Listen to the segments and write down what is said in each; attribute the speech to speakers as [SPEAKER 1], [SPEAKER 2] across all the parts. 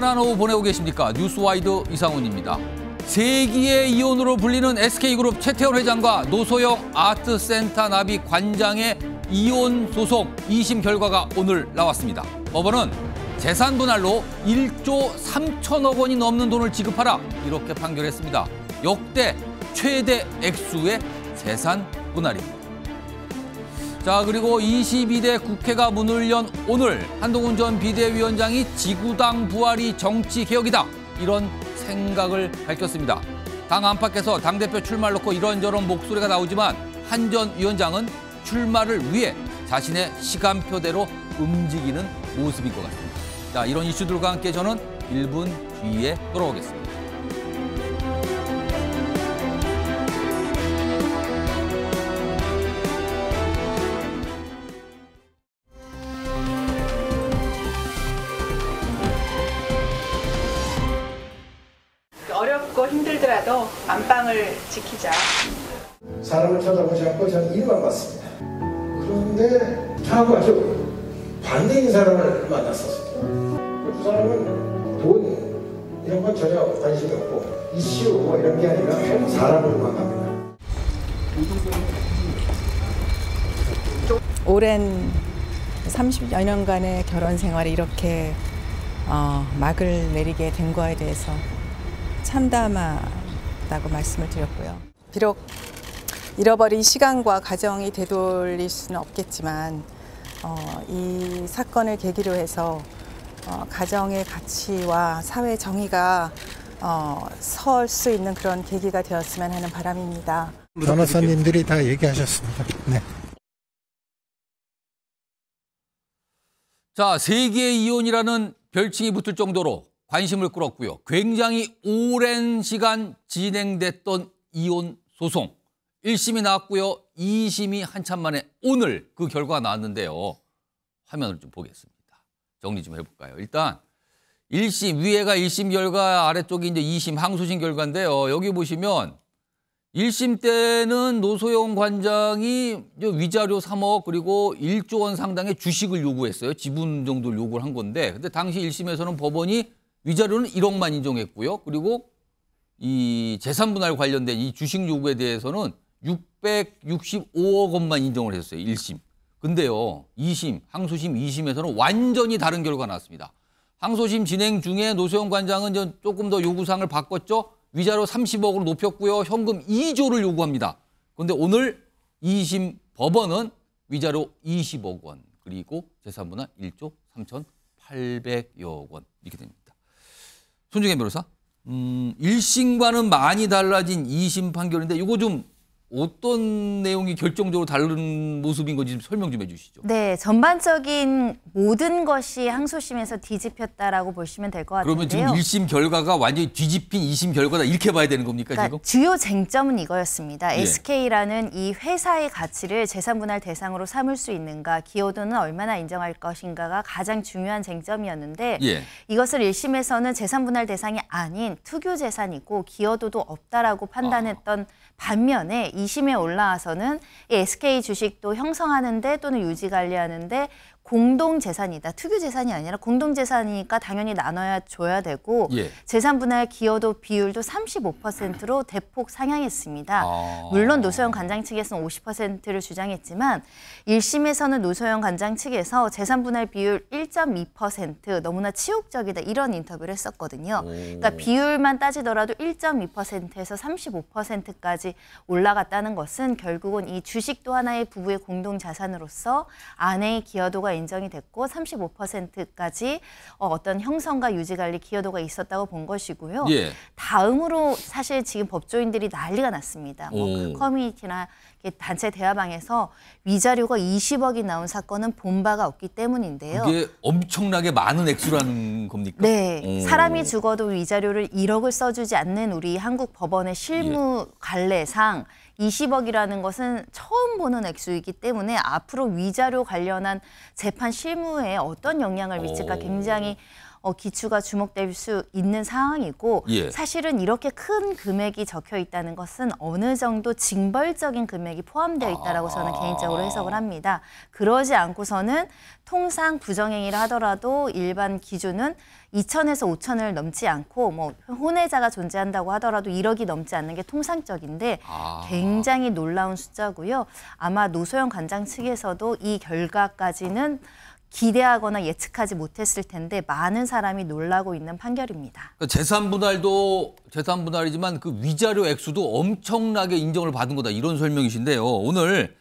[SPEAKER 1] 편안한 오후 보내고 계십니까? 뉴스와이드 이상훈입니다. 세기의 이혼으로 불리는 SK그룹 최태원 회장과 노소영 아트센터 나비 관장의 이혼 소송 2심 결과가 오늘 나왔습니다. 법원은 재산 분할로 1조 3천억 원이 넘는 돈을 지급하라 이렇게 판결했습니다. 역대 최대 액수의 재산 분할입니다. 자 그리고 22대 국회가 문을 연 오늘 한동훈 전 비대위원장이 지구당 부활이 정치 개혁이다 이런 생각을 밝혔습니다. 당 안팎에서 당대표 출마를 놓고 이런저런 목소리가 나오지만 한 전 위원장은 출마를 위해 자신의 시간표대로 움직이는 모습인 것 같습니다. 자, 이런 이슈들과 함께 저는 1분 뒤에 돌아오겠습니다.
[SPEAKER 2] 지키자.
[SPEAKER 3] 사람을 쳐다보지 않고 저는 이유만 봤습니다. 그런데 하고 아주 반대인 사람을 만났었어요. 그 사람은 돈 이런 건 전혀 관심이 없고 이슈 뭐 이런 게 아니라 사람을 만납니다.
[SPEAKER 4] 오랜 30여 년간의 결혼 생활에 이렇게 어, 막을 내리게 된 거에 대해서 참담하 있다고 말씀을 드렸고요. 비록 잃어버린 시간과 가정이 되돌릴 수는 없겠지만 어, 이 사건을 계기로 해서 어, 가정의 가치와 사회 정의가 어, 설수 있는 그런 계기가 되었으면 하는 바람입니다.
[SPEAKER 3] 변호사님들이 다 얘기하셨습니다. 네.
[SPEAKER 1] 자, 세계의 이혼이라는 별칭이 붙을 정도로 관심을 끌었고요. 굉장히 오랜 시간 진행됐던 이혼 소송. 1심이 나왔고요. 2심이 한참 만에 오늘 그 결과가 나왔는데요. 화면을 좀 보겠습니다. 정리 좀 해볼까요? 일단 1심, 위에가 1심 결과, 아래쪽이 이제 2심 항소심 결과인데요. 여기 보시면 1심 때는 노소영 관장이 위자료 3억 그리고 1조 원 상당의 주식을 요구했어요. 지분 정도를 요구를 한 건데 근데 당시 1심에서는 법원이 위자료는 1억만 인정했고요. 그리고 이 재산 분할 관련된 이 주식 요구에 대해서는 665억 원만 인정을 했어요. 1심. 근데요. 2심, 항소심 2심에서는 완전히 다른 결과가 나왔습니다. 항소심 진행 중에 노세원 관장은 조금 더 요구사항을 바꿨죠. 위자료 30억으로 높였고요. 현금 2조를 요구합니다. 그런데 오늘 2심 법원은 위자료 20억 원 그리고 재산분할 1조 3,800여억 원 이렇게 됩니다. 손중현 변호사. 음, 1심과는 많이 달라진 2심 판결인데 이거 좀 어떤 내용이 결정적으로 다른 모습인 건지 좀 설명 좀 해주시죠.
[SPEAKER 4] 네, 전반적인 모든 것이 항소심에서 뒤집혔다라고 보시면 될 것같은요 그러면 지금 1심
[SPEAKER 1] 결과가 완전히 뒤집힌 2심 결과다 이렇게 봐야 되는 겁니까 그러니까 지금?
[SPEAKER 4] 주요 쟁점은 이거였습니다. 예. SK라는 이 회사의 가치를 재산분할 대상으로 삼을 수 있는가, 기여도는 얼마나 인정할 것인가가 가장 중요한 쟁점이었는데 예. 이것을 1심에서는 재산분할 대상이 아닌 투교 재산이고 기여도도 없다라고 아. 판단했던 아. 반면에 2심에 올라와서는 SK 주식도 형성하는데 또는 유지 관리하는데 공동 재산이다. 특유 재산이 아니라 공동 재산이니까 당연히 나눠야 줘야 되고 예. 재산 분할 기여도 비율도 35%로 대폭 상향했습니다. 아. 물론 노소영 관장 측에서는 50%를 주장했지만 1심에서는 노소영 관장 측에서 재산 분할 비율 1.2% 너무나 치욕적이다 이런 인터뷰를 했었거든요. 오. 그러니까 비율만 따지더라도 1.2%에서 35%까지 올라갔다는 것은 결국은 이 주식도 하나의 부부의 공동 자산으로서 아내의 기여도가 인정이 됐고 35%까지 어, 어떤 형성과 유지 관리 기여도가 있었다고 본 것이고요. 예. 다음으로 사실 지금 법조인들이 난리가 났습니다. 뭐 그 커뮤니티나 단체 대화방에서 위자료가 20억이 나온 사건은 본 바가 없기 때문인데요.
[SPEAKER 1] 이게 엄청나게 많은 액수라는 겁니까? 네. 오. 사람이
[SPEAKER 4] 죽어도 위자료를 1억을 써주지 않는 우리 한국 법원의 실무 예. 관례상 20억이라는 것은 처음 보는 액수이기 때문에 앞으로 위자료 관련한 재판 실무에 어떤 영향을 미칠까 굉장히 오. 어, 기추가 주목될 수 있는 상황이고 예. 사실은 이렇게 큰 금액이 적혀 있다는 것은 어느 정도 징벌적인 금액이 포함되어 있다라고 저는 아. 개인적으로 해석을 합니다. 그러지 않고서는 통상 부정행위를 하더라도 일반 기준은 2천에서 5천을 넘지 않고 뭐 혼외자가 존재한다고 하더라도 1억이 넘지 않는 게 통상적인데 아... 굉장히 놀라운 숫자고요. 아마 노소영 관장 측에서도 이 결과까지는 기대하거나 예측하지 못했을 텐데 많은 사람이 놀라고 있는 판결입니다.
[SPEAKER 1] 그 재산 분할도 재산 분할이지만 그 위자료 액수도 엄청나게 인정을 받은 거다 이런 설명이신데요. 오늘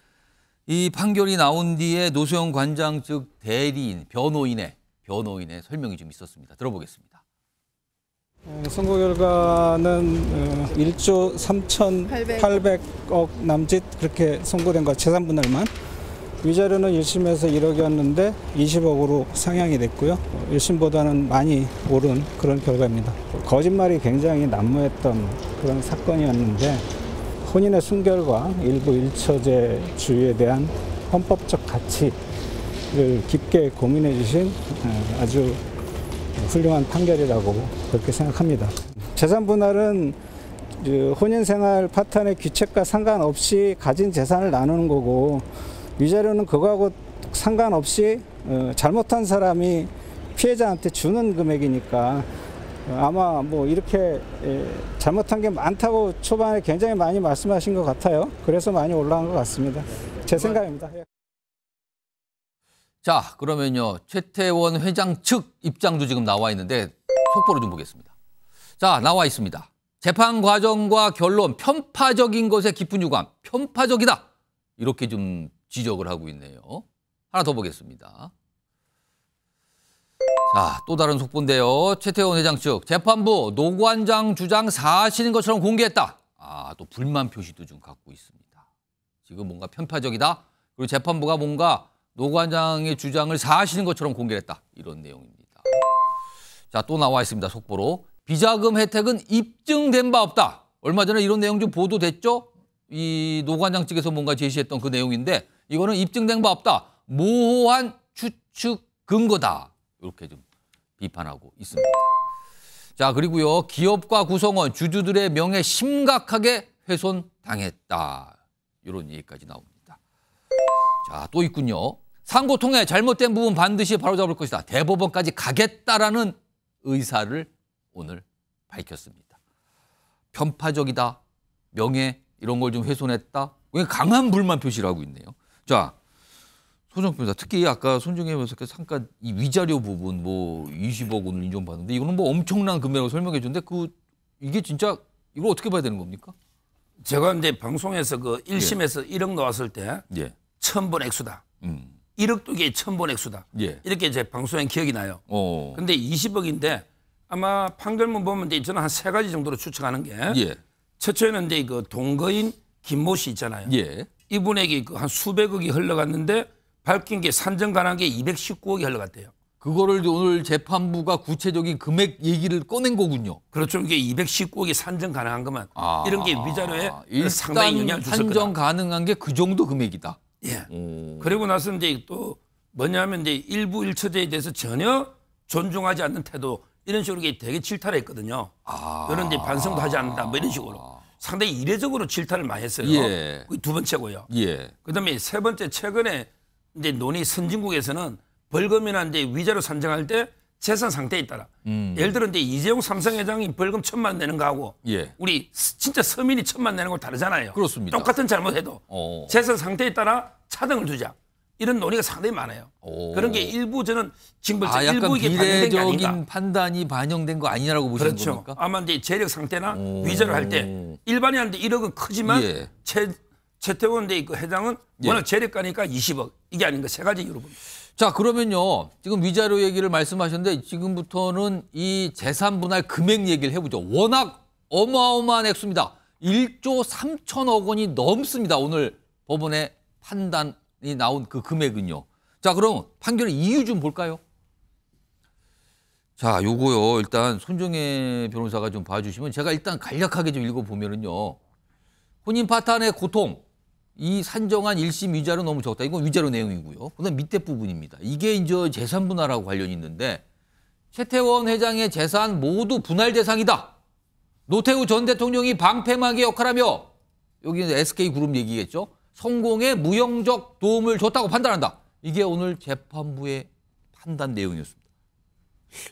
[SPEAKER 1] 이 판결이 나온 뒤에 노수영 관장 측 대리인 변호인의 변호인의 설명이 좀 있었습니다. 들어보겠습니다.
[SPEAKER 5] 어, 선거 결과는 1조 어, 3,800억 남짓 그렇게 선고된 거 재산 분할만 위자료는 1심에서 1억이었는데 20억으로 상향이 됐고요. 1심보다는 많이 오른 그런 결과입니다. 거짓말이 굉장히 난무했던 그런 사건이었는데 혼인의 순결과 일부 일처제 주의에 대한 헌법적 가치를 깊게 고민해 주신 예, 아주 훌륭한 판결이라고 그렇게 생각합니다. 재산 분할은 혼인생활 파탄의 귀책과 상관없이 가진 재산을 나누는 거고 위자료는 그거하고 상관없이 어, 잘못한 사람이 피해자한테 주는 금액이니까 어, 아마 뭐 이렇게 예, 잘못한 게 많다고 초반에 굉장히 많이 말씀하신 것 같아요. 그래서 많이 올라간 것 같습니다. 제 생각입니다. 예.
[SPEAKER 1] 자, 그러면요. 최태원 회장 측 입장도 지금 나와 있는데 속보를좀 보겠습니다. 자, 나와 있습니다. 재판 과정과 결론, 편파적인 것에 깊은 유감, 편파적이다. 이렇게 좀 지적을 하고 있네요. 하나 더 보겠습니다. 자, 또 다른 속보인데요. 최태원 회장 측 재판부 노관장 주장 사실인 것처럼 공개했다. 아, 또 불만 표시도 좀 갖고 있습니다. 지금 뭔가 편파적이다. 그리고 재판부가 뭔가 노관장의 주장을 사실인 것처럼 공개했다. 이런 내용입니다. 자, 또 나와 있습니다. 속보로. 비자금 혜택은 입증된 바 없다. 얼마 전에 이런 내용 좀 보도됐죠? 이 노관장 측에서 뭔가 제시했던 그 내용인데 이거는 입증된 바 없다. 모호한 추측 근거다. 이렇게 좀 비판하고 있습니다. 자, 그리고요. 기업과 구성원, 주주들의 명예 심각하게 훼손당했다. 이런 얘기까지 나옵니다. 자, 또 있군요. 상고 통에 잘못된 부분 반드시 바로잡을 것이다. 대법원까지 가겠다라는 의사를 오늘 밝혔습니다. 편파적이다. 명예 이런 걸 좀 훼손했다. 왜 강한 불만 표시를 하고 있네요. 자, 소정 변사 특히 아까 손정혜 변호사께서 잠깐 이 위자료 부분 뭐 20억 원을 인정받는데 이거는 뭐 엄청난 금액을 설명해 주는데 그 이게 진짜
[SPEAKER 6] 이걸 어떻게 봐야 되는 겁니까? 제가 이제 방송에서 그 1심에서 예. 1억 나왔을 때 예. 1000번 액수다. 음. 1억 두개 1000번 액수다. 예. 이렇게 제 방송에 기억이 나요. 오. 어. 근데 20억인데 아마 판결문 보면 이제 저는 한 세 가지 정도로 추측하는 게 예. 첫째는 이제 그 동거인 김모 씨 있잖아요. 예. 이분에게 그한 수백억이 흘러갔는데 밝힌 게 산정 가능한 게 219억이 흘러갔대요. 그거를 오늘 재판부가 구체적인 금액 얘기를 꺼낸 거군요. 그렇죠. 이게 219억이 산정 가능한 것만 아, 이런 게 위자료에 아, 상당히 영향을 줬을 거다. 산정
[SPEAKER 1] 가능한 게 그 정도 금액이다. 예. 오.
[SPEAKER 6] 그리고 나서 이제 또 뭐냐면 이제 일부 일처제에 대해서 전혀 존중하지 않는 태도 이런 식으로 되게 질타를 했거든요. 아. 이런 이제 반성도 하지 않는다 뭐 이런 식으로. 상당히 이례적으로 질타를 많이 했어요. 예. 두 번째고요. 예. 그다음에 세 번째 최근에 이제 논의 선진국에서는 벌금이나 이제 위자료 산정할 때 재산 상태에 따라 음. 예를 들어 이제 이재용 삼성 회장이 벌금 천만 내는 거하고 예. 우리 진짜 서민이 천만 내는 거 다르잖아요. 그렇습니다. 똑같은 잘못해도 오. 어. 재산 상태에 따라 차등을 두자. 이런 논의가 상당히 많아요.
[SPEAKER 1] 오.
[SPEAKER 7] 그런 게
[SPEAKER 6] 일부 저는 지금 아, 일부 이게 미래적인
[SPEAKER 1] 판단이 반영된
[SPEAKER 6] 거 아니냐라고 보시는 그렇죠. 겁니까? 아마 이제 재력 상태나 오. 위자를 할때 일반인한테 1억은 크지만 예. 채, 채태원 대그 회장은 예. 워낙 재력가니까 20억 이게 아닌가 세 가지 이유로 봅니다. 자 그러면요 지금 위자료 얘기를
[SPEAKER 1] 말씀하셨는데 지금부터는 이 재산 분할 금액 얘기를 해보죠. 워낙 어마어마한 액수입니다. 1조 3천억 원이 넘습니다. 오늘 법원의 판단 이 나온 그 금액은요. 자, 그럼 판결의 이유 좀 볼까요? 자, 요거요. 일단 손정혜 변호사가 좀 봐주시면 제가 일단 간략하게 좀 읽어보면은요. 혼인 파탄의 고통. 이 산정한 1심 위자료 너무 적다. 이건 위자료 내용이고요. 그다음 밑에 부분입니다. 이게 이제 재산 분할하고 관련이 있는데 최태원 회장의 재산 모두 분할 대상이다. 노태우 전 대통령이 방패막이 역할하며 여기는 SK 그룹 얘기겠죠. 성공에 무형적 도움을 줬다고 판단한다. 이게 오늘 재판부의 판단 내용이었습니다.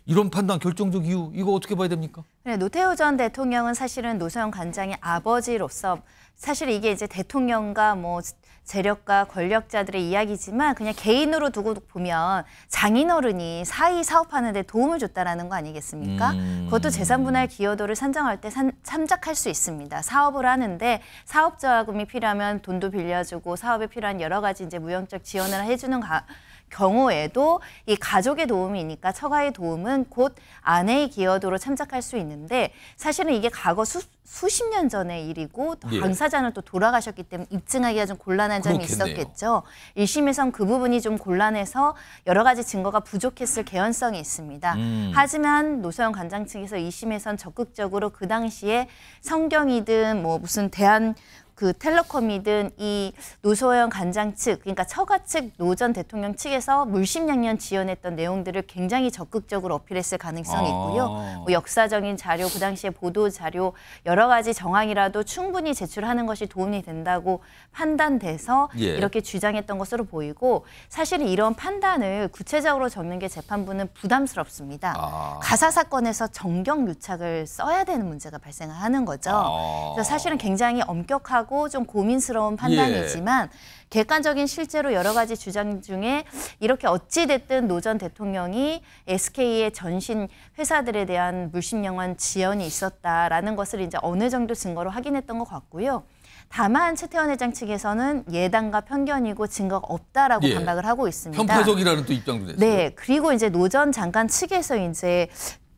[SPEAKER 1] 이런 판단 결정적 이유 이거 어떻게 봐야 됩니까?
[SPEAKER 4] 네, 노태우 전 대통령은 사실은 노소영 관장의 아버지로서 사실 이게 이제 대통령과 뭐 재력과 권력자들의 이야기지만 그냥 개인으로 두고 보면 장인어른이 사이 사업하는 데 도움을 줬다라는 거 아니겠습니까? 음. 그것도 재산 분할 기여도를 산정할 때 산, 참작할 수 있습니다. 사업을 하는데 사업 자금이 필요하면 돈도 빌려주고 사업에 필요한 여러 가지 이제 무형적 지원을 해주는 가, 경우에도 이 가족의 도움이니까 처가의 도움은 곧 아내의 기여도로 참작할 수 있는데 사실은 이게 과거 수, 수십 년 전의 일이고 또 예. 당사자는 예. 또 돌아가셨기 때문에 입증하기가 좀 곤란한 점이 그렇겠네요. 있었겠죠. 1심에선 그 부분이 좀 곤란해서 여러 가지 증거가 부족했을 개연성이 있습니다. 음. 하지만 노소영 관장 측에서 2심에선 적극적으로 그 당시에 성경이든 뭐 무슨 대한 그 텔레콤이든 이 노소영 간장 측, 그러니까 처가 측 노 전 대통령 측에서 물심양년 지연했던 내용들을 굉장히 적극적으로 어필했을 가능성이 아. 있고요. 아. 뭐 역사적인 자료, 그당시에 보도 자료 여러 가지 정황이라도 충분히 제출하는 것이 도움이 된다고 판단돼서 예. 이렇게 주장했던 것으로 보이고 사실 이런 판단을 구체적으로 적는 게 재판부는 부담스럽습니다. 아. 가사 사건에서 정경 유착을 써야 되는 문제가 발생하는 거죠. 아. 그래서 사실은 굉장히 엄격하고 하고좀 고민스러운 판단이지만 예. 객관적인 실제로 여러 가지 주장 중에 이렇게 어찌 됐든 노전 대통령이 SK의 전신 회사들에 대한 물심영원 지연이 있었다라는 것을 이제 어느 정도 증거로 확인했던 것 같고요. 다만 최태원 회장 측에서는 예단과 편견이고 증거가 없다라고 예. 반박을 하고 있습니다. 편파적이라는 또
[SPEAKER 1] 입장도 냈어요. 네,
[SPEAKER 4] 그리고 이제 노전 장관 측에서 이제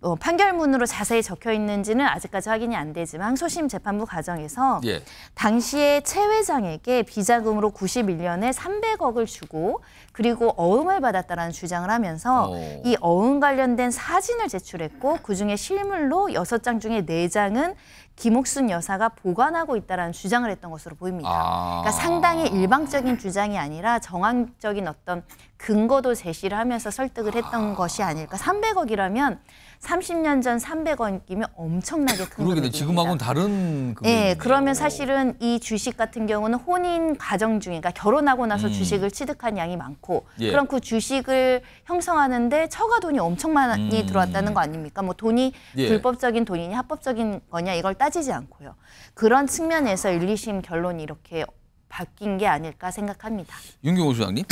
[SPEAKER 4] 어, 판결문으로 자세히 적혀 있는지는 아직까지 확인이 안 되지만 소심 재판부 과정에서 예. 당시에 최 회장에게 비자금으로 91년에 300억을 주고 그리고 어음을 받았다라는 주장을 하면서 오. 어. 이 어음 관련된 사진을 제출했고 그중에 실물로 6장 중에 4장은 김옥순 여사가 보관하고 있다라는 주장을 했던 것으로 보입니다.
[SPEAKER 7] 아. 그러니까
[SPEAKER 4] 상당히 일방적인 주장이 아니라 정황적인 어떤 근거도 제시를 하면서 설득을 했던 아. 것이 아닐까. 300억이라면 30년 전 300원이면 엄청나게 큰 그러게
[SPEAKER 1] 지금하고는 다른 예,
[SPEAKER 4] 네, 그러면 사실은 이 주식 같은 경우는 혼인 가정 중에 그러니까 결혼하고 나서 음. 주식을 취득한 양이 많고 예. 그럼 그 주식을 형성하는데 처가 돈이 엄청 많이 음. 들어왔다는 거 아닙니까? 뭐 돈이 예. 불법적인 돈이냐 합법적인 거냐 이걸 따지지 않고요. 그런 측면에서 1, 2심 결론이 이렇게 바뀐 게 아닐까 생각합니다.
[SPEAKER 1] 윤경호 소장님.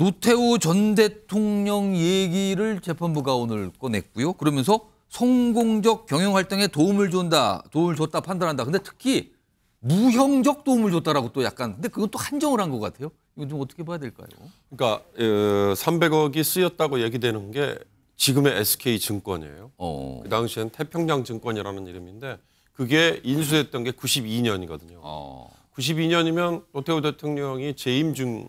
[SPEAKER 1] 노태우 전 대통령 얘기를 재판부가 오늘 꺼냈고요. 그러면서 성공적 경영 활동에 도움을 준다, 도움을 줬다 판단한다. 근데 특히 무형적 도움을 줬다라고 또 약간 근데 그건 또 한정을 한 것 같아요. 이건 좀 어떻게 봐야 될까요?
[SPEAKER 8] 그러니까 300억이 예, 쓰였다고 얘기되는 게 지금의 SK 증권이에요. 어. 그 당시엔 태평양 증권이라는 이름인데 그게 인수했던 게 92년이거든요. 어. 92년이면 노태우 대통령이 재임 중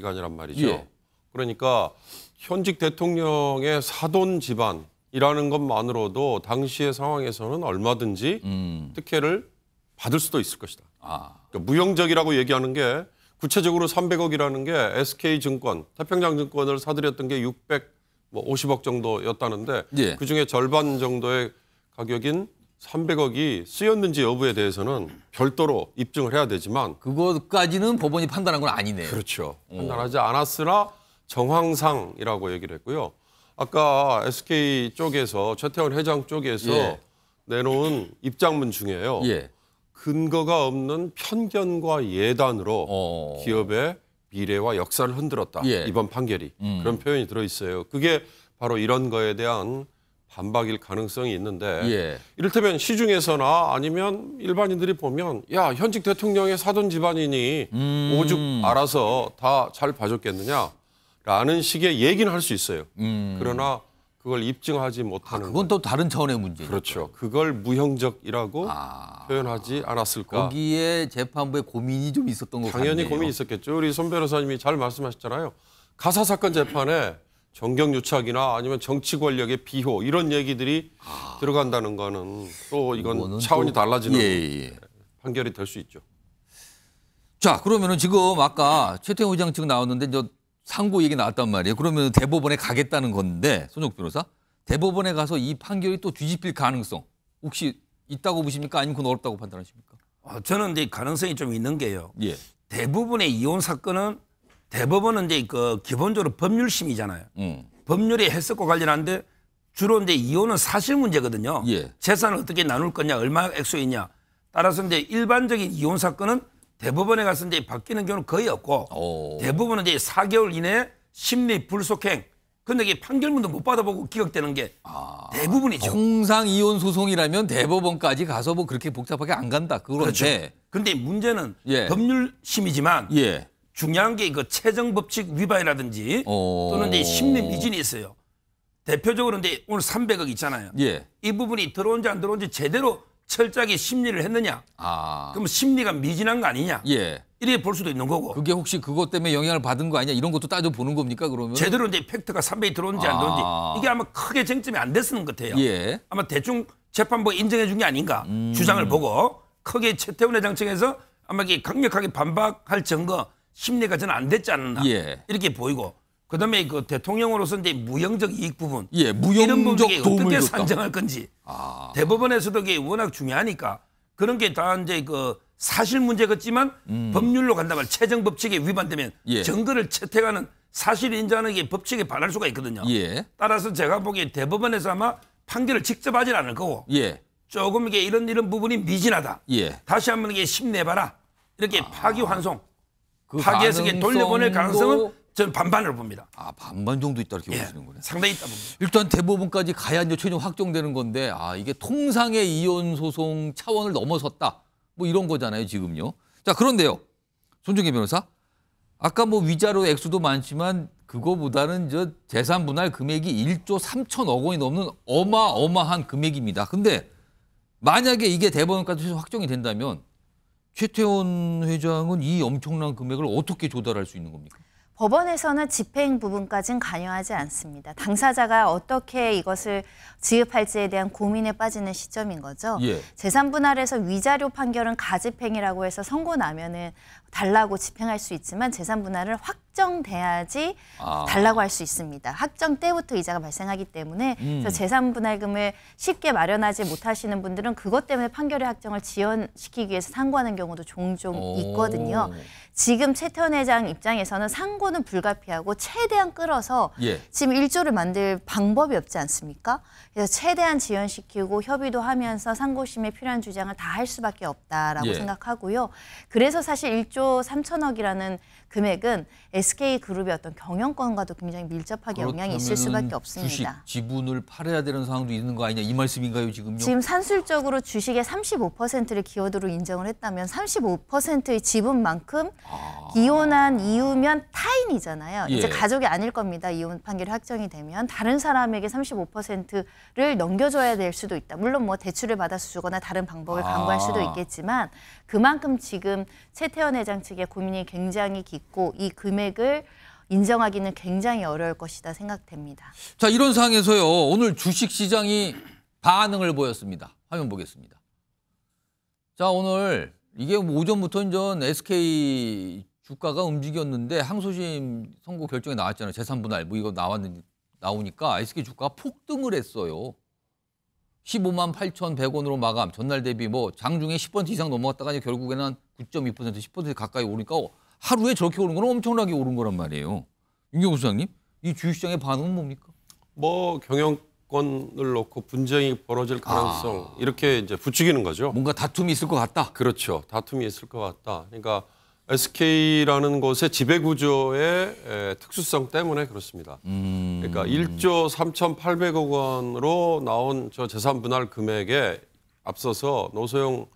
[SPEAKER 8] 기간이란 말이죠. 예. 그러니까 현직 대통령의 사돈 집안이라는 것만으로도 당시의 상황에서는 얼마든지 음. 특혜를 받을 수도 있을 것이다. 아. 그러니까 무형적이라고 얘기하는 게 구체적으로 300억이라는 게 SK증권, 태평양증권을 사들였던 게 650억 뭐 정도였다는데 예. 그중에 절반 정도의 가격인 300억이 쓰였는지 여부에 대해서는 별도로 입증을 해야 되지만 그것까지는 법원이 판단한 건 아니네요. 그렇죠. 어. 판단하지 않았으나 정황상이라고 얘기를 했고요. 아까 SK 쪽에서 최태원 회장 쪽에서 예. 내놓은 입장문 중에요. 예. 근거가 없는 편견과 예단으로 어. 기업의 미래와 역사를 흔들었다. 예. 이번 판결이 음. 그런 표현이 들어 있어요. 그게 바로 이런 거에 대한 반박일 가능성이 있는데 예. 이를테면 시중에서나 아니면 일반인들이 보면 야 현직 대통령의 사돈 집안이니 음. 오죽 알아서 다 잘 봐줬겠느냐라는 식의 얘기는 할 수 있어요. 음. 그러나 그걸 입증하지 못하는 아, 그건 또 다른 차원의 문제죠. 그렇죠. 그걸 무형적이라고 아. 표현하지 않았을까.
[SPEAKER 1] 거기에 재판부의 고민이 좀 있었던 것 당연히 같네요. 당연히 고민이
[SPEAKER 8] 있었겠죠. 우리 손 변호사님이 잘 말씀하셨잖아요. 가사 사건 재판에 정경 유착이나 아니면 정치 권력의 비호 이런 얘기들이 아. 들어간다는 거는 또 이건 차원이 또... 달라지는 예, 예. 예. 판결이 될 수 있죠. 자 그러면은 지금 아까
[SPEAKER 1] 최태형 의장 지금 나왔는데 저 상고 얘기 나왔단 말이에요. 그러면 대법원에 가겠다는 건데 손혁 변호사 대법원에 가서 이 판결이 또 뒤집힐 가능성 혹시 있다고 보십니까?
[SPEAKER 6] 아니면 그건 어렵다고 판단하십니까? 어, 저는 이제 가능성이 좀 있는 게요. 예. 대부분의 이혼 사건은 대법원은 이제 그 기본적으로 법률심이잖아요. 음. 법률의 해석과 관련한데 주로 이제 이혼은 사실 문제거든요. 예. 재산을 어떻게 나눌 거냐, 얼마 액수이냐. 따라서 이제 일반적인 이혼 사건은 대법원에 가서 이제 바뀌는 경우는 거의 없고 오. 대부분은 이제 4개월 이내에 심리 불속행 근데 이게 판결문도 못 받아보고 기억되는게 아, 대부분이죠. 통상 이혼 소송이라면 대법원까지 가서 뭐 그렇게 복잡하게 안 간다. 그런데 그렇죠. 근데 문제는 예. 법률심이지만 예. 중요한 게 그 최종 법칙 위반이라든지 오. 어. 또는 이제 심리 미진이 있어요. 대표적으로 이제 오늘 300억 있잖아요. 예. 이 부분이 들어온지 안 들어온지 제대로 철저하게 심리를 했느냐. 아. 그럼 심리가 미진한 거 아니냐. 예. 이렇게 볼 수도 있는 거고. 그게 혹시 그것 때문에 영향을 받은 거 아니냐 이런 것도 따져보는 겁니까 그러면? 제대로 이제 팩트가 300이 들어온지 안 들어온지 아. 이게 아마 크게 쟁점이 안 됐는 것 같아요. 예. 아마 대충 재판부가 인정해 준 게 아닌가 음. 주장을 보고 크게 최태원 회장 측에서 아마 이게 강력하게 반박할 증거 심리가 저는 안 됐지 않나 예. 이렇게 보이고 그다음에 그 대통령으로서 이제 무형적 이익 부분 예, 무형적 이런 부분이 어떻게 산정할 건지 아. 대법원에서도 이게 워낙 중요하니까 그런 게다 이제 그 사실 문제겠지만 음. 법률로 간다면 최종 법칙에 위반되면 예. 증거를 채택하는 사실 인정하는 게 법칙에 반할 수가 있거든요. 예. 따라서 제가 보기에 대법원에서 아마 판결을 직접 하진 않을 거고 예. 조금 이게 이런 이런 부분이 미진하다. 예. 다시 한번 이게 심내봐라 이렇게 아. 파기환송 그파괴해서 돌려보낼 가능성은 저는 반반으로 봅니다. 아
[SPEAKER 1] 반반 정도 있다 이렇게 예, 보시는
[SPEAKER 6] 거네요. 상당히 있다 봅니다.
[SPEAKER 1] 일단 대법원까지 가야 이제 최종 확정되는 건데 아 이게 통상의 이혼 소송 차원을 넘어섰다 뭐 이런 거잖아요 지금요. 자 그런데요 손정혜 변호사 아까 뭐 위자료 액수도 많지만 그거보다는 저 재산 분할 금액이 1조 3천억 원이 넘는 어마어마한 금액입니다. 근데 만약에 이게 대법원까지 확정이 된다면 최태원 회장은 이 엄청난 금액을 어떻게 조달할 수 있는 겁니까?
[SPEAKER 4] 법원에서는 집행 부분까지는 관여하지 않습니다. 당사자가 어떻게 이것을 지급할지에 대한 고민에 빠지는 시점인 거죠. 예. 재산분할에서 위자료 판결은 가집행이라고 해서 선고 나면은 달라고 집행할 수 있지만 재산분할을 확 확정돼야지
[SPEAKER 7] 아. 달라고
[SPEAKER 4] 할 수 있습니다. 확정 때부터 이자가 발생하기 때문에 음. 그래서 재산 분할금을 쉽게 마련하지 못하시는 분들은 그것 때문에 판결의 확정을 지연시키기 위해서 상고하는 경우도 종종 오. 있거든요. 지금 최태원 회장 입장에서는 상고는 불가피하고 최대한 끌어서 예. 지금 일조를 만들 방법이 없지 않습니까? 그래서 최대한 지연시키고 협의도 하면서 상고심에 필요한 주장을 다 할 수밖에 없다라고 예. 생각하고요. 그래서 사실 일조삼천억이라는 금액은 SK그룹의 어떤 경영권과도 굉장히 밀접하게 영향이 있을 수밖에 없습니다.
[SPEAKER 1] 주식 지분을 팔아야 되는 상황도 있는 거 아니냐 이 말씀인가요 지금요? 지금
[SPEAKER 4] 산술적으로 주식의 35%를 기여도로 인정을 했다면 35%의 지분만큼 아... 이혼한 이유면 타인이잖아요. 예. 이제 가족이 아닐 겁니다. 이혼 판결이 확정이 되면 다른 사람에게 35%를 넘겨줘야 될 수도 있다. 물론 뭐 대출을 받아서 주거나 다른 방법을 아. 강구할 수도 있겠지만 그만큼 지금 최태원 회장 측의 고민이 굉장히 깊고 이 금액을 인정하기는 굉장히 어려울 것이다 생각됩니다.
[SPEAKER 1] 자 이런 상황에서요 오늘 주식 시장이 반응을 보였습니다. 화면 보겠습니다. 자 오늘 이게 뭐 오전부터 전 SK 주가가 움직였는데 항소심 선고 결정이 나왔잖아요. 재산분할 뭐 이거 나왔는 나오니까 SK 주가 폭등을 했어요. 15만 8,100원으로 마감, 전날 대비 뭐 장중에 10% 이상 넘어갔다가 이제 결국에는 9.2% 10% 가까이 오니까 어, 하루에 저렇게 오른 건 엄청나게 오른 거란 말이에요. 윤경수 소장님, 이 주식시장의 반응은 뭡니까?
[SPEAKER 8] 뭐 경영권을 놓고 분쟁이 벌어질 아. 가능성 아... 이렇게 이제 부추기는 거죠. 뭔가 다툼이 있을 것 같다. 그렇죠. 다툼이 있을 것 같다. 그러니까 SK라는 곳의 지배구조의 특수성 때문에 그렇습니다. 그러니까 음. 그러니까 1조 3,800억 원으로 나온 저 재산 분할 금액에 앞서서 노소영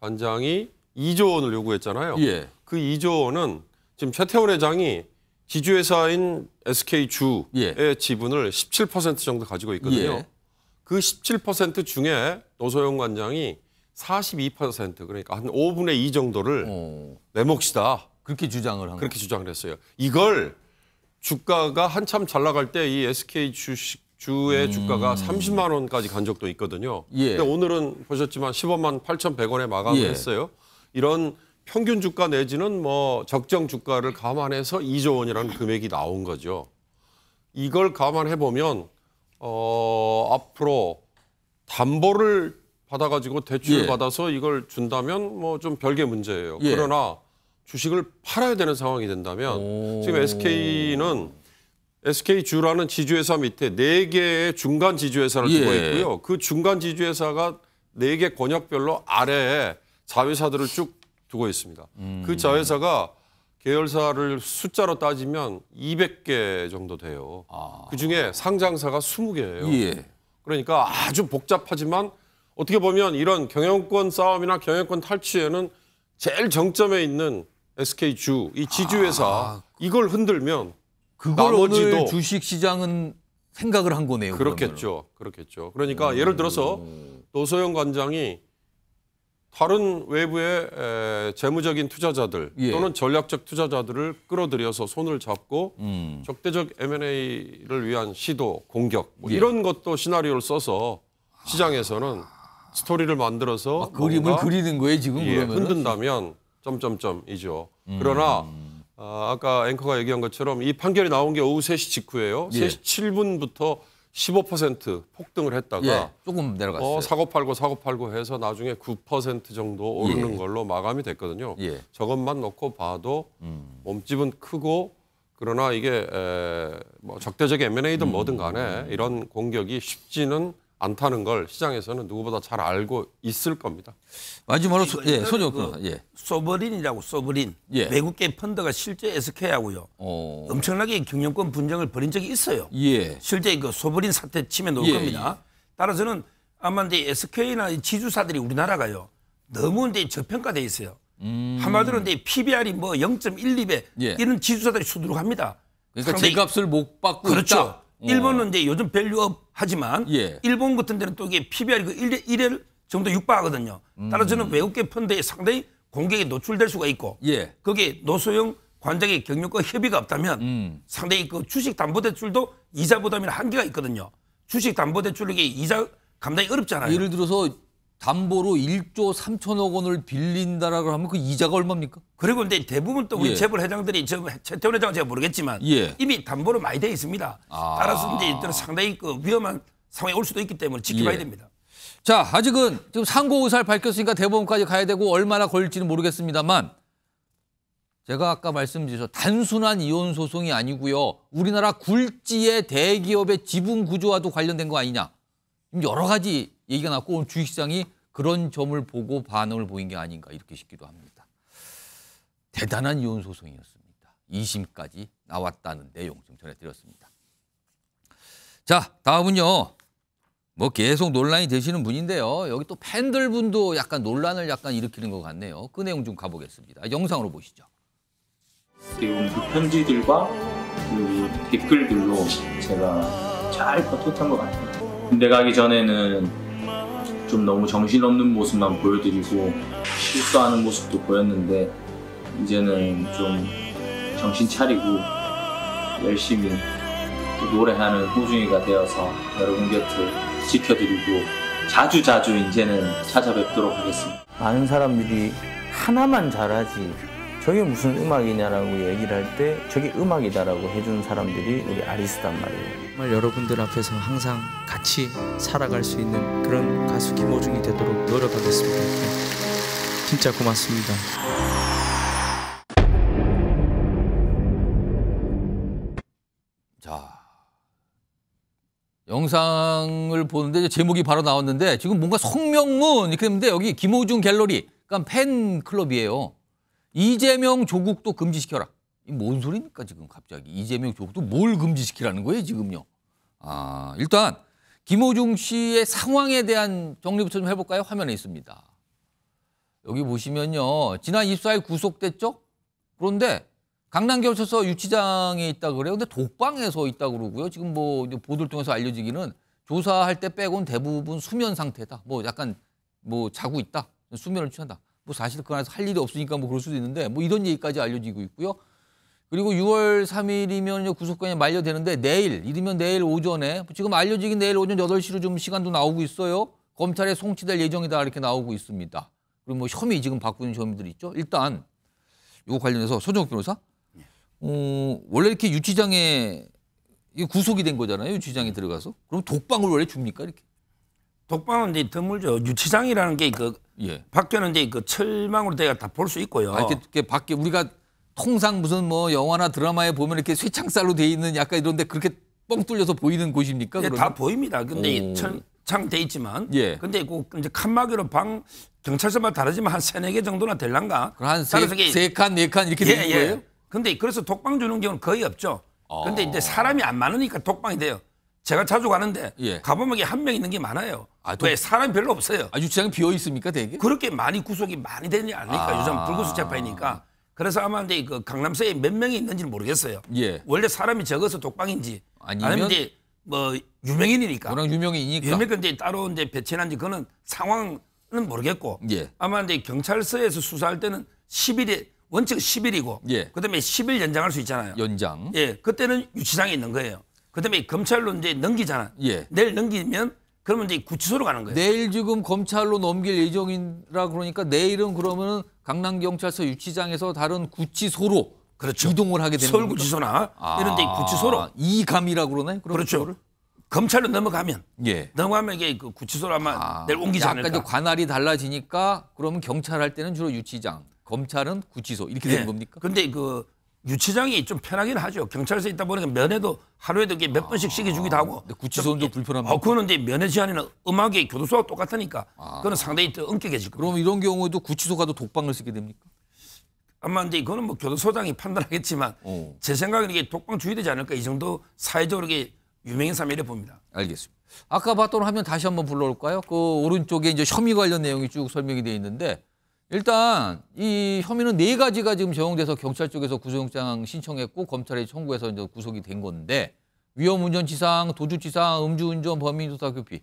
[SPEAKER 8] 관장이 2조 원을 요구했잖아요. 예. 그 2조 원은 지금 최태원 회장이 지주회사인 SK주의 예. 지분을 17% 정도 가지고 있거든요. 예. 그17% 중에 노소영 관장이 42% 그러니까 한 5분의 2 정도를 오. 어. 내 몫이다. 그렇게 주장을 한 그렇게 주장을 했어요. 이걸 주가가 한참 잘 나갈 때 이 SK 주식 주의 음. 주가가 30만 원까지 간 적도 있거든요. 예. 근데 오늘은 보셨지만 1 0만 8,100원에 마감을 예. 했어요. 이런 평균 주가 내지는 뭐 적정 주가를 감안해서 2조 원이라는 금액이 나온 거죠. 이걸 감안해 보면 어 앞으로 담보를 받아가지고 대출을 예. 받아서 이걸 준다면 뭐 좀 별개 문제예요. 예. 그러나 주식을 팔아야 되는 상황이 된다면 오. 지금 SK는 SK 주라는 지주회사 밑에 네 개의 중간 지주회사를 예. 두고 있고요. 그 중간 지주회사가 네 개 권역별로 아래에 자회사들을 쭉 두고 있습니다. 음. 그 자회사가 계열사를 숫자로 따지면 200개 정도 돼요. 아. 그 중에 상장사가 20개예요. 예. 그러니까 아주 복잡하지만 어떻게 보면 이런 경영권 싸움이나 경영권 탈취에는 제일 정점에 있는 SK 주이 지주회사 아, 이걸 흔들면 그걸 나머지도 오늘
[SPEAKER 1] 주식 시장은 생각을 한 거네요. 그렇겠죠,
[SPEAKER 8] 그러면. 그렇겠죠. 그러니까 오. 예를 들어서 노소영 관장이 다른 외부의 에, 재무적인 투자자들 예. 또는 전략적 투자자들을 끌어들여서 손을 잡고 음. 적대적 M&A를 위한 시도, 공격 뭐 예. 이런 것도 시나리오를 써서 시장에서는 아. 스토리를 만들어서 아, 그림을 그리는 거예요 지금 예, 그러면 흔든다면 점점점이죠. 음. 그러나 아, 아까 앵커가 얘기한 것처럼 이 판결이 나온 게 오후 3시 직후예요. 예. 3시 7분부터 15% 폭등을 했다가 예, 조금 내려갔어요. 어, 사고 팔고 사고 팔고 해서 나중에 9% 정도 오르는 예. 걸로 마감이 됐거든요. 예. 저것만 놓고 봐도 음. 몸집은 크고 그러나 이게 에, 뭐 적대적인 M&A든 음. 뭐든 간에 음. 이런 공격이 쉽지는 않다는 걸 시장에서는 누구보다 잘 알고 있을 겁니다. 마지막으로 소, 예, 손혁 그, 예.
[SPEAKER 6] 소버린이라고 소버린. 예. 외국계 펀드가 실제 SK하고요. 오. 어. 엄청나게 경영권 분쟁을 벌인 적이 있어요. 예. 실제 그 소버린 사태 침해 놓을 예. 겁니다. 따라서는 아마 이제 SK나 지주사들이 우리나라가요. 너무 이제 저평가돼 있어요.
[SPEAKER 7] 음. 한마디로
[SPEAKER 6] 이제 PBR이 뭐 0.12배 예. 이런 지주사들이 수두룩합니다. 그러니까 제값을 못 받고 그렇죠. 있다. 음. 일본은 이제 요즘 밸류업 하지만 예. 일본 같은 데는 또 이게 PBR이 그 1대 1을 정도 육박하거든요. 따라서 저는 음. 외국계 펀드에 상당히 공격이 노출될 수가 있고 예. 거기에 노소영 관장의 경력과 협의가 없다면 음. 상당히 그 주식 담보대출도 이자 부담이 한계가 있거든요. 주식 담보대출이 이자 감당이 어렵잖아요. 예를 들어서 담보로 1조 3천억 원을 빌린다라고 하면 그 이자가 얼마입니까? 그리고 근데 대부분 또 우리 예. 재벌 회장들이 저 최태원 회장은 제가 모르겠지만 예. 이미 담보로 많이 돼 있습니다.
[SPEAKER 8] 아. 따라서 이제
[SPEAKER 6] 이때는 상당히 그 위험한 상황이 올 수도 있기 때문에 지켜봐야 예. 됩니다. 자, 아직은 지금 상고 의사를 밝혔으니까
[SPEAKER 1] 대법원까지 가야 되고 얼마나 걸릴지는 모르겠습니다만 제가 아까 말씀드렸죠. 단순한 이혼 소송이 아니고요. 우리나라 굴지의 대기업의 지분 구조와도 관련된 거 아니냐. 여러 가지 얘기가 나왔고 오늘 주식시장이 그런 점을 보고 반응을 보인 게 아닌가 이렇게 싶기도 합니다. 대단한 이혼 소송이었습니다. 2심까지 나왔다는 내용 좀 전해드렸습니다. 자 다음은요. 뭐 계속 논란이 되시는 분인데요. 여기 또 팬들분도 약간 논란을 약간 일으키는 것 같네요. 그 내용 좀 가보겠습니다. 영상으로 보시죠.
[SPEAKER 2] 지금
[SPEAKER 5] 그 편지들과 그 댓글들로 제가 잘 버텼던 것 같아요. 군대 가기 전에는 좀 너무 정신없는 모습만 보여드리고
[SPEAKER 1] 실수하는 모습도 보였는데 이제는 좀 정신 차리고 열심히 노래하는 호중이가 되어서 여러분 곁을 지켜드리고 자주자주 자주 이제는 찾아뵙도록 하겠습니다.
[SPEAKER 5] 많은 사람들이 하나만 잘하지 저게 무슨 음악이냐라고 얘기를 할 때 저게 음악이다라고 해준 사람들이 우리 아리스단 말이에요. 정말 여러분들 앞에서 항상 같이 살아갈 수 있는 그런 가수 김호중이 되도록 노력하겠습니다. 진짜 고맙습니다.
[SPEAKER 1] 자, 영상을 보는데 제목이 바로 나왔는데 지금 뭔가 성명문 이렇게 했는데 여기 김호중 갤러리, 그러니까 팬클럽이에요. 이재명 조국도 금지시켜라. 이 뭔 소리입니까 지금 갑자기 이재명 조국도 뭘 금지시키라는 거예요 지금요. 아 일단 김호중 씨의 상황에 대한 정리부터 좀 해볼까요? 화면에 있습니다. 여기 보시면요. 지난 24일 구속됐죠? 그런데 강남경찰서 유치장에 있다 그래요. 근데 독방에서 있다 그러고요. 지금 뭐 보도를 통해서 알려지기는 조사할 때 빼곤 대부분 수면 상태다. 뭐 약간 뭐 자고 있다. 수면을 취한다. 있고 사실 그 안에서 할 일이 없으니까 뭐 그럴 수도 있는데 뭐 이런 얘기까지 알려지고 있고요. 그리고 6월 3일이면 구속권이 만료되는데 내일, 이르면 내일 오전에 지금 알려지긴 내일 오전 8시로 좀 시간도 나오고 있어요. 검찰에 송치될 예정이다 이렇게 나오고 있습니다. 그리고 뭐 혐의 지금 바꾸는 혐의들 있죠. 일단 이거 관련해서 서정욱 변호사, 어, 원래 이렇게 유치장에 구속이 된 거잖아요. 유치장에 들어가서 그럼
[SPEAKER 6] 독방을 원래 줍니까 이렇게? 독방은 이제 드물죠. 유치장이라는 게그 예. 밖에는 이제 그 철망으로 내가 다볼 수 있고요. 아, 이렇게, 밖에 우리가 통상 무슨 뭐 영화나 드라마에 보면 이렇게 쇠창살로 돼 있는 약간 이런데 그렇게 뻥 뚫려서 보이는 곳입니까? 예, 다 보입니다. 근데 철창 돼 있지만, 예. 근데 그 이제 칸막이로 방 경찰서마다 다르지만 한 세네 개 정도나 될란가? 한세칸네칸 네 이렇게 예, 되는 예. 거예요? 근데 그래서 독방 주는 경우는 거의 없죠. 아. 근데 이제 사람이 안 많으니까 독방이 돼요. 제가 자주 가는데 예. 가보면 한명 있는 게 많아요. 아, 왜 사람 별로 없어요. 아, 유치장 비어 있습니까, 대게 그렇게 많이 구속이 많이 되는 아닙니까? 아. 요즘 불구속 재판이니까. 그래서 아마 이제 그 강남서에 몇 명이 있는지는 모르겠어요. 예. 원래 사람이 적어서 독방인지 아니면, 아니면 이제 뭐 유명인이니까. 워낙 유명인이니까. 유명인 이 따로 이제 배치한지 그는 상황은 모르겠고. 예. 아마 이제 경찰서에서 수사할 때는 10일에 원칙 10일이고. 예. 그다음에 10일 연장할 수 있잖아요. 연장. 예. 그때는 유치장에 있는 거예요. 그다음에 검찰로 이제 넘기잖아. 예. 내일 넘기면 그러면 이제 구치소로 가는 거예요. 내일 지금 검찰로 넘길 예정이라 그러니까
[SPEAKER 1] 내일은 그러면 강남 경찰서 유치장에서 다른 구치소로 그렇죠. 이동을 하게
[SPEAKER 7] 되는 서울 구치소나 아 이런 데 구치소로
[SPEAKER 6] 이감이라 그러네. 그렇죠. 그거를? 검찰로 넘어가면 예. 넘어가면 이게 그 구치소로 아마 아, 내일 옮기지 않을까. 약간 관할이 달라지니까 그러면 경찰 할 때는 주로 유치장, 검찰은 구치소 이렇게 예. 되는 겁니까? 근데 그 유치장이 좀 편하긴 하죠. 경찰서 있다 보니까 면회도 하루에도 몇 번씩 아, 시켜주기도 하고. 아, 구치소도 불편합니다. 어, 그거는 이제 면회 제한에는 음악의 교도소와 똑같으니까 아, 그건 상당히 또 엄격해질 거예요. 그럼 이런 경우에도 구치소 가도 독방을 쓰게 됩니까? 아마 이제 이거는뭐 교도소장이 판단하겠지만 오. 어. 제 생각에는 이게 독방 주의되지 않을까 이 정도 사회적으로 이게 유명인 사례를 봅니다. 알겠습니다. 아까 봤던 화면 다시 한번 불러올까요? 그 오른쪽에 이제 혐의 관련 내용이 쭉 설명이 돼 있는데
[SPEAKER 1] 일단 이 혐의는 네 가지가 지금 적용돼서 경찰 쪽에서 구속영장 신청했고 검찰이 청구해서 이제 구속이 된 건데 위험운전치상, 도주치상, 음주운전, 범인조사 교피.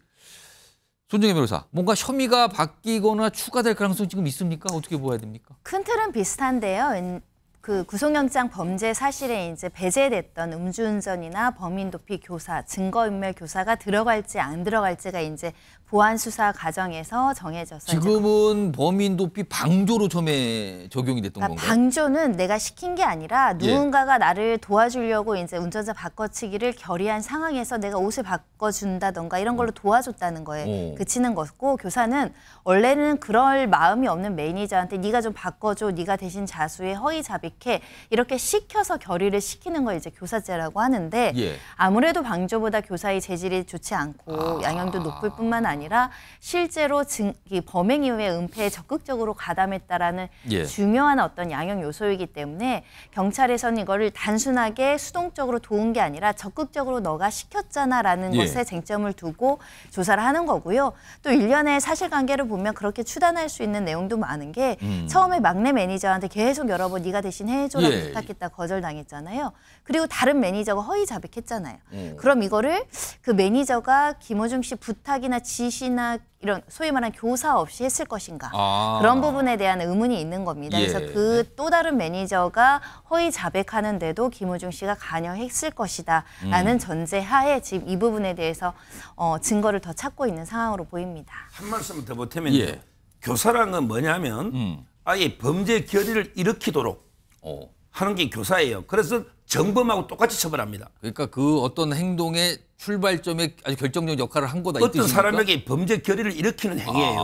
[SPEAKER 1] 손정혜 변호사, 뭔가 혐의가 바뀌거나 추가될 가능성이 지금 있습니까? 어떻게 보아야 됩니까?
[SPEAKER 4] 큰 틀은 비슷한데요. 그 구속영장 범죄 사실에 이제 배제됐던 음주운전이나 범인 도피 교사, 증거인멸 교사가 들어갈지 안 들어갈지가 이제 보안 수사 과정에서 정해져서
[SPEAKER 1] 지금은 범인 도피 방조로 처음에 적용이 됐던 그러니까 건가요?
[SPEAKER 4] 방조는 내가 시킨 게 아니라 예. 누군가가 예. 나를 도와주려고 이제 운전자 바꿔치기를 결의한 상황에서 내가 옷을 바꿔준다던가 이런 걸로 도와줬다는 거에 오. 그치는 거고 교사는 원래는 그럴 마음이 없는 매니저한테 네가 좀 바꿔줘, 네가 대신 자수해, 허위 자백해 이렇게 시켜서 결의를 시키는 걸 이제 교사제라고 하는데 예. 아무래도 방조보다 교사의 재질이 좋지 않고 아. 양형도 높을 뿐만 아니라 아니라 실제로 증, 범행 이후에 은폐에 적극적으로 가담했다라는 예. 중요한 어떤 양형 요소이기 때문에 경찰에서는 이거를 단순하게 수동적으로 도운 게 아니라 적극적으로 너가 시켰잖아라는 예. 것에 쟁점을 두고 조사를 하는 거고요. 또 일련의 사실관계를 보면 그렇게 추단할 수 있는 내용도 많은 게 음. 처음에 막내 매니저한테 계속 여러 번 네가 대신 해줘라고 예. 부탁했다 거절당했잖아요. 그리고 다른 매니저가 허위 자백했잖아요. 음. 그럼 이거를 그 매니저가 김호중 씨 부탁이나 지 지시나 이런 소위 말하는 교사 없이 했을 것인가 아. 그런 부분에 대한 의문이 있는 겁니다. 예. 그래서 그 또 다른 매니저가 허위 자백하는데도 김우중 씨가 관여했을 것이다라는 음. 전제하에 지금 이 부분에 대해서 어, 증거를 더 찾고 있는 상황으로 보입니다.
[SPEAKER 6] 한 말씀 더 보태면 예. 교사란 건 뭐냐면 음. 아예 범죄 결의를 일으키도록 오. 어. 하는 게 교사예요. 그래서 정범하고 똑같이 처벌합니다. 그러니까 그 어떤 행동의 출발점에 아주 결정적 역할을 한 거다. 어떤 사람에게 범죄 결의를 일으키는 아. 행위예요.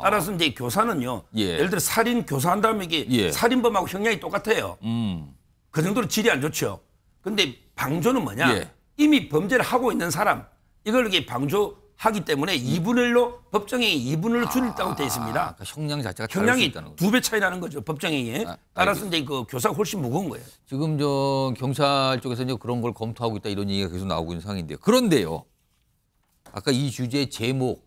[SPEAKER 6] 아. 따라서 이제 교사는요. 예. 를 들어 살인 교사한 다음에 이게 예. 살인범하고 형량이 똑같아요. 음. 그 정도로 질이 안 좋죠. 근데 방조는 뭐냐? 예. 이미 범죄를 하고 있는 사람 이걸 이게 방조 하기 때문에 2분의 음. 1로 법정에위2분을로 아, 줄였다고 되어 있습니다. 아,
[SPEAKER 1] 형량 자체가 형량이
[SPEAKER 6] 두배 차이 나는 거죠. 법정에 아, 따라서 이제 그 교사가 훨씬 무거운 거예요. 지금
[SPEAKER 1] 저 경찰 쪽에서 이제 그런 걸 검토하고 있다 이런 얘기가 계속 나오고 있는 상황인데요. 그런데요. 아까 이주제 제목,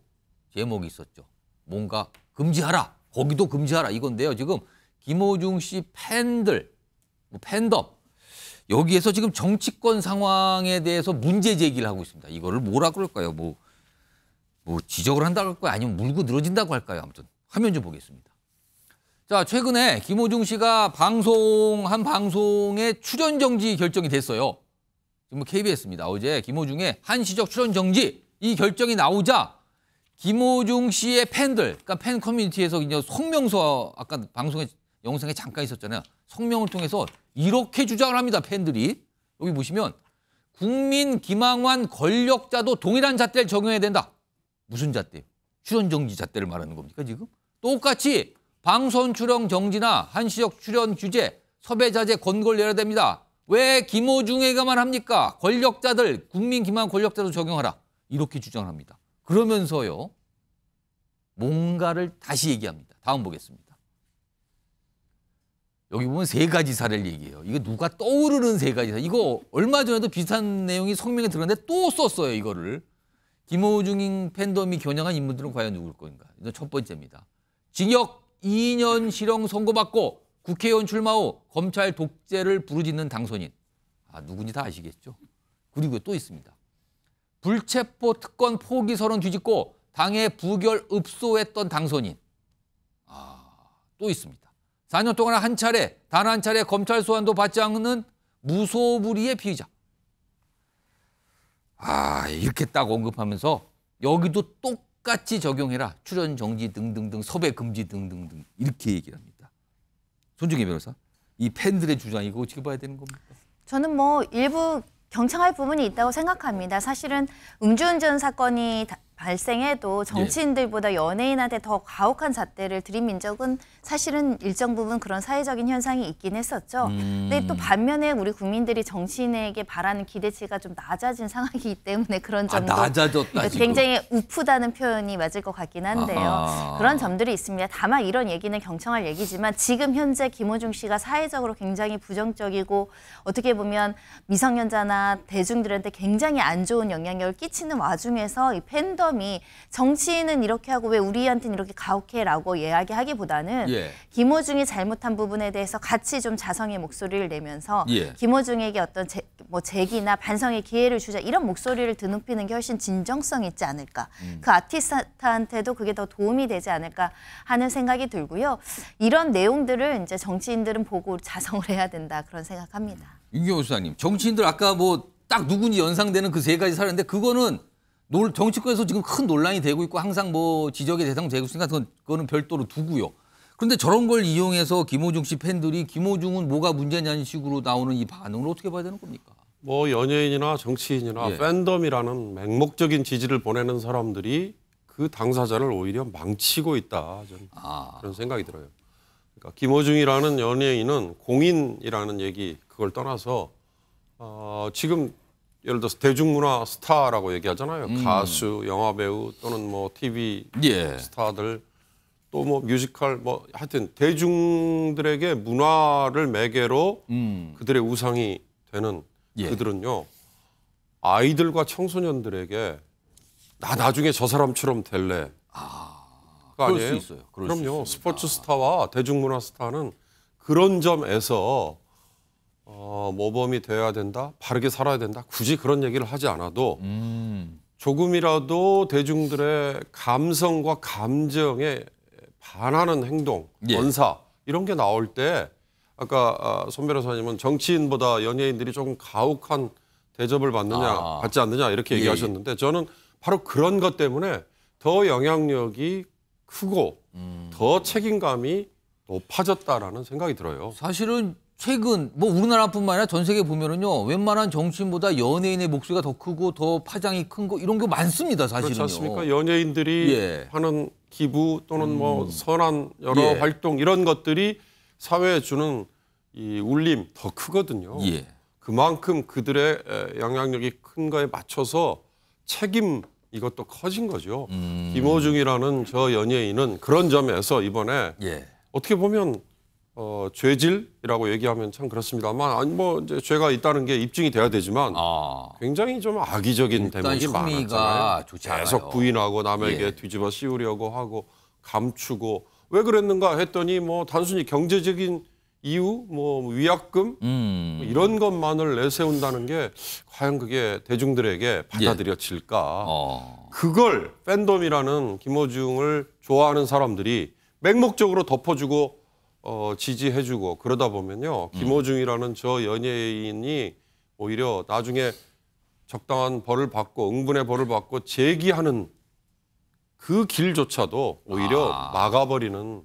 [SPEAKER 1] 제목이 있었죠. 뭔가 금지하라. 거기도 금지하라 이건데요. 지금 김호중 씨 팬들, 뭐 팬덤 여기에서 지금 정치권 상황에 대해서 문제 제기를 하고 있습니다. 이거를 뭐라 그럴까요? 뭐뭐 지적을 한다고 할까요? 아니면 물고 늘어진다고 할까요? 아무튼 화면 좀 보겠습니다. 자, 최근에 김호중 씨가 방송, 한 방송에 출연 정지 결정이 됐어요. 지금 뭐 KBS입니다. 어제 김호중의 한시적 출연 정지 이 결정이 나오자 김호중 씨의 팬들, 그러니까 팬 커뮤니티에서 그냥 성명서 아까 방송에 영상에 잠깐 있었잖아요. 성명을 통해서 이렇게 주장을 합니다. 팬들이 여기 보시면 국민 기망환 권력자도 동일한 잣대를 적용해야 된다. 무슨 잣대? 출연 정지 잣대를 말하는 겁니까 지금? 똑같이 방송 출연 정지나 한시적 출연 규제, 섭외 자제 권고를 내려야 됩니다. 왜 김호중에게만 합니까? 권력자들, 국민 기만 권력자도 적용하라. 이렇게 주장합니다. 그러면서요. 뭔가를 다시 얘기합니다. 다음 보겠습니다. 여기 보면 세 가지 사례를 얘기해요. 이거 누가 떠오르는 세 가지 사례. 이거 얼마 전에도 비슷한 내용이 성명에 들었는데 또 썼어요, 이거를. 김호중 인 팬덤이 겨냥한 인물들은 과연 누굴 건가? 이건 첫 번째입니다. 징역 2년 실형 선고받고 국회의원 출마 후 검찰 독재를 부르짖는 당선인. 아, 누군지 다 아시겠죠? 그리고 또 있습니다. 불체포 특권 포기 선언 뒤집고 당의 부결 읍소했던 당선인. 아, 또 있습니다. 4년 동안 한 차례, 단 한 차례 검찰 소환도 받지 않는 무소불위의 피의자. 아 이렇게 딱 언급하면서 여기도 똑같이 적용해라 출연 정지 등등등 섭외 금지 등등등 이렇게 얘기합니다. 손중기 변호사 이 팬들의 주장이고 어떻게 봐야 되는 겁니까?
[SPEAKER 4] 저는 뭐 일부 경청할 부분이 있다고 생각합니다. 사실은 음주운전 사건이 발생해도 정치인들보다 예. 연예인한테 더 가혹한 잣대를 들이민 적은 사실은 일정 부분 그런 사회적인 현상이 있긴 했었죠. 음. 근데 또 반면에 우리 국민들이 정치인에게 바라는 기대치가 좀 낮아진 상황이기 때문에 그런 아, 점도 아,
[SPEAKER 1] 낮아졌다, 그러니까 굉장히
[SPEAKER 4] 우프다는 표현이 맞을 것 같긴 한데요. 아하. 그런 점들이 있습니다. 다만 이런 얘기는 경청할 얘기지만 지금 현재 김호중 씨가 사회적으로 굉장히 부정적이고 어떻게 보면 미성년자나 대중들한테 굉장히 안 좋은 영향력을 끼치는 와중에서 이 팬덤 시점이 정치인은 이렇게 하고 왜 우리한테는 이렇게 가혹해라고 이야기하기보다는 예. 김호중이 잘못한 부분에 대해서 같이 좀 자성의 목소리를 내면서 예. 김호중에게 어떤 제, 뭐 제기나 반성의 기회를 주자 이런 목소리를 드높이는 게 훨씬 진정성 있지 않을까. 음. 그 아티스트한테도 그게 더 도움이 되지 않을까 하는 생각이 들고요. 이런 내용들을 이제 정치인들은 보고 자성을 해야 된다 그런 생각합니다.
[SPEAKER 1] 윤경호 수사님, 정치인들 아까 뭐 딱 누군지 연상되는 그 세 가지 사례인데 그거는 놀 정치권에서 지금 큰 논란이 되고 있고 항상 뭐 지적의 대상 되고 있으니까 그건, 그거는 별도로 두고요. 그런데 저런 걸 이용해서 김호중 씨 팬들이 김호중은 뭐가 문제냐는 식으로 나오는 이 반응을 어떻게 봐야 되는 겁니까?
[SPEAKER 8] 뭐 연예인이나 정치인이나 예. 팬덤이라는 맹목적인 지지를 보내는 사람들이 그 당사자를 오히려 망치고 있다. 저는 아. 그런 생각이 들어요. 그러니까 김호중이라는 연예인은 공인이라는 얘기 그걸 떠나서 어, 지금 예를 들어서 대중문화 스타라고 얘기하잖아요. 음. 가수, 영화배우 또는 뭐 TV 예. 스타들 또 뭐 뮤지컬 뭐 하여튼 대중들에게 문화를 매개로 음. 그들의 우상이 되는 예. 그들은요. 아이들과 청소년들에게 나 나중에 저 사람처럼 될래. 아, 그럴 수 있어요. 그럼요. 스포츠 스타와 대중문화 스타는 그런 점에서 어, 모범이 돼야 된다, 바르게 살아야 된다. 굳이 그런 얘기를 하지 않아도
[SPEAKER 7] 음.
[SPEAKER 8] 조금이라도 대중들의 감성과 감정에 반하는 행동, 예. 언사 이런 게 나올 때 아까 아, 손 변호사님은 정치인보다 연예인들이 조금 가혹한 대접을 받느냐, 아. 받지 않느냐 이렇게 예, 예. 얘기하셨는데 예. 저는 바로 그런 것 때문에 더 영향력이 크고 음. 더 책임감이 높아졌다라는 생각이 들어요.
[SPEAKER 1] 사실은 최근 뭐 우리나라뿐만 아니라 전 세계 보면은요 웬만한 정치인보다 연예인의 목소리가 더 크고 더 파장이 큰 거 이런 게 많습니다 사실은요. 그렇지 않습니까?
[SPEAKER 8] 연예인들이 예. 하는 기부 또는 뭐 음. 뭐 선한 여러 예. 활동 이런 것들이 사회에 주는 이 울림 더 크거든요. 예. 그만큼 그들의 영향력이 큰 거에 맞춰서 책임 이것도 커진 거죠. 음. 김호중이라는 저 연예인은 그런 점에서 이번에 예. 어떻게 보면 어, 죄질이라고 얘기하면 참 그렇습니다만 아니 뭐 이제 죄가 있다는 게 입증이 돼야 되지만 아. 굉장히 좀 악의적인 대목이 많았잖아요. 계속 부인하고 남에게 예. 뒤집어 씌우려고 하고 감추고 왜 그랬는가 했더니 뭐 단순히 경제적인 이유, 뭐 위약금 뭐 음. 뭐 이런 것만을 내세운다는 게 과연 그게 대중들에게 예. 받아들여질까? 예. 어. 그걸 팬덤이라는 김호중을 좋아하는 사람들이 맹목적으로 덮어주고 어, 지지해주고 그러다 보면요 음. 김호중이라는 저 연예인이 오히려 나중에 적당한 벌을 받고 응분의 벌을 받고 재기하는 그 길조차도 오히려 아. 막아버리는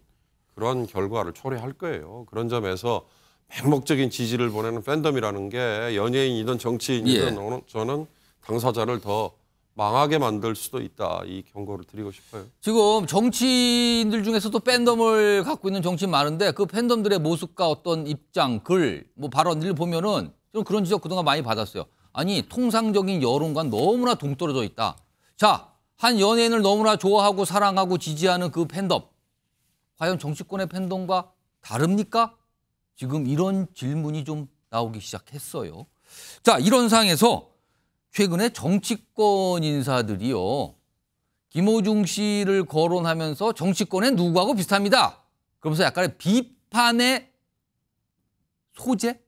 [SPEAKER 8] 그런 결과를 초래할 거예요. 그런 점에서 맹목적인 지지를 보내는 팬덤이라는 게 연예인이든 정치인이든 예. 저는 당사자를 더 망하게 만들 수도 있다 이 경고를 드리고 싶어요.
[SPEAKER 1] 지금 정치인들 중에서도 팬덤을 갖고 있는 정치인 많은데 그 팬덤들의 모습과 어떤 입장, 글, 뭐 발언을 보면은 좀 그런 지적 그동안 많이 받았어요. 아니 통상적인 여론과 너무나 동떨어져 있다. 자, 한 연예인을 너무나 좋아하고 사랑하고 지지하는 그 팬덤. 과연 정치권의 팬덤과 다릅니까? 지금 이런 질문이 좀 나오기 시작했어요. 자, 이런 상에서 최근에 정치권 인사들이요. 김호중 씨를 거론하면서 정치권에 누구하고 비슷합니다. 그러면서 약간의 비판의 소재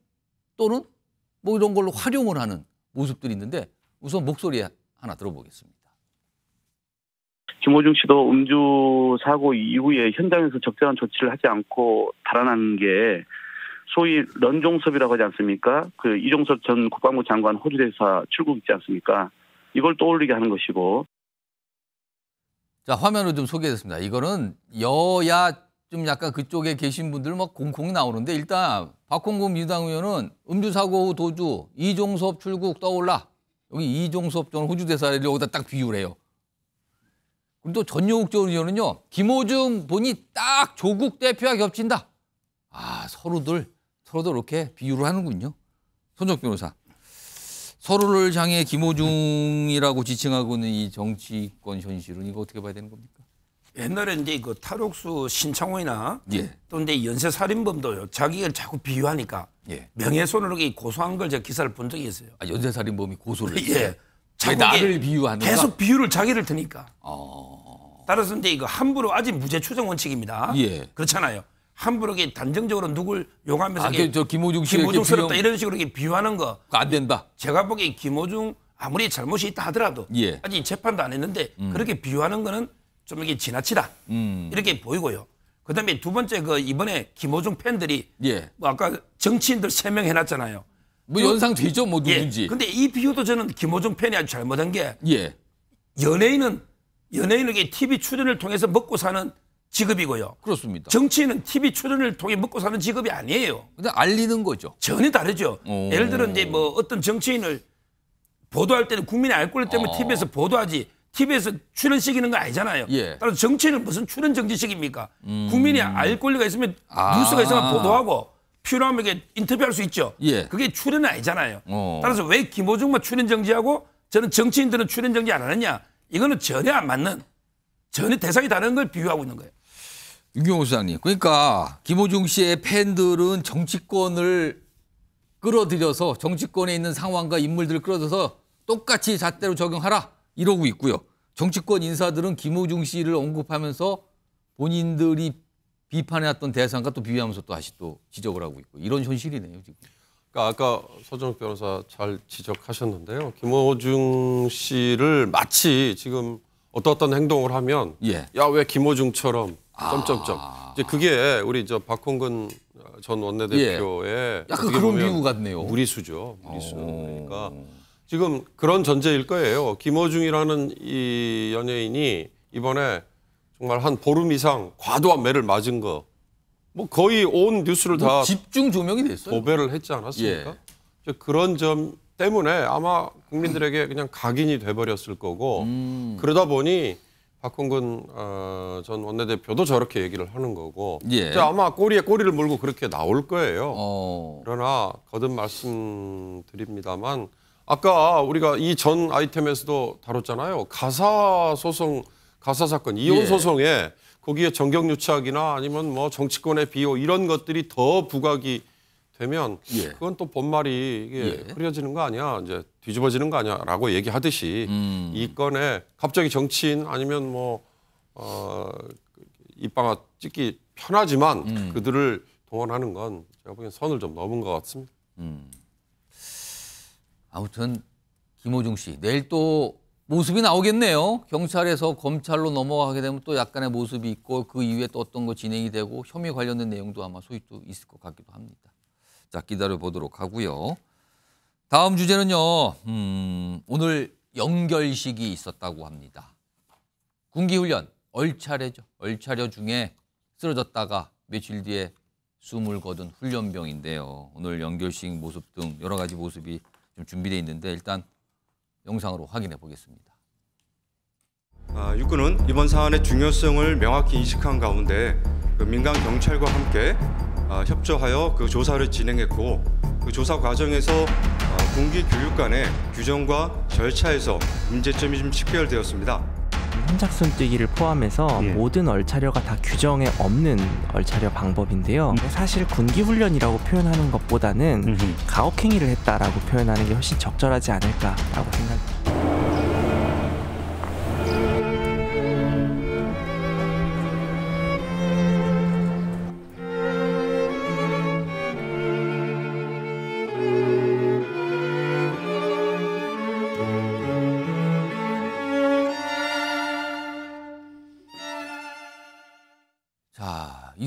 [SPEAKER 1] 또는 뭐 이런 걸로 활용을 하는 모습들이 있는데 우선 목소리 하나 들어보겠습니다. 김호중 씨도 음주 사고 이후에 현장에서 적절한 조치를 하지 않고 달아난 게 소위 런종섭이라고 하지 않습니까? 그 이종섭 전 국방부 장관 호주 대사 출국 있지 않습니까? 이걸 떠올리게 하는 것이고. 자화면을좀 소개했습니다. 이거는 여야 좀 약간 그쪽에 계신 분들 막 뭐 공공 나오는데 일단 박홍근 민주당 의원은 음주 사고 후 도주 이종섭 출국 떠올라 여기 이종섭 전 호주 대사를 여기다 딱 비유해요. 그리고 또 전용욱 전 의원은요 김호중 본이 딱 조국 대표와 겹친다. 아 서로들 서로도 이렇게 비유를 하는군요. 손적 변호사. 서로를 장애 김호중이라고 지칭하고 있는 이 정치권 현실은 이거 어떻게 봐야 되는 겁니까?
[SPEAKER 6] 옛날에 이제 그 탈옥수 신창호이나 예. 또 이제 연쇄 살인범도요 자기를 자꾸 비유하니까 예. 명예훼손으로 고소한 걸 제가 기사를 본 적이 있어요. 아, 연쇄 살인범이 고소를 예. 자기 나를 비유하는 계속 비유를 자기를 드니까. 어... 따라서 이제 이거 함부로 아직 무죄 추정 원칙입니다. 예. 그렇잖아요. 함부로 게 단정적으로 누굴 용하면서 아, 그 저 김호중 김호중스럽다 비용... 이런 식으로 비유하는 거안 된다. 제가 보기에 김호중 아무리 잘못이 있다 하더라도 예. 아직 재판도 안 했는데 음. 그렇게 비유하는 거는 좀 이게 지나치다 음. 이렇게 보이고요. 그다음에 두 번째 그 이번에 김호중 팬들이 예. 뭐 아까 정치인들 세 명 해놨잖아요.
[SPEAKER 7] 뭐 그 연상되죠, 뭐
[SPEAKER 6] 예. 누군지. 예. 근데 이 비유도 저는 김호중 팬이 아주 잘못한 게 예. 연예인은 연예인에게 TV 출연을 통해서 먹고 사는 직업이고요. 그렇습니다. 정치인은 TV 출연을 통해 먹고 사는 직업이 아니에요. 근데 알리는 거죠. 전혀 다르죠. 오. 예를 들어 이제 뭐 어떤 정치인을 보도할 때는 국민의 알 권리 때문에 아. TV에서 보도하지 TV에서 출연시키는 거 아니잖아요. 예. 따라서 정치인은 무슨 출연 정지식입니까? 음. 국민의 알 권리가 있으면 아. 뉴스가 있으면 보도하고 필요하면 인터뷰할 수 있죠. 예. 그게 출연은 아니잖아요. 오. 어. 따라서 왜 김호중만 출연 정지하고 저는 정치인들은 출연 정지 안 하느냐? 이거는 전혀 안 맞는 전혀 대상이 다른 걸 비유하고 있는 거예요. 윤경호 수장님.
[SPEAKER 1] 그러니까 김호중 씨의 팬들은 정치권을 끌어들여서 정치권에 있는 상황과 인물들을 끌어들여서 똑같이 잣대로 적용하라 이러고 있고요. 정치권 인사들은 김호중 씨를 언급하면서 본인들이 비판해왔던 대상과 또비유하면서또 다시 또 지적을 하고 있고 이런 현실이네요 지금. 그러니까 아까
[SPEAKER 8] 서정욱 변호사 잘 지적하셨는데요. 김호중 씨를 마치 지금 어떤 어떤 행동을 하면 예. 야왜 김호중처럼 점점점. 아. 이제 그게 우리 저 박홍근 전 원내대표의 예. 약간 그런 비유 같네요. 무리수죠. 무리수. 오. 어. 그러니까 지금 그런 전제일 거예요. 김호중이라는이 연예인이 이번에 정말 한 보름 이상 과도한 매를 맞은 거. 뭐 거의 온 뉴스를 뭐다 집중 조명이 됐어요. 도배를 했지 않았습니까? 예. 그런 점 때문에 아마 국민들에게 그냥 각인이 돼 버렸을 거고 음. 그러다 보니 박홍근 어, 전 원내대표도 저렇게 얘기를 하는 거고 예. 아마 꼬리에 꼬리를 물고 그렇게 나올 거예요. 어. 그러나 거듭 말씀드립니다만 아까 우리가 이 전 아이템에서도 다뤘잖아요. 가사 소송, 가사 사건, 이혼 예. 소송에 거기에 정경유착이나 아니면 뭐 정치권의 비호 이런 것들이 더 부각이 되면 예. 그건 또 본말이 이게 예. 흐려지는 거 아니야. 이제 뒤집어지는 거 아니야라고 얘기하듯이 음. 이 건에 갑자기 정치인 아니면 뭐 어, 입방아 찍기 편하지만 음. 그들을 동원하는 건 제가 보기엔 선을 좀 넘은 것 같습니다.
[SPEAKER 7] 음.
[SPEAKER 1] 아무튼 김호중 씨 내일 또 모습이 나오겠네요. 경찰에서 검찰로 넘어가게 되면 또 약간의 모습이 있고 그 이후에 또 어떤 거 진행이 되고 혐의 관련된 내용도 아마 소집도 있을 것 같기도 합니다. 자 기다려 보도록 하고요. 다음 주제는요. 음, 오늘 연결식이 있었다고 합니다. 군기훈련 얼차례죠. 얼차려 중에 쓰러졌다가 며칠 뒤에 숨을 거둔 훈련병인데요. 오늘 연결식 모습 등 여러 가지 모습이 좀 준비되어 있는데 일단 영상으로 확인해 보겠습니다.
[SPEAKER 8] 아, 육군은 이번 사안의 중요성을 명확히 인식한 가운데 그 민간 경찰과 함께 아, 협조하여 그 조사를 진행했고 그 조사 과정에서 어, 군기 교육 관의 규정과 절차에서 문제점이 좀 식별되었습니다.
[SPEAKER 5] 혼작손 뛰기를 포함해서 예. 모든 얼차려가 다 규정에 없는 얼차려 방법인데요. 음. 사실 군기 훈련이라고 표현하는 것보다는 음흠. 가혹행위를 했다라고 표현하는 게 훨씬 적절하지 않을까라고 생각합니다.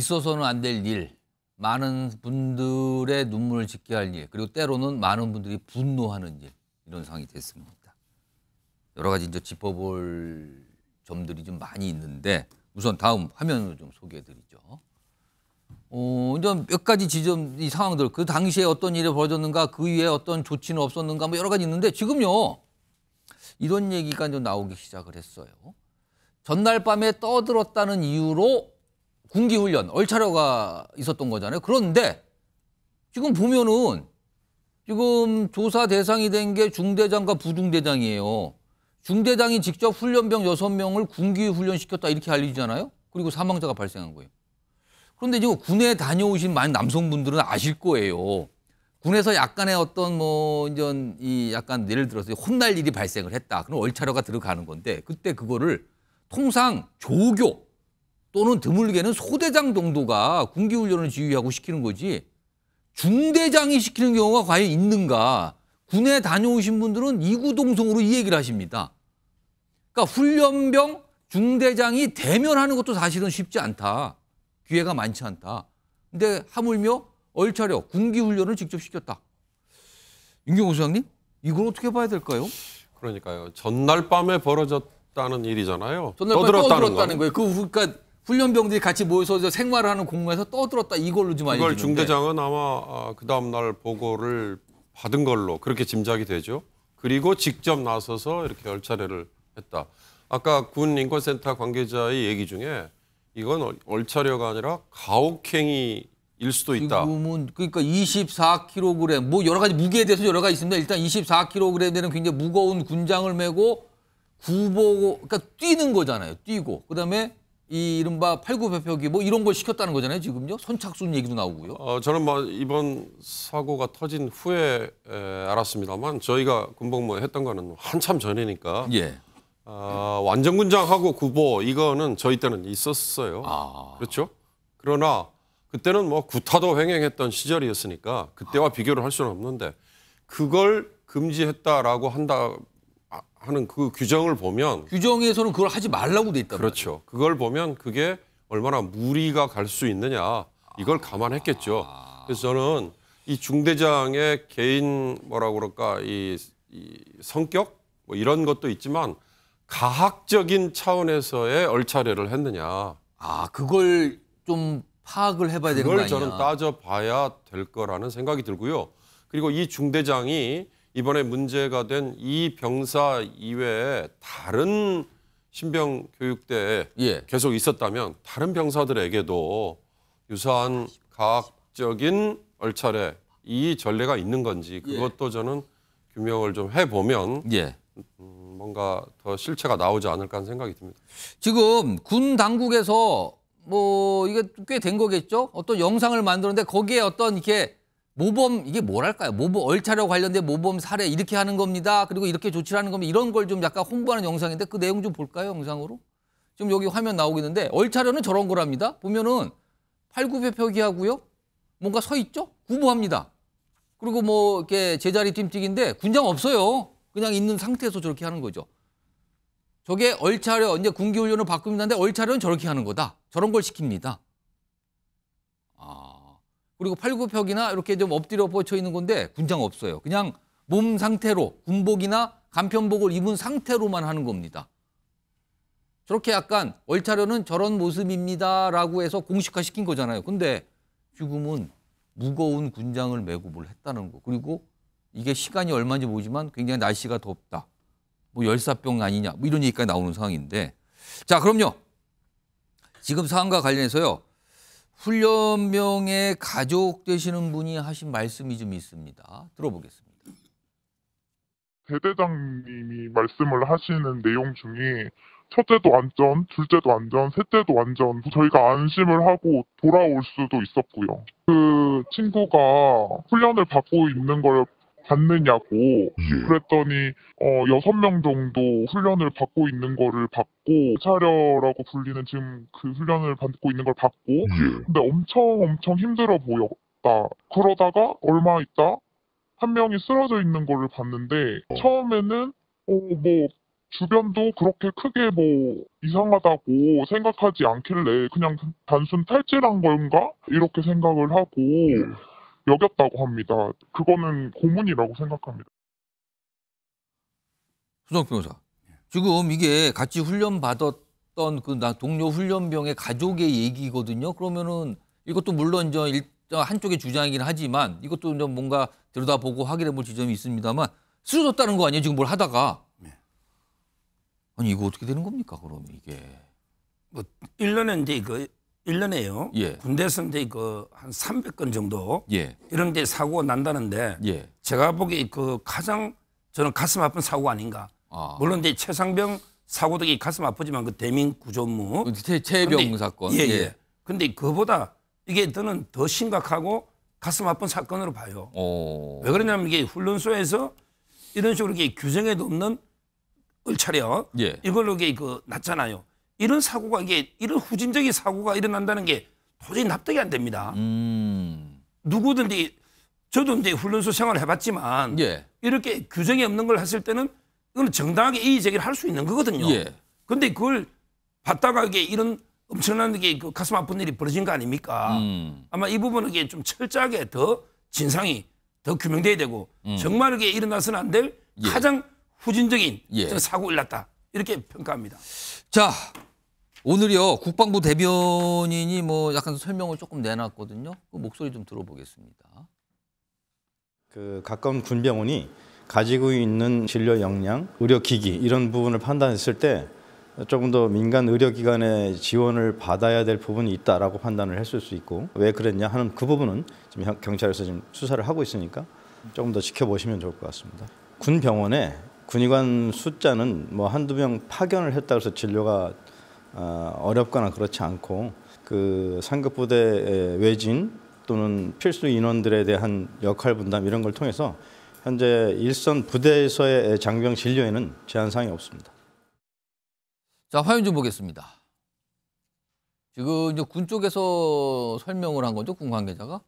[SPEAKER 1] 있어서는 안 될 일, 많은 분들의 눈물을 짓게 할 일, 그리고 때로는 많은 분들이 분노하는 일 이런 상황이 됐습니다. 여러 가지 이제 짚어볼 점들이 좀 많이 있는데 우선 다음 화면으로 좀 소개해드리죠. 어, 이제 몇 가지 지점, 이 상황들, 그 당시에 어떤 일이 벌어졌는가, 그 위에 어떤 조치는 없었는가, 뭐 여러 가지 있는데 지금요, 이런 얘기가 좀 나오기 시작을 했어요. 전날 밤에 떠들었다는 이유로 군기훈련 얼차려가 있었던 거잖아요. 그런데 지금 보면은 지금 조사 대상이 된 게 중대장과 부중대장이에요. 중대장이 직접 훈련병 여섯 명을 군기 훈련시켰다 이렇게 알리잖아요. 그리고 사망자가 발생한 거예요. 그런데 지금 군에 다녀오신 많은 남성분들은 아실 거예요. 군에서 약간의 어떤 뭐 이제 이 약간 예를 들어서 혼날 일이 발생을 했다. 그럼 얼차려가 들어가는 건데 그때 그거를 통상 조교 또는 드물게는 소대장 정도가 군기훈련을 지휘하고 시키는 거지 중대장이 시키는 경우가 과연 있는가 군에 다녀오신 분들은 이구동성으로 이 얘기를 하십니다. 그러니까 훈련병 중대장이 대면하는 것도 사실은 쉽지 않다. 기회가 많지 않다. 근데 하물며 얼차려 군기훈련을 직접 시켰다. 윤경호 소장님 이걸 어떻게 봐야 될까요?
[SPEAKER 8] 그러니까요. 전날 밤에 벌어졌다는 일이잖아요. 전날 밤에 떠들었다는, 떠들었다는 거예요. 그 그러니까 훈련병들이 같이 모여서 생활을 하는 공간에서
[SPEAKER 1] 떠들었다 이걸로 좀 알려주는데. 그걸 중대장은
[SPEAKER 8] 아마 아, 그 다음 날 보고를 받은 걸로 그렇게 짐작이 되죠. 그리고 직접 나서서 이렇게 열차례를 했다. 아까 군 인권센터 관계자의 얘기 중에 이건 얼차려가 아니라 가혹행위 일 수도 있다.
[SPEAKER 1] 지금은 그러니까 24kg 뭐 여러 가지 무게에 대해서 여러 가지 있습니다. 일단 24kg 되는 굉장히 무거운 군장을 메고 구보고 그러니까 뛰는 거잖아요. 뛰고 그다음에 이 이른바 팔굽혀펴기 뭐 이런 걸 시켰다는 거잖아요 지금요 선착순 얘기도 나오고요.
[SPEAKER 8] 어, 저는 뭐 이번 사고가 터진 후에 에, 알았습니다만 저희가 군복무 뭐 했던 거는 한참 전이니까 예. 어, 완전군장하고 구보 이거는 저희 때는 있었어요. 아. 그렇죠? 그러나 그때는 뭐 구타도 횡행했던 시절이었으니까 그때와 아. 비교를 할 수는 없는데 그걸 금지했다라고 한다 하는 그 규정을 보면 규정에서는 그걸 하지 말라고 돼 있다. 그렇죠. 그걸 보면 그게 얼마나 무리가 갈 수 있느냐 이걸 감안했겠죠. 그래서 저는 이 중대장의 개인 뭐라고 그럴까 이, 이 성격 뭐 이런 것도 있지만 가학적인 차원에서의 얼차례를 했느냐. 아 그걸 좀 파악을
[SPEAKER 1] 해봐야 되는 거아니 그걸 저는
[SPEAKER 8] 따져봐야 될 거라는 생각이 들고요. 그리고 이 중대장이 이번에 문제가 된 이 병사 이외에 다른 신병 교육대에 예. 계속 있었다면 다른 병사들에게도 유사한 과학적인 얼차례 이 전례가 있는 건지 예. 그것도 예. 저는 규명을 좀 해보면 예. 음, 뭔가 더 실체가 나오지 않을까 하는 생각이 듭니다. 지금 군 당국에서 뭐 이게 꽤 된 거겠죠?
[SPEAKER 1] 어떤 영상을 만드는데 거기에 어떤 이렇게 모범 이게 뭐랄까요? 모범 얼차려 관련된 모범 사례 이렇게 하는 겁니다. 그리고 이렇게 조치를 하는 겁니다. 이런 걸 좀 약간 홍보하는 영상인데 그 내용 좀 볼까요? 영상으로? 지금 여기 화면 나오고 있는데 얼차려는 저런 거랍니다. 보면은 팔굽혀펴기하고요. 뭔가 서 있죠? 구부합니다. 그리고 뭐 이렇게 제자리 뜀찍인데 군장 없어요. 그냥 있는 상태에서 저렇게 하는 거죠. 저게 얼차려 이제 군기 훈련을 바꿉니다데 얼차려는 저렇게 하는 거다. 저런 걸 시킵니다. 그리고 팔굽혀기나 펴 이렇게 좀 엎드려 뻗쳐 있는 건데 군장 없어요. 그냥 몸 상태로 군복이나 간편복을 입은 상태로만 하는 겁니다. 저렇게 약간 월차려는 저런 모습입니다라고 해서 공식화시킨 거잖아요. 근데 지금은 무거운 군장을 메고 뭘 했다는 거. 그리고 이게 시간이 얼마인지 모르지만 굉장히 날씨가 덥다. 뭐 열사병 아니냐. 뭐 이런 얘기까지 나오는 상황인데. 자, 그럼요. 지금 상황과 관련해서요. 훈련병의 가족 되시는 분이 하신 말씀이 좀 있습니다. 들어보겠습니다.
[SPEAKER 8] 대대장님이 말씀을 하시는 내용 중에 첫째도 안전, 둘째도 안전, 셋째도 안전. 뭐 저희가 안심을 하고 돌아올 수도 있었고요. 그 친구가 훈련을 받고 있는 걸 받느냐고 예. 그랬더니 어 여섯 명 정도 훈련을 받고 있는 거를 받고 차려라고 불리는 지금 그 훈련을 받고 있는 걸 받고 예. 근데 엄청 엄청 힘들어 보였다 그러다가 얼마 있다 한 명이 쓰러져 있는 거를 봤는데 어. 처음에는 어 뭐 주변도 그렇게 크게 뭐 이상하다고 생각하지 않길래 그냥 단순 탈질한 건가 이렇게 생각을 하고 예. 여겼다고 합니다. 그거는 고문이라고
[SPEAKER 3] 생각합니다.
[SPEAKER 1] 수석
[SPEAKER 8] 변호사, 지금 이게 같이
[SPEAKER 1] 훈련 받았던 그 동료 훈련병의 가족의 얘기거든요. 그러면은 이것도 물론 저 한쪽의 주장이긴 하지만 이것도 좀 뭔가 들여다보고 확인해볼 지점이 있습니다만 쓰러졌다는 거 아니에요? 지금 뭘 하다가 네. 아니 이거 어떻게 되는 겁니까? 그러면 이게
[SPEAKER 6] 뭐 일년에 이제 그 1년에요. 예. 군대 선대 그한 300건 정도 예. 이런 데 사고 가 난다는데 예. 제가 보기에 그 가장 저는 가슴 아픈 사고 아닌가. 아. 물론 이제 최상병 사고도 이 가슴 아프지만 그 대민 구조무 최병 그 사건. 예, 예. 예. 근데 그보다 이게 저는 더 심각하고 가슴 아픈 사건으로 봐요. 오. 왜 그러냐면 이게 훈련소에서 이런 식으로 이게 규정에도 없는 을차려 예. 이걸로 이게 그 났잖아요. 이런 사고가 이게 이런 후진적인 사고가 일어난다는 게 도저히 납득이 안 됩니다. 음. 누구든지 저도 이제 훈련소 생활을 해봤지만 예. 이렇게 규정이 없는 걸 했을 때는 이건 정당하게 이의 제기를 할 수 있는 거거든요. 그런데 예. 그걸 받다가 이게 이런 엄청난 게그 가슴 아픈 일이 벌어진 거 아닙니까? 음. 아마 이 부분은 이게 좀 철저하게 더 진상이 더 규명돼야 되고 음. 정말 이게 일어나서는 안될 예. 가장 후진적인 예. 사고 일났다 이렇게 평가합니다. 자 오늘요 이 국방부 대변인이 뭐 약간 설명을 조금
[SPEAKER 1] 내놨거든요. 그 목소리 좀 들어보겠습니다.
[SPEAKER 2] 그 가까운 군병원이 가지고 있는 진료 역량, 의료 기기 이런 부분을 판단했을 때 조금 더 민간 의료기관의 지원을 받아야 될 부분이 있다라고 판단을 했을 수 있고 왜 그랬냐 하는 그 부분은 지금 경찰에서 지금 수사를 하고 있으니까 조금 더 지켜보시면 좋을 것 같습니다. 군 병원에 군의관 숫자는 뭐 한두 명 파견을 했다고 해서 진료가 어, 어렵거나 그렇지 않고 그 상급 부대 외진 또는 필수 인원들에 대한 역할 분담 이런 걸 통해서 현재 일선 부대에서의 장병 진료에는 제한 사항이 없습니다. 자 화면 좀 보겠습니다.
[SPEAKER 1] 지금 이제 군 쪽에서 설명을 한 거죠 군 관계자가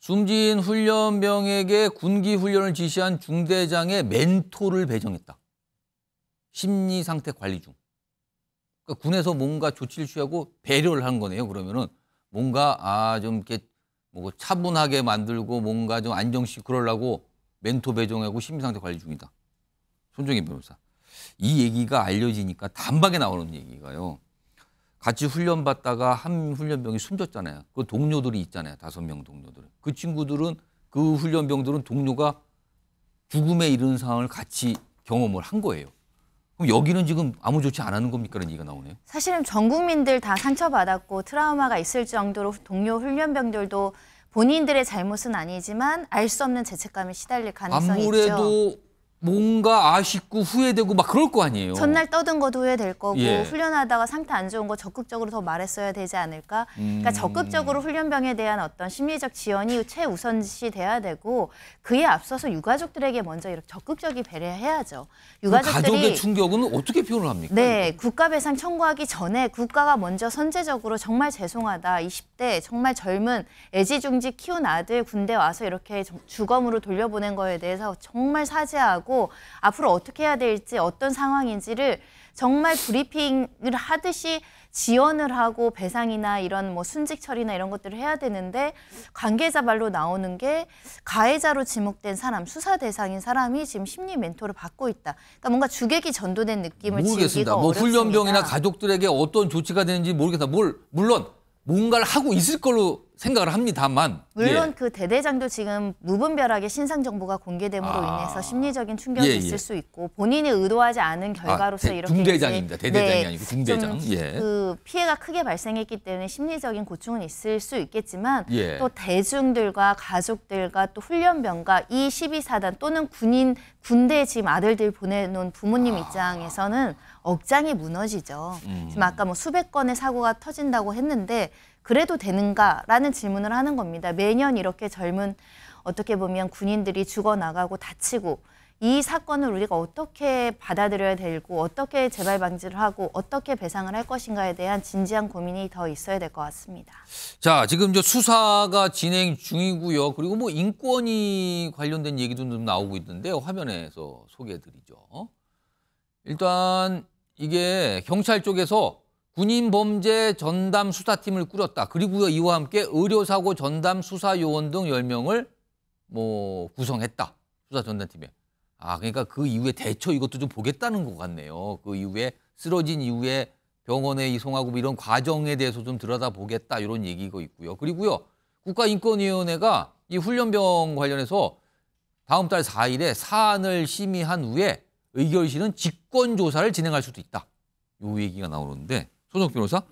[SPEAKER 1] 숨진 훈련병에게 군기 훈련을 지시한 중대장의 멘토를 배정했다. 심리 상태 관리 중. 그러니까 군에서 뭔가 조치를 취하고 배려를 한 거네요. 그러면은 뭔가 아 좀 이렇게 뭐 그 차분하게 만들고 뭔가 좀 안정시 그러려고 멘토 배정하고 심리상태 관리 중이다. 손정희 변호사. 이 얘기가 알려지니까 단박에 나오는 얘기가요. 같이 훈련 받다가 한 훈련병이 숨졌잖아요. 그 동료들이 있잖아요. 다섯 명 동료들은. 그 친구들은 그 훈련병들은 동료가 죽음에 이르는 상황을 같이 경험을 한 거예요. 그럼 여기는 지금 아무 조치 안 하는 겁니까? 라는 얘기가
[SPEAKER 4] 나오네요. 사실은 전 국민들 다 상처받았고 트라우마가 있을 정도로 동료 훈련병들도 본인들의 잘못은 아니지만 알 수 없는 죄책감에 시달릴 가능성이 아무래도 있죠. 아무래도
[SPEAKER 1] 뭔가 아쉽고 후회되고 막 그럴 거 아니에요. 전날
[SPEAKER 4] 떠든 것도 후회될 거고 예. 훈련하다가 상태 안 좋은 거 적극적으로 더 말했어야 되지 않을까. 그러니까 음... 그러니까 적극적으로 훈련병에 대한 어떤 심리적 지원이 최우선시 돼야 되고 그에 앞서서 유가족들에게 먼저 이렇게 적극적이 배려해야죠. 그 유가족들이 가족의
[SPEAKER 1] 충격은 어떻게 표현을 합니까?
[SPEAKER 4] 네, 국가 배상 청구하기 전에 국가가 먼저 선제적으로 정말 죄송하다. 20대 정말 젊은 애지중지 키운 아들 군대 와서 이렇게 주검으로 돌려보낸 거에 대해서 정말 사죄하고 하고 앞으로 어떻게 해야 될지 어떤 상황인지를 정말 브리핑을 하듯이 지원을 하고 배상이나 이런 뭐 순직 처리나 이런 것들을 해야 되는데 관계자 말로 나오는 게 가해자로 지목된 사람 수사 대상인 사람이 지금 심리 멘토를 받고 있다. 그러니까 뭔가 주객이 전도된 느낌을 모르겠습니다. 뭐 훈련병이나
[SPEAKER 1] 가족들에게 어떤 조치가 되는지 모르겠다. 뭘 물론 뭔가를 하고 있을 걸로 생각을 합니다만 물론 예.
[SPEAKER 4] 그 대대장도 지금 무분별하게 신상 정보가 공개됨으로 아... 인해서 심리적인 충격이 예, 예. 있을 수 있고 본인이 의도하지 않은 아, 결과로서 아, 대, 이렇게
[SPEAKER 1] 중대장입니다. 대대장이 네,
[SPEAKER 4] 아니고 중대장. 예. 그 피해가 크게 발생했기 때문에 심리적인 고충은 있을 수 있겠지만 예. 또 대중들과 가족들과 또 훈련병과 이 12사단 또는 군인 군대 지금 아들들 보내놓은 부모님 아... 입장에서는 억장이 무너지죠. 음... 지금 아까 뭐 수백 건의 사고가 터진다고 했는데 그래도 되는가라는 질문을 하는 겁니다. 매년 이렇게 젊은 어떻게 보면 군인들이 죽어나가고 다치고 이 사건을 우리가 어떻게 받아들여야 되고 어떻게 재발 방지를 하고 어떻게 배상을 할 것인가에 대한 진지한 고민이 더 있어야 될 것 같습니다.
[SPEAKER 1] 자, 지금 저 수사가 진행 중이고요. 그리고 뭐 인권이 관련된 얘기도 좀 나오고 있는데 화면에서 소개해 드리죠. 일단 이게 경찰 쪽에서 군인 범죄 전담 수사팀을 꾸렸다. 그리고 이와 함께 의료사고 전담 수사 요원 등 10명을 뭐 구성했다. 수사 전담팀에. 아, 그러니까 그 이후에 대처 이것도 좀 보겠다는 것 같네요. 그 이후에 쓰러진 이후에 병원에 이송하고 뭐 이런 과정에 대해서 좀 들여다보겠다 이런 얘기가 있고요. 그리고요, 국가인권위원회가 이 훈련병 관련해서 다음 달 4일에 사안을 심의한 후에 의결실은 직권 조사를 진행할 수도 있다. 요 얘기가 나오는데 소속 변호사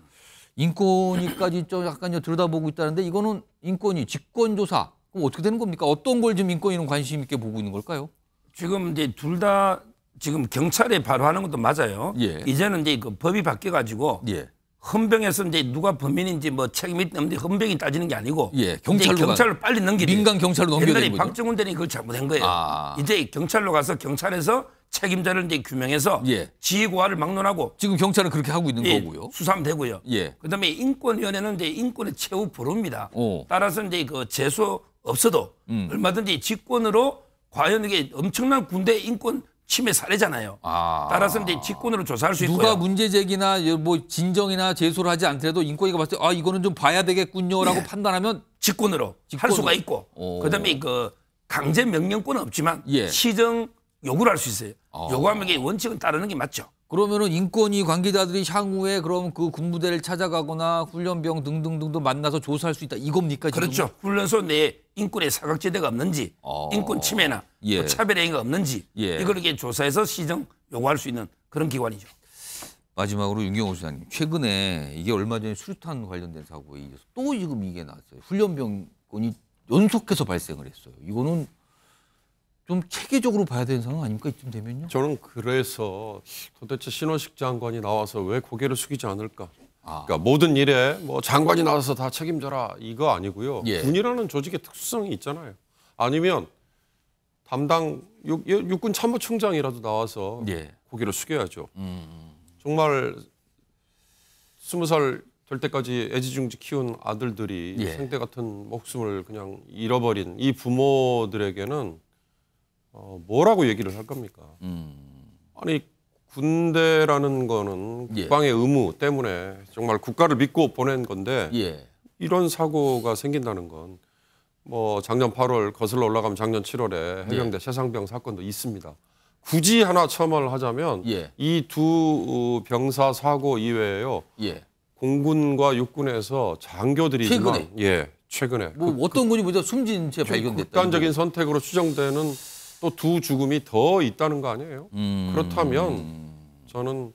[SPEAKER 1] 인권위까지 좀 약간 들여다보고 있다는데 이거는 인권위 직권조사 그럼 어떻게 되는 겁니까? 어떤 걸 지금 인권위는 관심 있게 보고 있는 걸까요?
[SPEAKER 6] 지금 이제 둘 다 지금 경찰에 바로 하는 것도 맞아요. 예. 이제는 이제 그 법이 바뀌어 가지고 예. 헌병에서 이제 누가 범인인지 뭐 책임이 있는데 헌병이 따지는 게 아니고 예, 경찰로 경찰을 빨리 넘기는 민간 경찰로 넘겨야 옛날에 박정훈 대이 그걸 잘못한 거예요. 아. 이제 경찰로 가서 경찰에서 책임자를 이제 규명해서 예. 지휘 고하를 막론하고 지금 경찰은 그렇게 하고 있는 예, 거고요. 수사되고요. 하면 예. 그다음에 인권위원회는 이제 인권의 최후 보루입니다. 오. 어. 따라서 이제 그 재소 없어도 음. 얼마든지 직권으로 과연 이게 엄청난 군대 인권 침해 사례잖아요. 아. 따라서 이제 직권으로 조사할 수 있고요. 누가 문제
[SPEAKER 1] 제기나 뭐 진정이나 재소를 하지 않더라도 인권위가 봤을 때아 이거는 좀 봐야 되겠군요라고 예. 판단하면
[SPEAKER 6] 직권으로, 직권으로, 할 수가 있고 오. 그다음에 그 강제 명령권은 없지만 예. 시정 요구를 할 수 있어요. 아. 요구하면 게 원칙은 따르는 게 맞죠. 그러면은 인권위 관계자들이
[SPEAKER 1] 향후에 그럼 그 군부대를 찾아가거나 훈련병 등등등도 만나서 조사할 수 있다 이겁니까?
[SPEAKER 6] 지금? 그렇죠. 훈련소 내에 인권의 사각지대가 없는지, 아. 인권 침해나 예. 차별 행위가 없는지 예. 이걸 이렇게 조사해서 시정 요구할 수 있는 그런 기관이죠.
[SPEAKER 1] 마지막으로 윤경호 수장님 최근에 이게 얼마 전에 수류탄 관련된 사고에 이어서
[SPEAKER 6] 또 지금 이게 나왔어요.
[SPEAKER 8] 훈련병권이 연속해서 발생을 했어요. 이거는
[SPEAKER 1] 좀 체계적으로 봐야 되는 상황 아닙니까 이쯤 되면요?
[SPEAKER 8] 저는 그래서 도대체 신원식 장관이 나와서 왜 고개를 숙이지 않을까? 아. 그러니까 모든 일에 뭐 장관이 나와서 다 책임져라 이거 아니고요. 예. 군이라는 조직의 특수성이 있잖아요. 아니면 담당 육, 군 참모총장이라도 나와서 예. 고개를 숙여야죠. 음. 음. 정말 스무 살 될 때까지 애지중지 키운 아들들이 예. 생태 같은 목숨을 그냥 잃어버린 이 부모들에게는 어, 뭐라고 얘기를 할 겁니까?
[SPEAKER 7] 음.
[SPEAKER 8] 아니 군대라는 거는 예. 국방의 예. 의무 때문에 정말 국가를 믿고 보낸 건데 예. 이런 사고가 생긴다는 건 뭐 작년 8월 거슬러 올라가면 작년 7월에 해병대 예. 세상병 사건도 있습니다. 굳이 하나 첨언을 하자면 예. 이두 어, 병사 사고 이외에요. 예. 공군과 육군에서 장교들이 최근에 예 최근에 뭐 그, 어떤 군이 먼저 숨진 채 발견됐다. 극단적인 선택으로 추정되는 또두 죽음이 더 있다는 거 아니에요? 음. 그렇다면 저는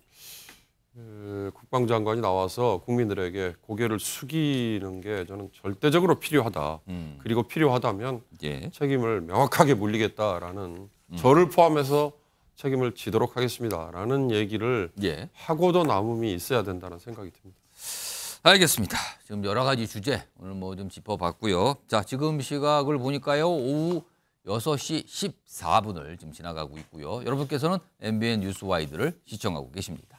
[SPEAKER 8] 국방장관이 나와서 국민들에게 고개를 숙이는 게 저는 절대적으로 필요하다. 음. 그리고 필요하다면 예. 책임을 명확하게 물리겠다라는 음. 저를 포함해서 책임을 지도록 하겠습니다라는 얘기를 예. 하고도 남음이 있어야 된다는 생각이 듭니다.
[SPEAKER 1] 알겠습니다. 지금 여러 가지 주제 오늘 뭐 좀 짚어봤고요. 자 지금 시각을 보니까요 오후 6시 14분을 지금 지나가고 있고요. 여러분께서는 MBN 뉴스와이드를 시청하고 계십니다.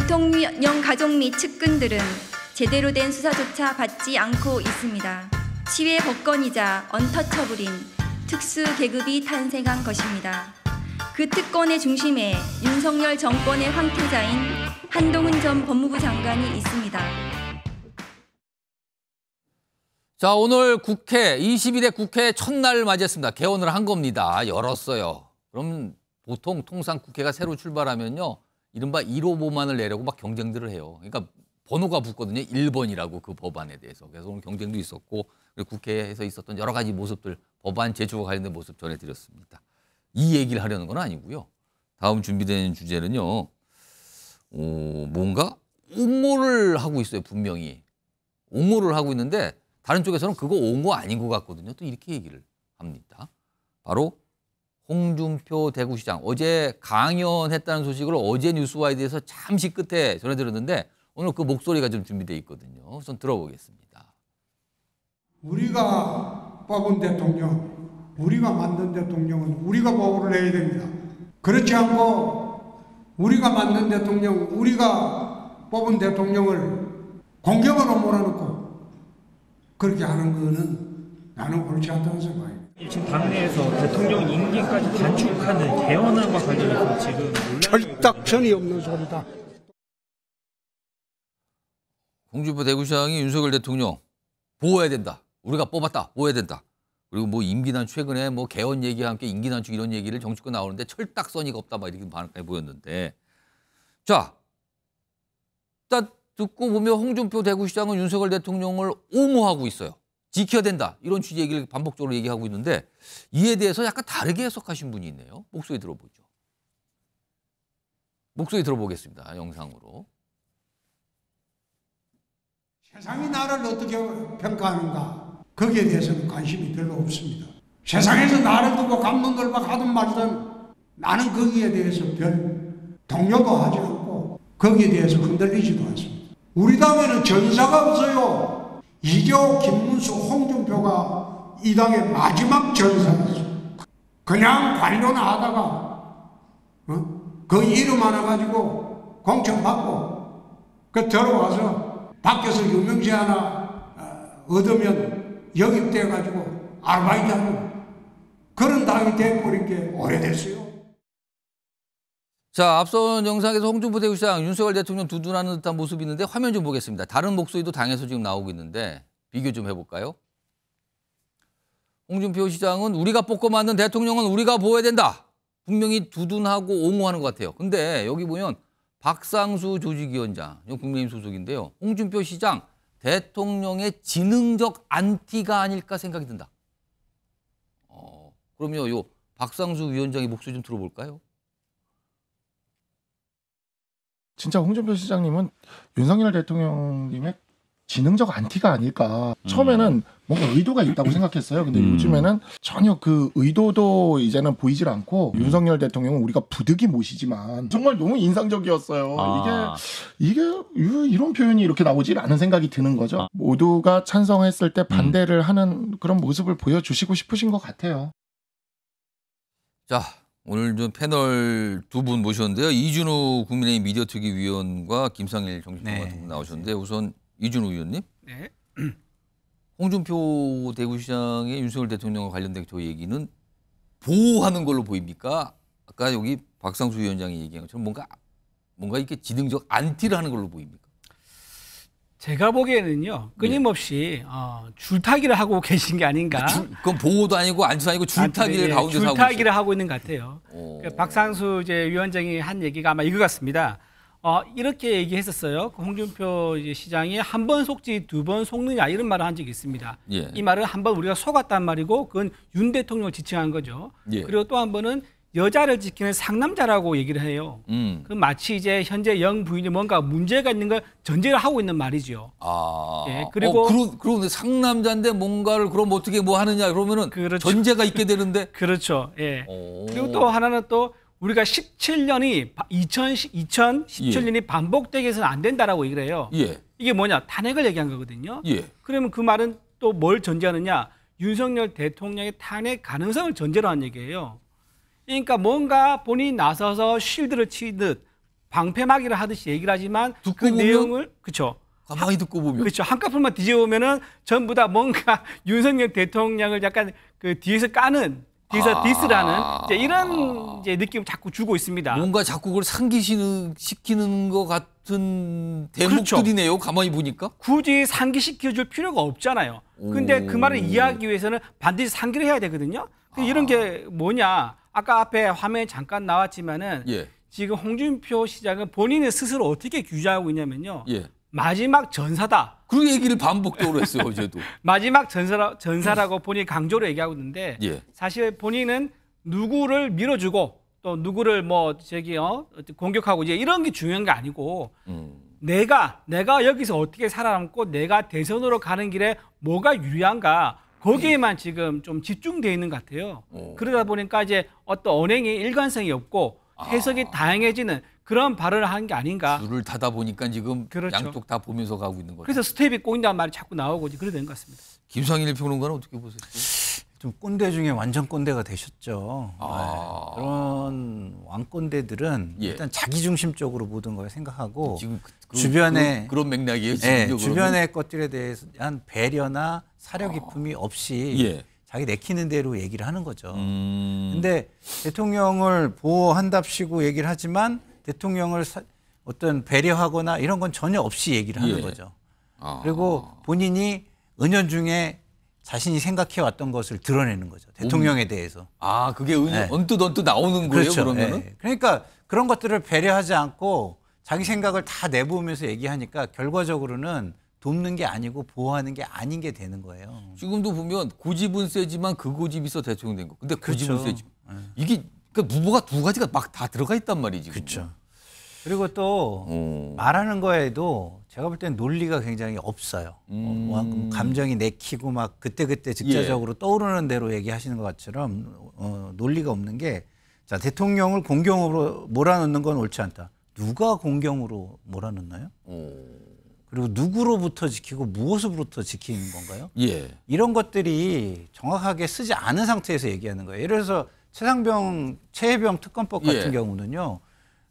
[SPEAKER 4] 대통령 가족 및 측근들은 제대로 된 수사조차 받지 않고 있습니다. 시외 법권이자 언터처블인 특수 계급이 탄생한 것입니다. 그 특권의 중심에 윤석열 정권의 황태자인 한동훈 전 법무부 장관이 있습니다.
[SPEAKER 1] 자, 오늘 국회 22대 국회 첫날 맞이했습니다. 개원을 한 겁니다. 열었어요. 그럼 보통 통상 국회가 새로 출발하면요. 이른바 1호 보만을 내려고 막 경쟁들을 해요. 그러니까 번호가 붙거든요. 1번이라고 그 법안에 대해서. 그래서 오늘 경쟁도 있었고 국회에서 있었던 여러 가지 모습들 법안 제출과 관련된 모습 전해드렸습니다. 이 얘기를 하려는 건 아니고요. 다음 준비된 주제는요. 어, 뭔가 옹호를 하고 있어요. 분명히. 옹호를 하고 있는데 다른 쪽에서는 그거 옹호 아닌 것 같거든요. 또 이렇게 얘기를 합니다. 바로 홍준표 대구시장 어제 강연했다는 소식을 어제 뉴스와이드에서 잠시 끝에 전해 드렸는데 오늘 그 목소리가 좀 준비돼 있거든요. 우선 들어보겠습니다.
[SPEAKER 2] 우리가 뽑은 대통령, 우리가 만든 대통령은 우리가 보호를 해야 됩니다. 그렇지 않고 우리가 만든 대통령, 우리가 뽑은 대통령을 공격으로 몰아넣고 그렇게 하는 거는 나는 옳지 않다는 생각이에요. 지금 당내에서 대통령 임기까지 단축하는 개헌안과 관련해서 지금 결탁편이 없는 소리다.
[SPEAKER 1] 홍준표 대구시장이 윤석열 대통령 보호해야 된다. 우리가 뽑았다. 보호해야 된다. 그리고 뭐 임기난 최근에 뭐 개헌 얘기와 함께 임기단축 이런 얘기를 정치권 나오는데 철딱선이가 없다 막 이렇게 반응해 보였는데 자 일단 듣고 보면 홍준표 대구시장은 윤석열 대통령을 옹호하고 있어요. 지켜야 된다. 이런 취지 얘기를 반복적으로 얘기하고 있는데 이에 대해서 약간 다르게 해석하신 분이 있네요. 목소리 들어보죠. 목소리 들어보겠습니다. 영상으로.
[SPEAKER 7] 세상이 나를 어떻게 평가하는가
[SPEAKER 2] 거기에 대해서는 관심이 별로 없습니다. 세상에서 나를 두고 감문걸박 하든 말든 나는 거기에 대해서 별 동요도 하지 않고 거기에 대해서 흔들리지도 않습니다. 우리 당에는 전사가 없어요. 이교 김문수 홍준표가 이 당의 마지막 전사였어. 그냥 관료나 하다가 어? 그 이름 하나 가지고 공천 받고 그 들어와서 밖에서 유명세 하나 어, 얻으면 영입돼 가지고 아르바이트 하고 그런 당이 돼버린 게 오래됐어요.
[SPEAKER 1] 자, 앞선 영상에서 홍준표 대구시장 윤석열 대통령 두둔하는 듯한 모습이 있는데 화면 좀 보겠습니다. 다른 목소리도 당에서 지금 나오고 있는데 비교 좀 해볼까요? 홍준표 시장은 우리가 뽑고 만든 대통령은 우리가 보호해야 된다. 분명히 두둔하고 옹호하는 것 같아요. 근데 여기 보면 박상수 조직위원장, 국민의힘 소속인데요. 홍준표 시장 대통령의 지능적 안티가 아닐까 생각이 든다. 어, 그럼요, 요 박상수 위원장의 목소리 좀 들어볼까요?
[SPEAKER 3] 진짜 홍준표 시장님은 윤석열 대통령님의 지능적 안티가 아닐까. 처음에는 음. 뭔가 의도가 있다고 생각했어요. 근데 음. 요즘에는 전혀 그 의도도 이제는 보이질 않고 음. 윤석열 대통령은 우리가 부득이 모시지만 정말 너무 인상적이었어요. 아. 이게 이게 이런 표현이 이렇게 나오지 않은 생각이 드는 거죠. 아. 모두가 찬성했을 때 음. 반대를 하는 그런 모습을 보여주시고 싶으신 것 같아요.
[SPEAKER 1] 자, 오늘 좀 패널 두 분 모셨는데요. 이준우 국민의힘 미디어특위 위원과 김상일 정치평가 네. 분 나오셨는데 우선 이준우 위원님. 네. 홍준표 대구시장의 윤석열 대통령과 관련된 저 얘기는 보호하는 걸로 보입니까? 아까 여기 박상수 위원장이 얘기한 것처럼 뭔가 뭔가 이렇게 지능적 안티를 하는 걸로 보입니까?
[SPEAKER 5] 제가 보기에는요 끊임없이 어, 줄타기를 하고 계신 게 아닌가. 주, 그건 보호도 아니고 안수 아니고 아, 줄타기를 아, 네, 가운데서 줄타기를 하고, 하고, 있는 것 같아요. 그러니까 박상수 이제 위원장이 한 얘기가 아마 이거 같습니다. 어, 이렇게 얘기했었어요. 그 홍준표 시장이 한 번 속지 두 번 속느냐 이런 말을 한 적이 있습니다. 예. 이말을한 번 우리가 속았단 말이고 그건 윤 대통령을 지칭한 거죠. 예. 그리고 또 한 번은 여자를 지키는 상남자라고 얘기를 해요. 음. 그 마치 이제 현재 영 부인이 뭔가 문제가 있는 걸 전제를 하고 있는 말이죠. 아. 예, 어, 그리고 어, 그런데 상남자인데 뭔가를 그럼 어떻게 뭐 하느냐 그러면은 그렇죠. 전제가 있게 되는데. 그렇죠.
[SPEAKER 7] 예. 오. 그리고 또
[SPEAKER 5] 하나는 또 우리가 17년이 2010, 2017년이 예. 반복되게 해서는 안 된다라고 얘기를 해요. 예. 이게 뭐냐? 탄핵을 얘기한 거거든요. 예. 그러면 그 말은 또 뭘 전제하느냐? 윤석열 대통령의 탄핵 가능성을 전제로 한 얘기예요. 그러니까 뭔가 본인이 나서서 실드를 치듯 방패막이를 하듯이 얘기를 하지만 그 내용을 그렇죠. 가만히 듣고 보면 그렇죠. 한꺼풀만 뒤져보면은 전부 다 뭔가 윤석열 대통령을 약간 그 뒤에서 까는 뒤에서 아... 디스라는 이제 이런 이제 느낌을 자꾸 주고 있습니다. 뭔가 자꾸 그걸 상기 시키는 것 같은 대목들이네요. 그렇죠. 가만히 보니까 굳이 상기시켜줄 필요가 없잖아요. 근데 오... 그 말을 이해하기 위해서는 반드시 상기를 해야 되거든요. 그 아... 이런 게 뭐냐? 아까 앞에 화면에 잠깐 나왔지만은 예. 지금 홍준표 시장은 본인의 스스로 어떻게 규제하고 있냐면요. 예. 마지막 전사다. 그 얘기를 반복적으로 했어요 어제도. 마지막 전사라, 전사라고 본인이 강조로 얘기하고 있는데 예. 사실 본인은 누구를 밀어주고 또 누구를 뭐 저기 어 공격하고 이제 이런 게 중요한 게 아니고 음. 내가 내가 여기서 어떻게 살아남고 내가 대선으로 가는 길에 뭐가 유리한가 거기에만 지금 좀 집중돼 있는 것 같아요. 오. 어. 그러다 보니까 이제 어떤 언행의 일관성이 없고 아. 해석이 아. 다양해지는 그런 발언을 한 게 아닌가. 줄을 타다 보니까 지금 그렇죠.
[SPEAKER 2] 양쪽 다 보면서 가고 있는 거죠.
[SPEAKER 5] 그래서 스텝이 꼬다는 말이 자꾸 나오고 그래 되것 같습니다.
[SPEAKER 2] 김상일 평론가는 어떻게 보세요? 좀 꼰대 중에 완전 꼰대가 되셨죠. 아. 네. 그런 왕꼰대들은 예. 일단 자기중심적으로 모든 걸 생각하고 지금 그그 주변에 그, 런
[SPEAKER 1] 맥락이에요. 예, 주변의
[SPEAKER 2] 것들에 대해서 한 배려나 사려 깊음이 없이 예. 자기 내키는 대로 얘기를 하는 거죠. 음. 근데 대통령을 보호한답시고 얘기를 하지만 대통령을 사, 어떤 배려하거나 이런 건 전혀 없이 얘기를 하는 예. 거죠. 아. 그리고 본인이 은연중에 자신이 생각해 왔던 것을 드러내는 거죠. 음. 대통령에 대해서. 아, 그게 은, 네. 예. 언뜻 언뜻 나오는 거예요, 그렇죠. 그러면 네. 예. 그러니까 그런 것들을 배려하지 않고 자기 생각을 다 내보면서 얘기하니까 결과적으로는 돕는 게 아니고 보호하는 게 아닌 게 되는 거예요. 지금도 보면 고집은 세지만 그 고집이 있어 대충된 거. 근데 그렇죠. 고집은 그렇죠. 세지. 예. 이게 그러니까 무보가 두 가지가 막 다 들어가 있단 말이지. 그렇죠. 그리고 또 오. 어. 말하는 거에도 제가 볼 땐 논리가 굉장히 없어요. 음. 뭐 그 감정이 내키고 막 그때그때 직접적으로 예. 떠오르는 대로 얘기하시는 것처럼 어, 논리가 없는 게 자, 대통령을 공경으로 몰아넣는 건 옳지 않다. 누가 공경으로 몰아넣나요? 오. 그리고 누구로부터 지키고 무엇으로부터 지키는 건가요? 예. 이런 것들이 정확하게 쓰지 않은 상태에서 얘기하는 거예요. 예를 들어서 최상병 최해병 특검법 같은 예. 경우는요.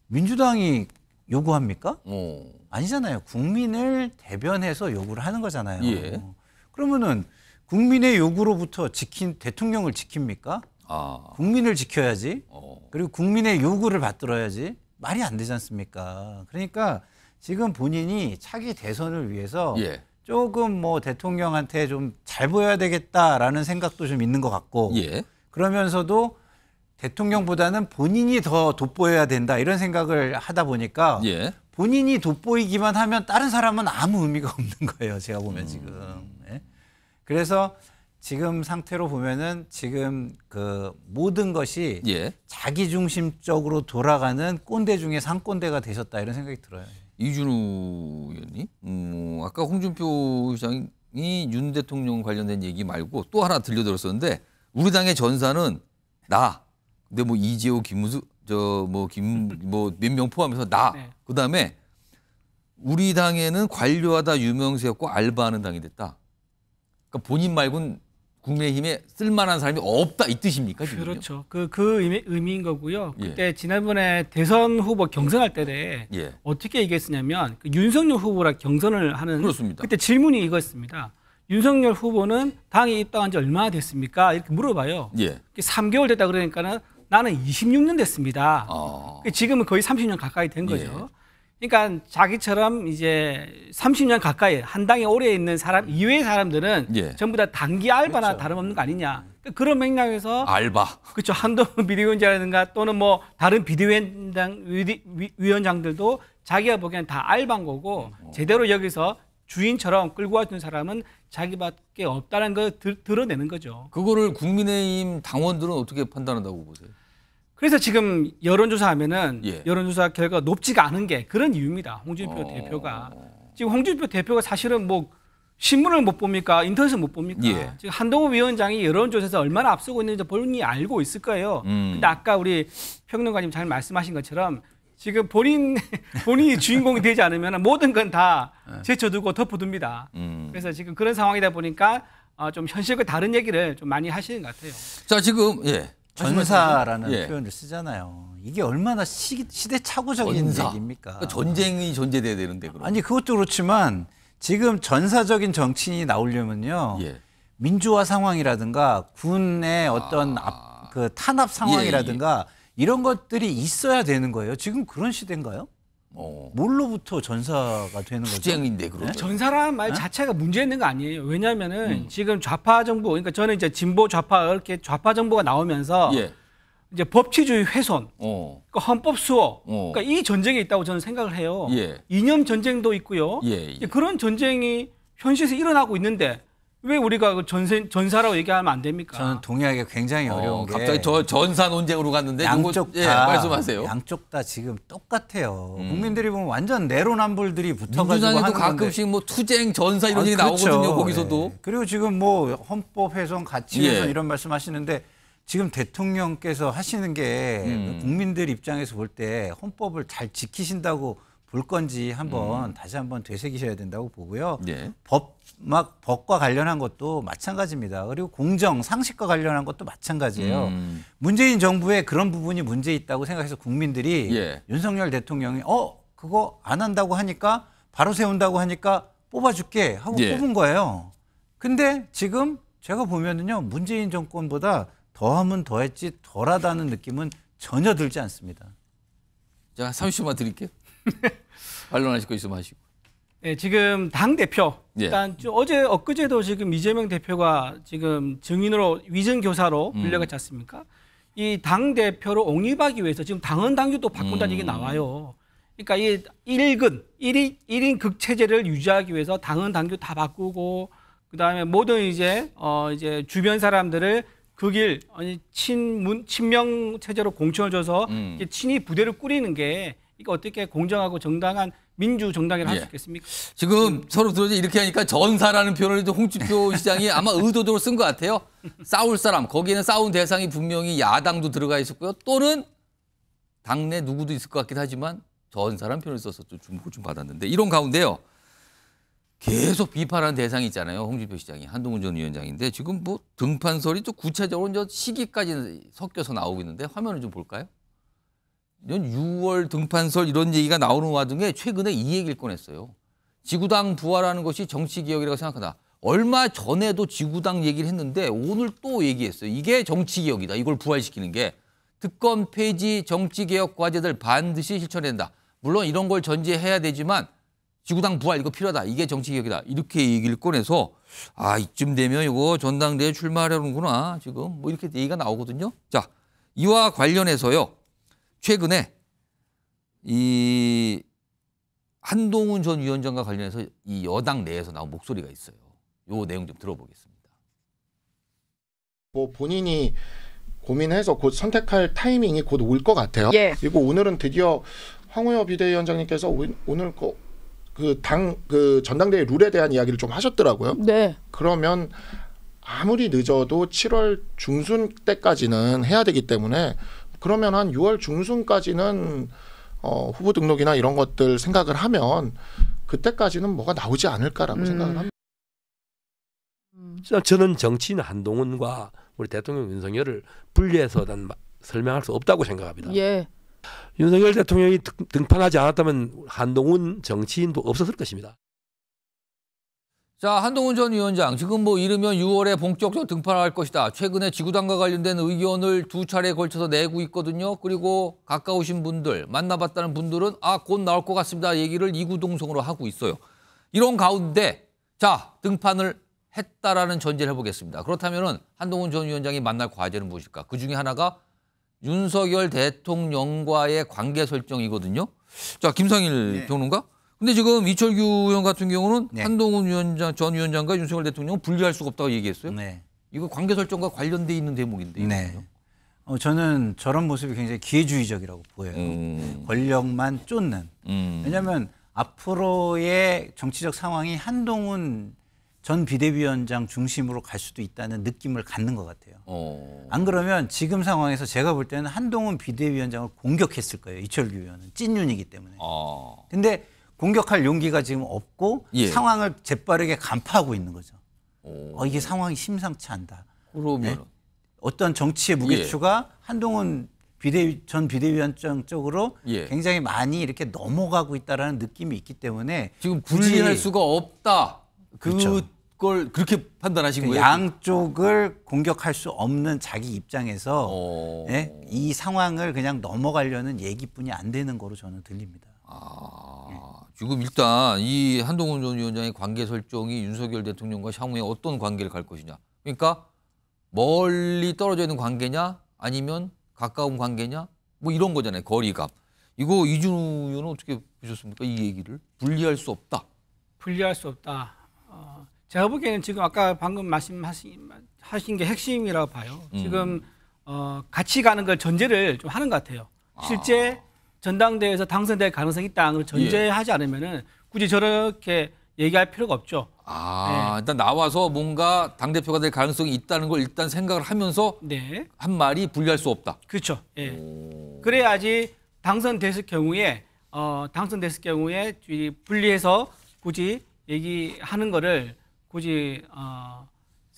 [SPEAKER 2] 민주당이 요구합니까? 오. 아니잖아요. 국민을 대변해서 요구를 하는 거잖아요. 예. 그러면은 국민의 요구로부터 지킨 대통령을 지킵니까? 아. 국민을 지켜야지. 오. 어. 그리고 국민의 요구를 받들어야지. 말이 안 되지 않습니까? 그러니까 지금 본인이 차기 대선을 위해서 예. 조금 뭐 대통령한테 좀 잘 보여야 되겠다라는 생각도 좀 있는 것 같고 예. 그러면서도 대통령보다는 본인이 더 돋보여야 된다 이런 생각을 하다 보니까 예. 본인이 돋보이기만 하면 다른 사람은 아무 의미가 없는 거예요 제가 보면 음. 지금 예? 그래서 지금 상태로 보면은 지금 그 모든 것이 예. 자기 중심적으로 돌아가는 꼰대 중에 상꼰대가 되셨다 이런 생각이 들어요.
[SPEAKER 1] 이준우 의원님, 음, 뭐 아까 홍준표 시장이 윤 대통령 관련된 얘기 말고 또 하나 들려들었었는데 우리 당의 전사는 나, 근데 뭐 이재호, 김문수, 저 뭐 김 뭐 몇 명 포함해서 나, 네. 그다음에 우리 당에는 관료하다 유명세였고 알바하는 당이 됐다. 그러니까 본인 말곤
[SPEAKER 5] 국민의힘에 쓸만한 사람이 없다 이 뜻입니까? 지금요? 그렇죠. 그, 그 의미, 인 거고요. 예. 그때 예. 지난번에 대선 후보 경선할 때에 예. 어떻게 얘기했었냐면 그 윤석열 후보랑 경선을 하는 그렇습니다. 그때 질문이 이거였습니다. 윤석열 후보는 당에 입당한 지 얼마나 됐습니까? 이렇게 물어봐요. 예. 3개월 됐다 그러니까 나는 26년 됐습니다. 아. 지금은 거의 30년 가까이 된 예. 거죠. 그러니까 자기처럼 이제 30년 가까이 한 당에 오래 있는 사람 음. 이외의 사람들은 예. 전부 다 단기 알바나 그렇죠. 다름없는 거 아니냐. 음. 그러니까 그런 맥락에서 알바. 그렇죠. 한동훈 비대위원장이라든가 또는 뭐 다른 비대위원장 위원장들도 자기가 보기엔 다 알바인 거고 음. 어. 제대로 여기서 주인처럼 끌고 와준 사람은 자기밖에 없다는 걸 드, 드러내는 거죠. 그거를 국민의힘 당원들은 어떻게 판단한다고 보세요? 그래서 지금 여론조사하면은 예. 여론조사 결과가 높지가 않은 게 그런 이유입니다. 홍준표 어... 대표가 지금 홍준표 대표가 사실은 뭐 신문을 못 봅니까? 인터넷을 못 봅니까? 예. 지금 한동훈 위원장이 여론조사에서 얼마나 앞서고 있는지 본인이 알고 있을 거예요. 음. 근데 아까 우리 평론가님 잘 말씀하신 것처럼 지금 본인 본인이 주인공이 되지 않으면 모든 건다 예. 제쳐두고 덮어둡니다. 음. 그래서 지금 그런 상황이다 보니까 어, 좀 현실과 다른 얘기를 좀 많이 하시는 것 같아요. 자 지금
[SPEAKER 2] 예. 전사라는 예. 표현을 쓰잖아요. 이게 얼마나 시, 대착오적인 얘기입니까? 그러니까 전쟁이 존재돼야 되는데 그럼. 아니 그것도 그렇지만 지금 전사적인 정치인이 나오려면요. 예. 민주화 상황이라든가 군의 어떤 아... 앞, 그 탄압 상황이라든가 예, 예, 예. 이런 것들이
[SPEAKER 5] 있어야 되는 거예요. 지금 그런 시대인가요? 어. 뭘로부터 전사가 되는 거죠? 투쟁인데 그러 네? 전사라는 말 네? 자체가 문제 있는 거 아니에요. 왜냐하면은 음. 지금 좌파 정부, 그러니까 저는 이제 진보 좌파 이렇게 좌파 정부가 나오면서 예. 이제 법치주의 훼손, 어. 그러니까 헌법 수호, 어. 그러니까 이 전쟁이 있다고 저는 생각을 해요. 예. 이념 전쟁도 있고요. 예, 예. 그런 전쟁이 현실에서 일어나고 있는데 왜 우리가 그 전세, 전사라고 얘기하면 안 됩니까? 저는 동의하기가 굉장히 어, 어려운 어, 게 갑자기
[SPEAKER 2] 저, 전사 논쟁으로 갔는데 양쪽 누구, 예, 다 예, 말씀하세요. 양쪽 다 지금 똑같아요. 음. 국민들이 보면 완전 내로남불들이 붙어가지고 민주당에도 가끔씩 건데. 뭐 투쟁, 전사 이런 아, 그렇죠. 나오거든요. 거기서도. 예. 그리고 지금 뭐 헌법 훼손, 가치 훼손 예. 이런 말씀하시는데 지금 대통령께서 하시는 게 음. 국민들 입장에서 볼 때 헌법을 잘 지키신다고 볼 건지 한번 음. 다시 한 번 되새기셔야 된다고 보고요. 예. 법막 법과 관련한 것도 마찬가지입니다. 그리고 공정 상식과 관련한 것도 마찬가지예요. 음. 문재인 정부의 그런 부분이 문제 있다고 생각해서 국민들이 예. 윤석열 대통령이 어 그거 안 한다고 하니까 바로 세운다고 하니까 뽑아줄게 하고 예. 뽑은 거예요. 근데 지금 제가 보면은요 문재인 정권보다 더하면 더했지 덜하다는 느낌은 전혀 들지 않습니다. 자, 30초만 드릴게요.
[SPEAKER 1] 반론하실 거 있으면 하시고.
[SPEAKER 5] 네, 지금 당 대표 예. 일단 예. 어제 엊그제도 지금 이재명 대표가 지금 증인으로 위증 교사로 불려갔지 않습니까? 음. 이당 대표로 옹립하기 위해서 지금 당헌 당규도 바꾼다는 음. 얘기 나와요. 그러니까 이 1근 1인 1인 극체제를 유지하기 위해서 당헌 당규 다 바꾸고 그다음에 모든 이제 어 이제 주변 사람들을 그 길 아니 친문 친명 체제로 공천을 줘서 음. 친이 부대를 꾸리는 게 이거 어떻게 공정하고 정당한 민주 정당이라고 할수 예. 있겠습니까?
[SPEAKER 1] 지금 서로 들어서 이렇게 하니까 전사라는 표현을 홍준표
[SPEAKER 5] 시장이 아마 의도적으로 쓴 것 같아요.
[SPEAKER 1] 싸울 사람 거기에는 싸운 대상이 분명히 야당도 들어가 있었고요. 또는 당내 누구도 있을 것 같긴 하지만 전사라는 표현을 써서 좀 주목을 좀 받았는데 이런 가운데요. 계속 비판하는 대상이 있잖아요. 홍준표 시장이 한동훈 전 위원장인데 지금 뭐 등판설이 또 구체적으로 이제 시기까지 섞여서 나오고 있는데 화면을 좀 볼까요? 이런 6월 등판설 이런 얘기가 나오는 와중에 최근에 이 얘기를 꺼냈어요. 지구당 부활하는 것이 정치개혁이라고 생각한다. 얼마 전에도 지구당 얘기를 했는데 오늘 또 얘기했어요. 이게 정치개혁이다. 이걸 부활시키는 게 특검 폐지 정치개혁 과제들 반드시 실천해야 된다. 물론 이런 걸 전제해야 되지만 지구당 부활 이거 필요하다. 이게 정치개혁이다. 이렇게 얘기를 꺼내서 아 이쯤 되면 이거 전당대회 출마하려는구나. 지금 뭐 이렇게 얘기가 나오거든요. 자 이와 관련해서요. 최근에 이 한동훈 전 위원장과 관련해서 이 여당 내에서 나온 목소리가 있어요. 요 내용 좀 들어보겠습니다.
[SPEAKER 3] 뭐 본인이 고민해서 곧 선택할 타이밍이 곧 올 것 같아요. 예. 그리고 오늘은 드디어 황우여 비대위원장님께서 오늘 그당그 그 전당대회 룰에 대한 이야기를 좀 하셨더라고요. 네. 그러면 아무리 늦어도 7월 중순 때까지는 해야 되기 때문에 그러면 한 6월 중순까지는 어, 후보 등록이나 이런 것들 생각을 하면 그때까지는 뭐가 나오지 않을까라고 음. 생각을 합니다. 저는 정치인
[SPEAKER 6] 한동훈과 우리 대통령 윤석열을 분리해서 난 설명할 수 없다고 생각합니다. 예. 윤석열 대통령이 등판하지 않았다면 한동훈 정치인도 없었을 것입니다.
[SPEAKER 1] 자, 한동훈 전 위원장, 지금 뭐 이르면 6월에 본격적으로 등판할 것이다. 최근에 지구단과 관련된 의견을 두 차례에 걸쳐서 내고 있거든요. 그리고 가까우신 분들, 만나봤다는 분들은 아, 곧 나올 것 같습니다. 얘기를 이구동성으로 하고 있어요. 이런 가운데, 자, 등판을 했다라는 전제를 해보겠습니다. 그렇다면 한동훈 전 위원장이 만날 과제는 무엇일까? 그 중에 하나가 윤석열 대통령과의 관계 설정이거든요. 자, 김상일 네. 평론가. 근데 지금 이철규 의원 같은 경우는 네. 한동훈 위원장 전 위원장과 윤석열 대통령은 분리할 수가 없다고 얘기했어요. 네. 이거 관계
[SPEAKER 2] 설정과 관련돼 있는 대목인데. 네. 어, 저는 저런 모습이 굉장히 기회주의적이라고 보여요. 음. 권력만 쫓는. 음. 왜냐하면 앞으로의 정치적 상황이 한동훈 전 비대위원장 중심으로 갈 수도 있다는 느낌을 갖는 것 같아요. 어. 안 그러면 지금 상황에서 제가 볼 때는 한동훈 비대위원장을 공격했을 거예요. 이철규 의원은 찐윤이기 때문에. 어. 근데 공격할 용기가 지금 없고 예. 상황을 재빠르게 간파하고 있는 거죠. 어, 이게 상황이 심상치 않다. 그러면 네? 어떤 정치의 무게추가 예. 한동훈 비대위 전 비대위원장 쪽으로 예. 굉장히 많이 이렇게 넘어가고 있다라는 느낌이 있기 때문에 지금 분리할 수가 없다. 그걸 그렇죠. 그렇게 판단하신 그 거예요? 양쪽을 공격할 수 없는 자기 입장에서 어. 예? 이 상황을 그냥 넘어가려는 얘기뿐이 안 되는 거로 저는 들립니다. 아, 예. 지금 일단 이 한동훈
[SPEAKER 1] 전 위원장의 관계 설정이 윤석열 대통령과 향후에 어떤 관계를 갈 것이냐. 그러니까 멀리 떨어져 있는 관계냐 아니면 가까운 관계냐 뭐 이런 거잖아요. 거리감. 이거 이준우 의원은 어떻게 보셨습니까? 이 얘기를. 분리할 수 없다.
[SPEAKER 5] 분리할 수 없다. 어, 제가 보기에는 지금 아까 방금 말씀하신 하신 게 핵심이라고 봐요. 음. 지금 어, 같이 가는 걸 전제를 좀 하는 것 같아요. 아. 실제 아. 전당대회에서 당선될 가능성이 있다는 걸 전제하지 예. 않으면은 굳이 저렇게 얘기할 필요가 없죠. 아, 네. 일단 나와서 뭔가 당 대표가 될 가능성이 있다는 걸 일단 생각을 하면서 네. 한 말이 불리할 수 없다. 그렇죠. 예. 그래야지 당선됐을 경우에 어, 당선됐을 경우에 분리해서 굳이 얘기하는 거를 굳이 어,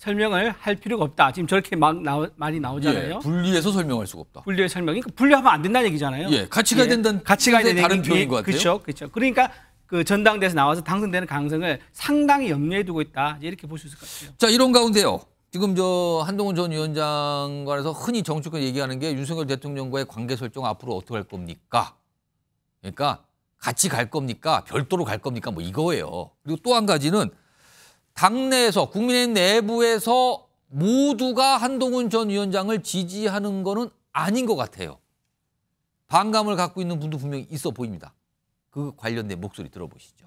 [SPEAKER 5] 설명을 할 필요가 없다. 지금 저렇게 막 나오, 많이 나오잖아요. 예,
[SPEAKER 1] 분리해서 설명할 수가
[SPEAKER 5] 없다. 분리해 설명. 그러니까 분리하면 안 된다는 얘기잖아요. 예, 같이 가야 예, 된다는 같이 가야 되는 다른 표현인 것 같아요. 그렇죠, 그렇죠. 그러니까 그 전당대에서 나와서 당선되는 가능성을 상당히 염려해 두고 있다. 이렇게 볼 수 있을 것 같아요. 자, 이런 가운데요. 지금 저
[SPEAKER 1] 한동훈 전 위원장관에서 흔히 정치권 얘기하는 게 윤석열 대통령과의 관계 설정 앞으로 어떻게 할 겁니까? 그러니까 같이 갈 겁니까? 별도로 갈 겁니까? 뭐 이거예요. 그리고 또 한 가지는 당내에서 국민의힘 내부에서 모두가 한동훈 전 위원장을 지지하는 거는 아닌 것 같아요. 반감을 갖고 있는 분도 분명히 있어 보입니다. 그 관련된 목소리 들어보시죠.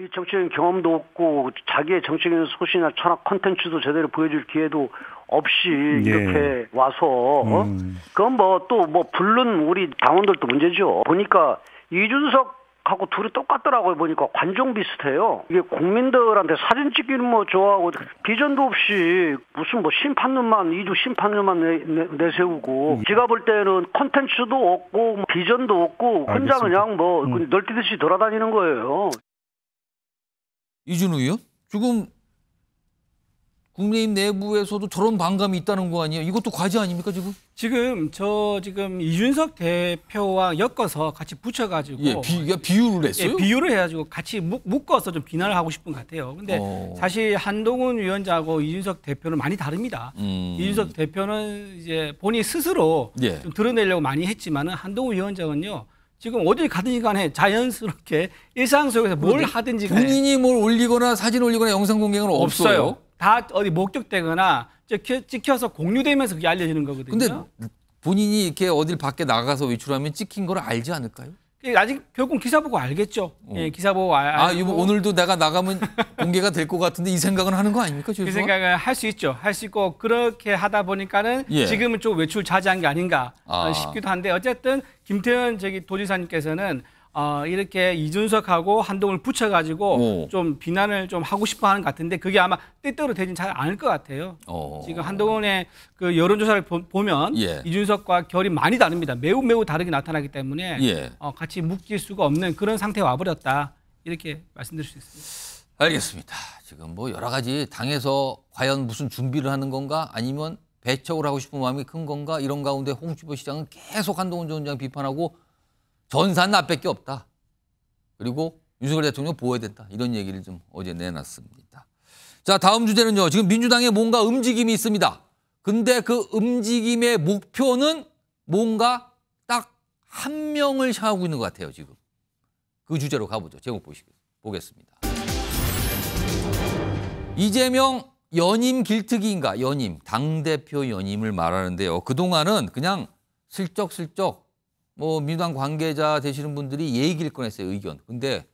[SPEAKER 6] 이 정치적인 경험도 없고 자기의 정치적인 소신이나 철학 콘텐츠도 제대로 보여줄
[SPEAKER 5] 기회도 없이 예. 이렇게 와서 어? 음. 그건 뭐 또 뭐
[SPEAKER 2] 불른 뭐 우리 당원들도 문제죠. 보니까 이준석 하고 둘이 똑같더라고요 보니까
[SPEAKER 5] 관종 비슷해요 이게 국민들한테 사진 찍기는 뭐 좋아하고 비전도 없이 무슨 뭐 심판료만 이주 심판료만 내, 세우고 제가 음. 볼 때는 콘텐츠도 없고 뭐 비전도 없고 혼자 알 그냥 뭐 음. 그 널뛰듯이 돌아다니는 거예요
[SPEAKER 1] 이준우 의원 지금 국민의힘
[SPEAKER 5] 내부에서도 저런 반감이 있다는 거 아니에요? 이것도 과제 아닙니까 지금? 지금 저 지금 이준석 대표와 엮어서 같이 붙여가지고 예, 비, 그러니까 비유를 예, 했어요? 예, 비유를 해가지고 같이 묶어서 좀 비난을 하고 싶은 것 같아요. 근데 어. 사실 한동훈 위원장하고 이준석 대표는 많이 다릅니다. 음. 이준석 대표는 이제 본인 스스로 예. 좀 드러내려고 많이 했지만은 한동훈 위원장은요. 지금 어딜 가든지 간에 자연스럽게 일상 속에서 뭘 하든지 간에 본인이 뭘 올리거나 사진 올리거나 영상 공개는 없어요. 없어요. 다 어디 목격되거나 찍혀, 서 공유되면서 그게 알려지는 거거든요. 근데 본인이 이렇게 어딜 밖에
[SPEAKER 1] 나가서 외출하면 찍힌 걸 알지 않을까요? 예, 아직 결국 기사 보고 알겠죠. 어. 예, 기사 보고 알.
[SPEAKER 5] 아, 이거 오늘도 내가 나가면 공개가 될 것 같은데 이 생각은 하는 거 아닙니까, 그 생각을 할 수 있죠. 할 수 있고 그렇게 하다 보니까는 예. 지금은 좀 외출 자제한 게 아닌가 아. 싶기도 한데 어쨌든 김태현 저기 도지사님께서는 어, 이렇게 이준석하고 한동을 붙여가지고 오. 좀 비난을 좀 하고 싶어 하는 것 같은데 그게 아마 때때로 되진 잘 않을 것 같아요. 오. 어. 지금 한동훈의 그 여론조사를 보, 면 예. 이준석과 결이 많이 다릅니다. 매우 매우 다르게 나타나기 때문에 예. 어, 같이 묶일 수가 없는 그런 상태에 와버렸다. 이렇게 말씀드릴 수 있습니다.
[SPEAKER 1] 알겠습니다. 지금 뭐 여러 가지 당에서 과연 무슨 준비를 하는 건가 아니면 배척을 하고 싶은 마음이 큰 건가 이런 가운데 홍준표 시장은 계속 한동훈 전 원장 비판하고 전산 나밖에 없다. 그리고 윤석열 대통령 보호해야 된다. 이런 얘기를 좀 어제 내놨습니다. 자 다음 주제는요. 지금 민주당에 뭔가 움직임이 있습니다. 근데 그 움직임의 목표는 뭔가 딱 한 명을 향하고 있는 것 같아요. 지금 그 주제로 가보죠. 제목 보시, 보겠습니다. 이재명 연임 길특기인가 연임 당대표 연임을 말하는데요. 그동안은 그냥 슬쩍슬쩍 뭐 민주당 관계자 되시는 분들이 얘기를 꺼냈어요, 의견. 근데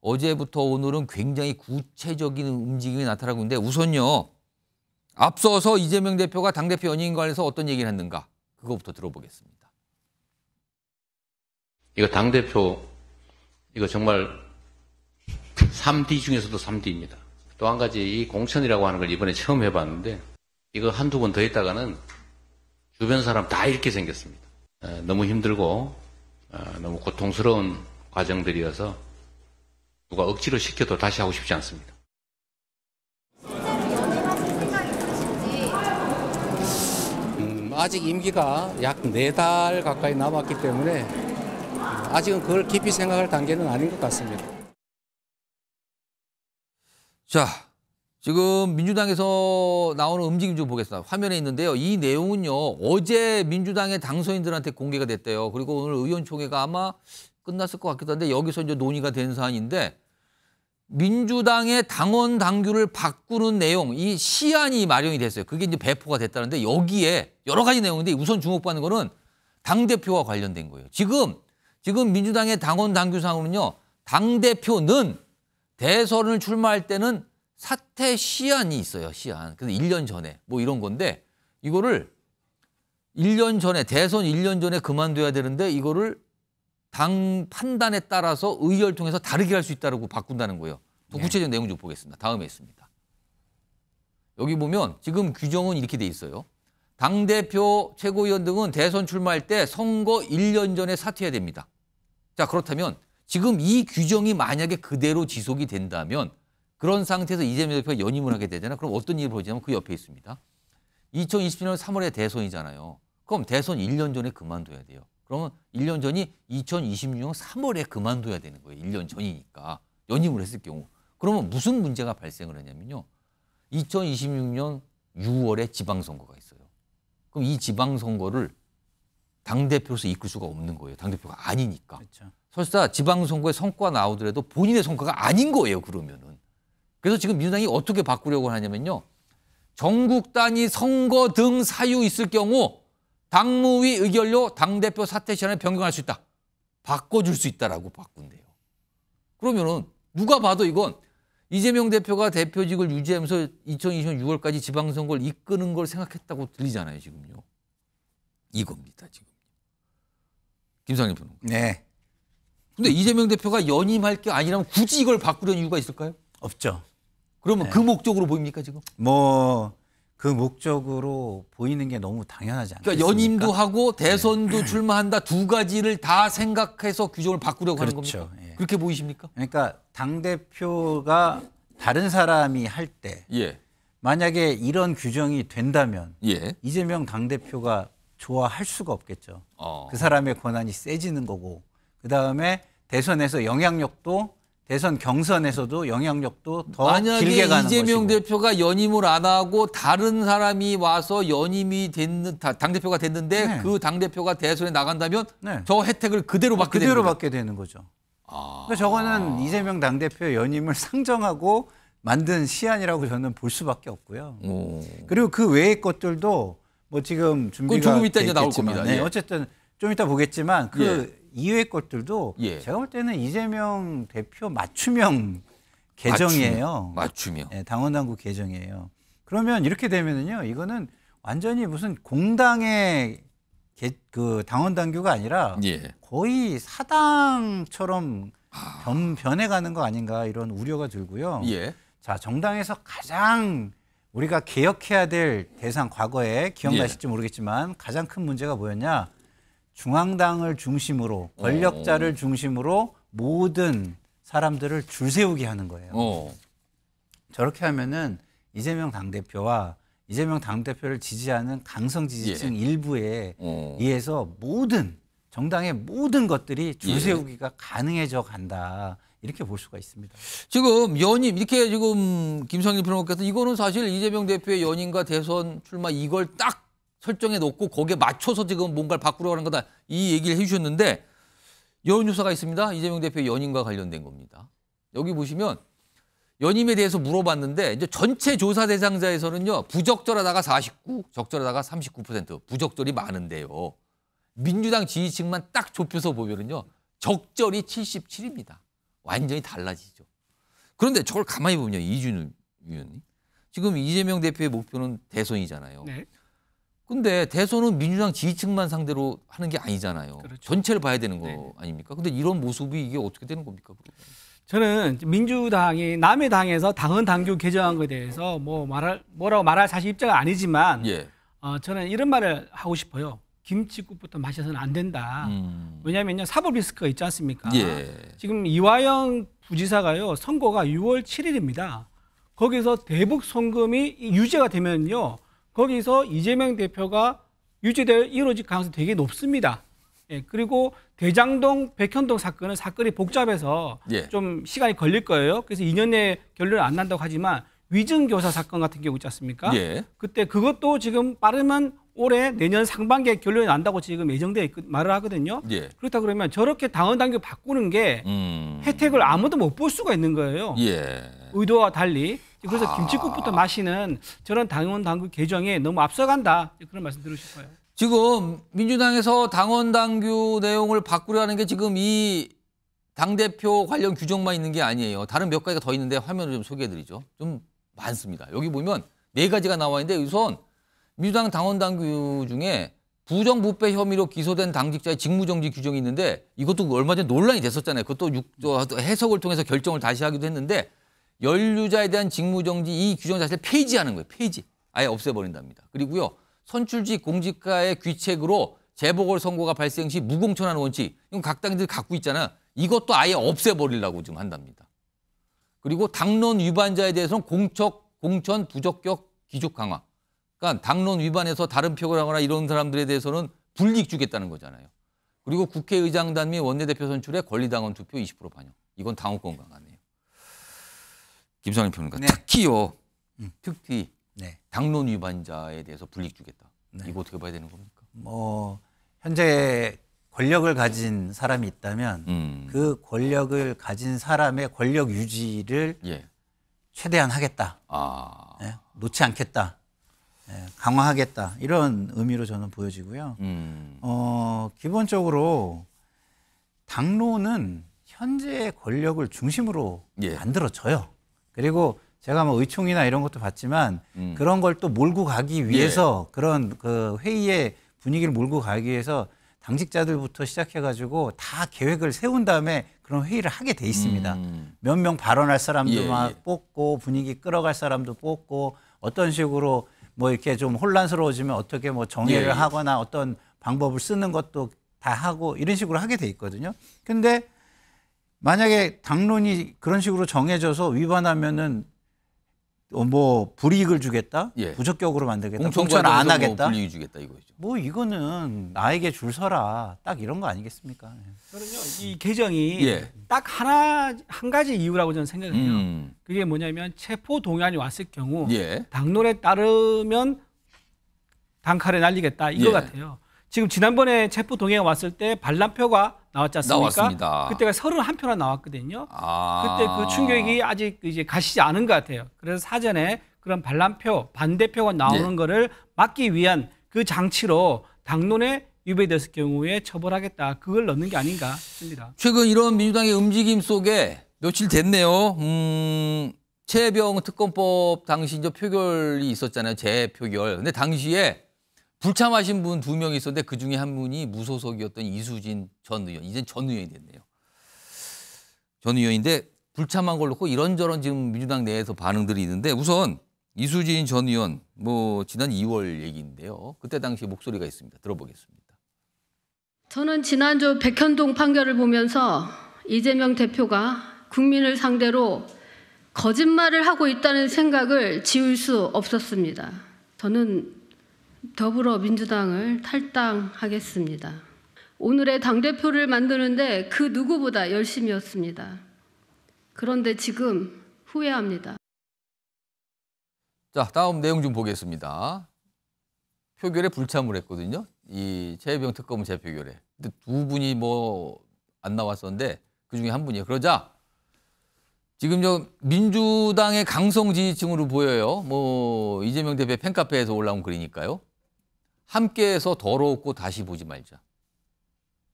[SPEAKER 1] 어제부터 오늘은 굉장히 구체적인 움직임이 나타나고 있는데 우선요. 앞서서 이재명 대표가 당대표 연인 관련해서 어떤 얘기를 했는가 그거부터 들어보겠습니다.
[SPEAKER 2] 이거 당대표 이거 정말
[SPEAKER 1] 3D 중에서도 3D입니다. 또 한 가지 이 공천이라고 하는 걸 이번에 처음 해봤는데 이거 한두 번 더있다가는 주변 사람 다 이렇게 생겼습니다. 너무 힘들고 너무 고통스러운 과정들이어서 누가 억지로 시켜도 다시 하고 싶지 않습니다.
[SPEAKER 2] 음, 아직 임기가 약 네 달 가까이 남았기 때문에 아직은 그걸 깊이 생각할 단계는 아닌 것 같습니다.
[SPEAKER 1] 자, 지금 민주당에서 나오는 움직임 좀 보겠습니다. 화면에 있는데요. 이 내용은요. 어제 민주당의 당선인들한테 공개가 됐대요. 그리고 오늘 의원총회가 아마 끝났을 것 같기도 한데 여기서 이제 논의가 된 사안인데 민주당의 당원 당규를 바꾸는 내용 이 시안이 마련이 됐어요. 그게 이제 배포가 됐다는데 여기에 여러 가지 내용인데 우선 주목받는 거는 당 대표와 관련된 거예요. 지금 지금 민주당의 당원 당규상으로는요. 당 대표는 대선을 출마할 때는 사태 시안이 있어요. 시안 그래서 1년 전에 뭐 이런 건데 이거를 1년 전에 대선 1년 전에 그만둬야 되는데 이거를 당 판단에 따라서 의결 통해서 다르게 할 수 있다고 바꾼다는 거예요. 더 네. 구체적인 내용 좀 보겠습니다. 다음에 있습니다. 여기 보면 지금 규정은 이렇게 돼 있어요. 당대표, 최고위원 등은 대선 출마할 때 선거 1년 전에 사퇴해야 됩니다. 자, 그렇다면 지금 이 규정이 만약에 그대로 지속이 된다면 그런 상태에서 이재명 대표가 연임을 하게 되잖아요. 그럼 어떤 일이 벌어지냐면 그 옆에 있습니다. 2020년 3월에 대선이잖아요. 그럼 대선 1년 전에 그만둬야 돼요. 그러면 1년 전이 2026년 3월에 그만둬야 되는 거예요. 1년 전이니까. 연임을 했을 경우. 그러면 무슨 문제가 발생을 하냐면요. 2026년 6월에 지방선거가 있어요. 그럼 이 지방선거를 당대표로서 이끌 수가 없는 거예요. 당대표가 아니니까. 그렇죠. 설사 지방선거의 성과 나오더라도 본인의 성과가 아닌 거예요. 그러면은. 그래서 지금 민주당이 어떻게 바꾸려고 하냐면요. 전국 단위 선거 등 사유 있을 경우 당무위 의결로 당대표 사퇴 시한을 변경할 수 있다. 바꿔줄 수 있다라고 바꾼대요. 그러면은 누가 봐도 이건 이재명 대표가 대표직을 유지하면서 2020년 6월까지 지방선거를 이끄는 걸 생각했다고 들리잖아요, 지금요. 이겁니다, 지금. 김상현 변호사. 네. 근데 이재명 대표가 연임할 게 아니라면 굳이 이걸 바꾸려는 이유가 있을까요? 없죠. 그러면 네. 그 목적으로 보입니까 지금?
[SPEAKER 2] 뭐 그 목적으로 보이는 게 너무 당연하지 않습니까? 그러니까 연임도
[SPEAKER 1] 하고 네. 대선도 네. 출마한다
[SPEAKER 2] 두 가지를 다 생각해서 규정을 바꾸려고 그렇죠. 하는 겁니까? 예. 그렇게 보이십니까? 그러니까 당 대표가 다른 사람이 할때 예. 만약에 이런 규정이 된다면 예. 이재명 당 대표가 좋아할 수가 없겠죠. 어. 그 사람의 권한이 세지는 거고 그 다음에 대선에서 영향력도 대선 경선에서도 영향력도 더 만약에 길게 가는 이재명 것이고. 대표가 연임을 안 하고
[SPEAKER 1] 다른 사람이 와서 연임이 됐는 당 대표가 됐는데 네. 그당 대표가 대선에
[SPEAKER 2] 나간다면 네. 저 혜택을 그대로 받게 그대로 됩니 받게 되는 거죠. 아... 그러니까 저거는 이재명 당 대표 연임을 상정하고 만든 시안이라고 저는 볼 수밖에 없고요. 오... 그리고 그 외의 것들도 뭐 지금 준비가 조금 이따 이제 나올 겁니다. 네. 예. 어쨌든 좀 이따 보겠지만 그 예. 이외 것들도 예. 제가 볼 때는 이재명 대표 맞춤형 계정이에요 맞춤형. 네, 예, 당원 당국 계정이에요 그러면 이렇게 되면은요, 이거는 완전히 무슨 공당의 개, 그 당원 당규가 아니라 예. 거의 사당처럼 아. 변, 변해가는 거 아닌가 이런 우려가 들고요. 예. 자, 정당에서 가장 우리가 개혁해야 될 대상 과거에 기억나실지 예. 모르겠지만 가장 큰 문제가 뭐였냐? 중앙당을 중심으로 어. 권력자를 중심으로 모든 사람들을 줄 세우게 하는 거예요. 어. 저렇게 하면은 이재명 당대표와 이재명 당대표를 지지하는 강성 지지층 예. 일부에 어. 의해서 모든 정당의 모든 것들이 줄 예. 세우기가 예. 가능해져 간다. 이렇게 볼 수가 있습니다.
[SPEAKER 1] 지금 연임 이렇게 지금 김성일 프로님께서 이거는 사실 이재명 대표의 연임과 대선 출마 이걸 딱 설정해 놓고 거기에 맞춰서 지금 뭔가를 바꾸려고 하는 거다. 이 얘기를 해주셨는데 여론조사가 있습니다. 이재명 대표의 연임과 관련된 겁니다. 여기 보시면 연임에 대해서 물어봤는데 이제 전체 조사 대상자에서는요. 부적절하다가 49, 적절하다가 39% 부적절이 많은데요. 민주당 지지층만 딱 좁혀서 보면은요. 적절이 77입니다. 완전히 달라지죠. 그런데 저걸 가만히 보면 이준우 의원님. 지금 이재명 대표의 목표는 대선이잖아요. 네. 근데 대선은 민주당 지지층만 상대로 하는 게 아니잖아요.
[SPEAKER 5] 그렇죠. 전체를 봐야 되는 거네 아닙니까? 근데 이런 모습이 이게 어떻게 되는 겁니까? 저는 민주당이 남의 당에서 당헌 당규 개정한 거에 대해서 뭐 말할 뭐라고 말할 사실 입장은 아니지만 예. 어, 저는 이런 말을 하고 싶어요. 김치국부터 마셔서는 안 된다. 음. 왜냐하면 사법 리스크가 있지 않습니까? 예. 지금 이화영 부지사가요 선거가 6월 7일입니다. 거기서 대북 송금이 유죄가 되면요 거기서 이재명 대표가 유지될 이루어질 가능성이 되게 높습니다. 예, 그리고 대장동, 백현동 사건은 사건이 복잡해서 예. 좀 시간이 걸릴 거예요. 그래서 2년 내에 결론이 안 난다고 하지만 위증교사 사건 같은 경우 있지 않습니까? 예. 그때 그것도 지금 빠르면 올해 내년 상반기에 결론이 난다고 지금 예정돼 되 말을 하거든요. 예. 그렇다 그러면 저렇게 당헌 당규 바꾸는 게 음... 혜택을 아무도 못 볼 수가 있는 거예요. 예. 의도와 달리 그래서 아... 김치국부터 마시는 저런 당원 당규 개정에 너무 앞서간다 그런 말씀 드리고 싶어요. 지금 민주당에서 당원
[SPEAKER 1] 당규 내용을 바꾸려는 게 지금 이 당대표 관련 규정만 있는 게 아니에요. 다른 몇 가지가 더 있는데 화면을 좀 소개해드리죠. 좀 많습니다. 여기 보면 네 가지가 나와 있는데 우선 민주당 당원 당규 중에 부정부패 혐의로 기소된 당직자의 직무정지 규정이 있는데 이것도 얼마 전에 논란이 됐었잖아요. 그것도 해석을 통해서 결정을 다시 하기도 했는데 연류자에 대한 직무정지 이 규정 자체를 폐지하는 거예요. 폐지. 아예 없애버린답니다. 그리고요. 선출직 공직가의 귀책으로 재보궐선거가 발생 시 무공천하는 원칙. 이건 각 당들 이 갖고 있잖아. 이것도 아예 없애버리려고 지금 한답니다. 그리고 당론 위반자에 대해서는 공적, 공천 부적격 기족 강화. 그러니까 당론 위반해서 다른 표결 하거나 이런 사람들에 대해서는 불이익 주겠다는 거잖아요. 그리고 국회의장단 및 원내대표 선출에 권리당원 투표 20% 반영. 이건 당원권 강화 김상현 평론가 네. 특히요. 음. 특히 네. 당론 위반자에 대해서 불이익 주겠다. 네. 이거 어떻게 봐야 되는 겁니까?
[SPEAKER 2] 뭐 현재 권력을 가진 사람이 있다면 음. 그 권력을 가진 사람의 권력 유지를 예. 최대한 하겠다. 아. 네, 놓지 않겠다. 네, 강화하겠다. 이런 의미로 저는 보여지고요. 음. 어, 기본적으로 당론은 현재의 권력을 중심으로 예. 만들어져요. 그리고 제가 뭐 의총이나 이런 것도 봤지만 음. 그런 걸 또 몰고 가기 위해서 예. 그런 그 회의의 분위기를 몰고 가기 위해서 당직자들부터 시작해가지고 다 계획을 세운 다음에 그런 회의를 하게 돼 있습니다. 음. 몇명 발언할 사람도 예, 예, 막 뽑고 분위기 끌어갈 사람도 뽑고 어떤 식으로 뭐 이렇게 좀 혼란스러워지면 어떻게 뭐 정해를 예, 예. 하거나 어떤 방법을 쓰는 것도 다 하고 이런 식으로 하게 돼 있거든요. 근데 만약에 당론이 그런 식으로 정해져서 위반하면은 뭐 불이익을 주겠다, 예. 부적격으로 만들겠다, 공천 안 뭐 하겠다, 뭐 불이익 주겠다 이거죠. 뭐 이거는 나에게 줄 서라, 딱
[SPEAKER 5] 이런 거 아니겠습니까? 예. 저는요 이 개정이 예. 딱 하나 한 가지 이유라고 저는 생각해요. 음. 그게 뭐냐면 체포 동의안이 왔을 경우 예. 당론에 따르면 단칼에 날리겠다 이거 예. 같아요. 지금 지난번에 체포 동의가 왔을 때 반란표가 나왔지 않습니까? 나왔습니다. 그때가 서른한 표나 나왔거든요. 아... 그때 그 충격이 아직 이제 가시지 않은 것 같아요. 그래서 사전에 그런 반란표, 반대표가 나오는 네. 거를 막기 위한 그 장치로 당론에 위배됐을 경우에 처벌하겠다. 그걸 넣는 게 아닌가 싶습니다. 최근 이런 민주당의 움직임 속에 며칠 됐네요.
[SPEAKER 1] 음, 최병 특검법 당시 이제 표결이 있었잖아요. 재표결. 근데 당시에 불참하신 분 두명 있었는데 그 중에 한 분이 무소속이었던 이수진 전 의원, 이젠 전 의원이 됐네요. 전 의원인데 불참한 걸 놓고 이런저런 지금 민주당 내에서 반응들이 있는데 우선 이수진 전 의원 뭐 지난 2월 얘기인데요. 그때 당시 목소리가 있습니다. 들어보겠습니다.
[SPEAKER 4] 저는 지난주 백현동 판결을 보면서 이재명 대표가 국민을 상대로 거짓말을 하고 있다는 생각을 지울 수 없었습니다. 저는 더불어민주당을 탈당하겠습니다. 오늘의 당대표를 만드는데 그 누구보다 열심이었습니다. 그런데 지금 후회합니다.
[SPEAKER 1] 자, 다음 내용 좀 보겠습니다. 표결에 불참을 했거든요. 이 최혜병 특검 재표결에. 근데 두 분이 뭐 안 나왔었는데 그중에 한 분이에요. 그러자 지금 저 민주당의 강성 지지층으로 보여요. 뭐 이재명 대표 팬카페에서 올라온 글이니까요. 함께해서 더러웠고 다시 보지 말자.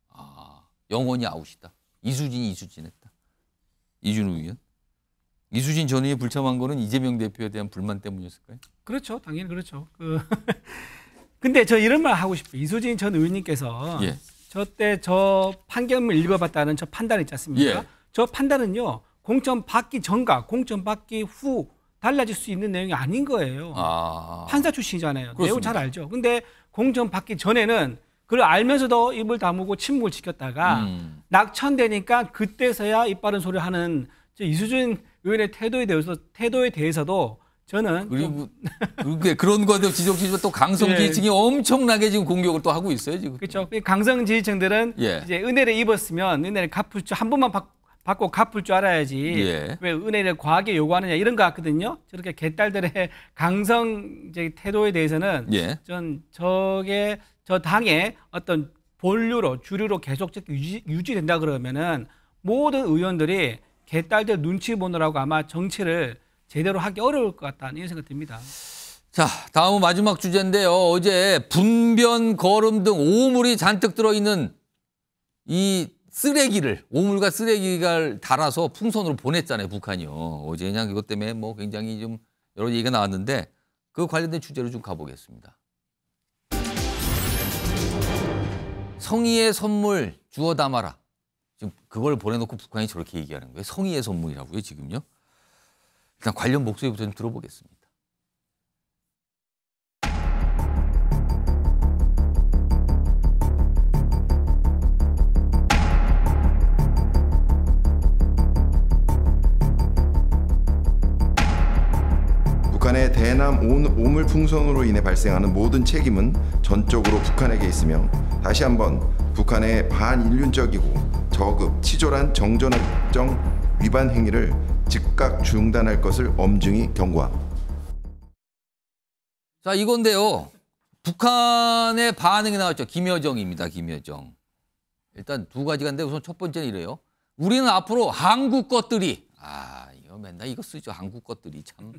[SPEAKER 1] 아, 영원히 아웃이다. 이수진이 이수진 했다. 이준우 의원. 이수진 전 의원이 불참한 거는 이재명 대표에 대한 불만 때문이었을까요?
[SPEAKER 5] 그렇죠. 당연히 그렇죠. 그 근데 저 이런 말 하고 싶어요. 이수진 전 의원님께서 예. 저때 저 판결문 읽어봤다는 저 판단 있지 않습니까? 예. 저 판단은요. 공천 받기 전과 공천 받기 후 달라질 수 있는 내용이 아닌 거예요. 아... 판사 출신이잖아요. 그렇습니다. 매우 잘 알죠. 근데 공천 받기 전에는 그걸 알면서도 입을 다무고 침묵을 지켰다가 음. 낙천되니까 그때서야 입 바른 소리를 하는 이수준 의원의 태도에 대해서 태도에 대해서도 저는 그리고 네, 그런 것도 지적지지또 강성 지지층이 예. 엄청나게 지금 공격을 또 하고 있어요 지금. 그렇죠. 강성 지지층들은 예. 이제 은혜를 입었으면 은혜를 갚을 줄한 번만 받, 받고 갚을 줄 알아야지 예. 왜 은혜를 과하게 요구하느냐 이런 거 같거든요. 저렇게 개딸들의 강성 이제 태도에 대해서는 예. 전 저게 저 당의 어떤 본류로 주류로 계속적 유지, 유지된다 그러면은 모든 의원들이 개딸들 눈치 보느라고 아마 정치를 제대로 하기 어려울 것 같다는 이런 생각 듭니다. 자, 다음은
[SPEAKER 1] 마지막 주제인데요. 어제 분변, 거름 등 오물이 잔뜩 들어있는 이 쓰레기를 오물과 쓰레기를 달아서 풍선으로 보냈잖아요 북한이요 어제 그냥 그것 때문에 뭐 굉장히 좀 여러 얘기가 나왔는데 그 관련된 주제로 좀 가보겠습니다. 성의의 선물 주워 담아라. 지금 그걸 보내놓고 북한이 저렇게 얘기하는 거예요. 성의의 선물이라고요 지금요. 일단 관련 목소리부터 좀 들어보겠습니다.
[SPEAKER 3] 베트남 오물풍선으로 인해 발생하는 모든 책임은 전적으로 북한에게 있으며 다시 한번 북한의 반인륜적이고 저급, 치졸한 정전협정 위반 행위를 즉각 중단할 것을 엄중히 경고함.
[SPEAKER 1] 자 이건데요. 북한의 반응이 나왔죠. 김여정입니다. 김여정. 일단 두 가지가 있는데 우선 첫 번째는 이래요. 우리는 앞으로 한국 것들이 아 맨날 이거 쓰죠. 한국 것들이 참.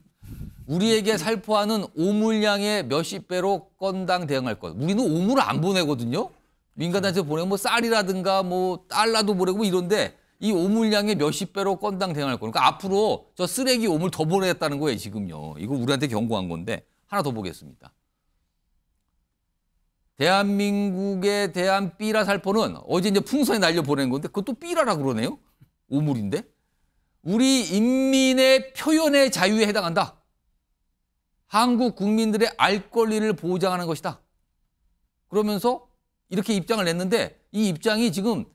[SPEAKER 1] 우리에게 살포하는 오물량의 몇십 배로 건당 대응할 것. 우리는 오물을 안 보내거든요. 민간단체 보내면 뭐 쌀이라든가 뭐 달러도 보내고 뭐 이런데 이 오물량의 몇십 배로 건당 대응할 거니까 그러니까 앞으로 저 쓰레기 오물 더보내다는 거예요 지금요. 이거 우리한테 경고한 건데 하나 더 보겠습니다. 대한민국에 대한 삐라 살포는 어제 이제 풍선에 날려 보낸 건데 그것도 삐라라 그러네요. 오물인데 우리 인민의 표현의 자유에 해당한다. 한국 국민들의 알 권리를 보장하는 것이다. 그러면서 이렇게 입장을 냈는데 이 입장이 지금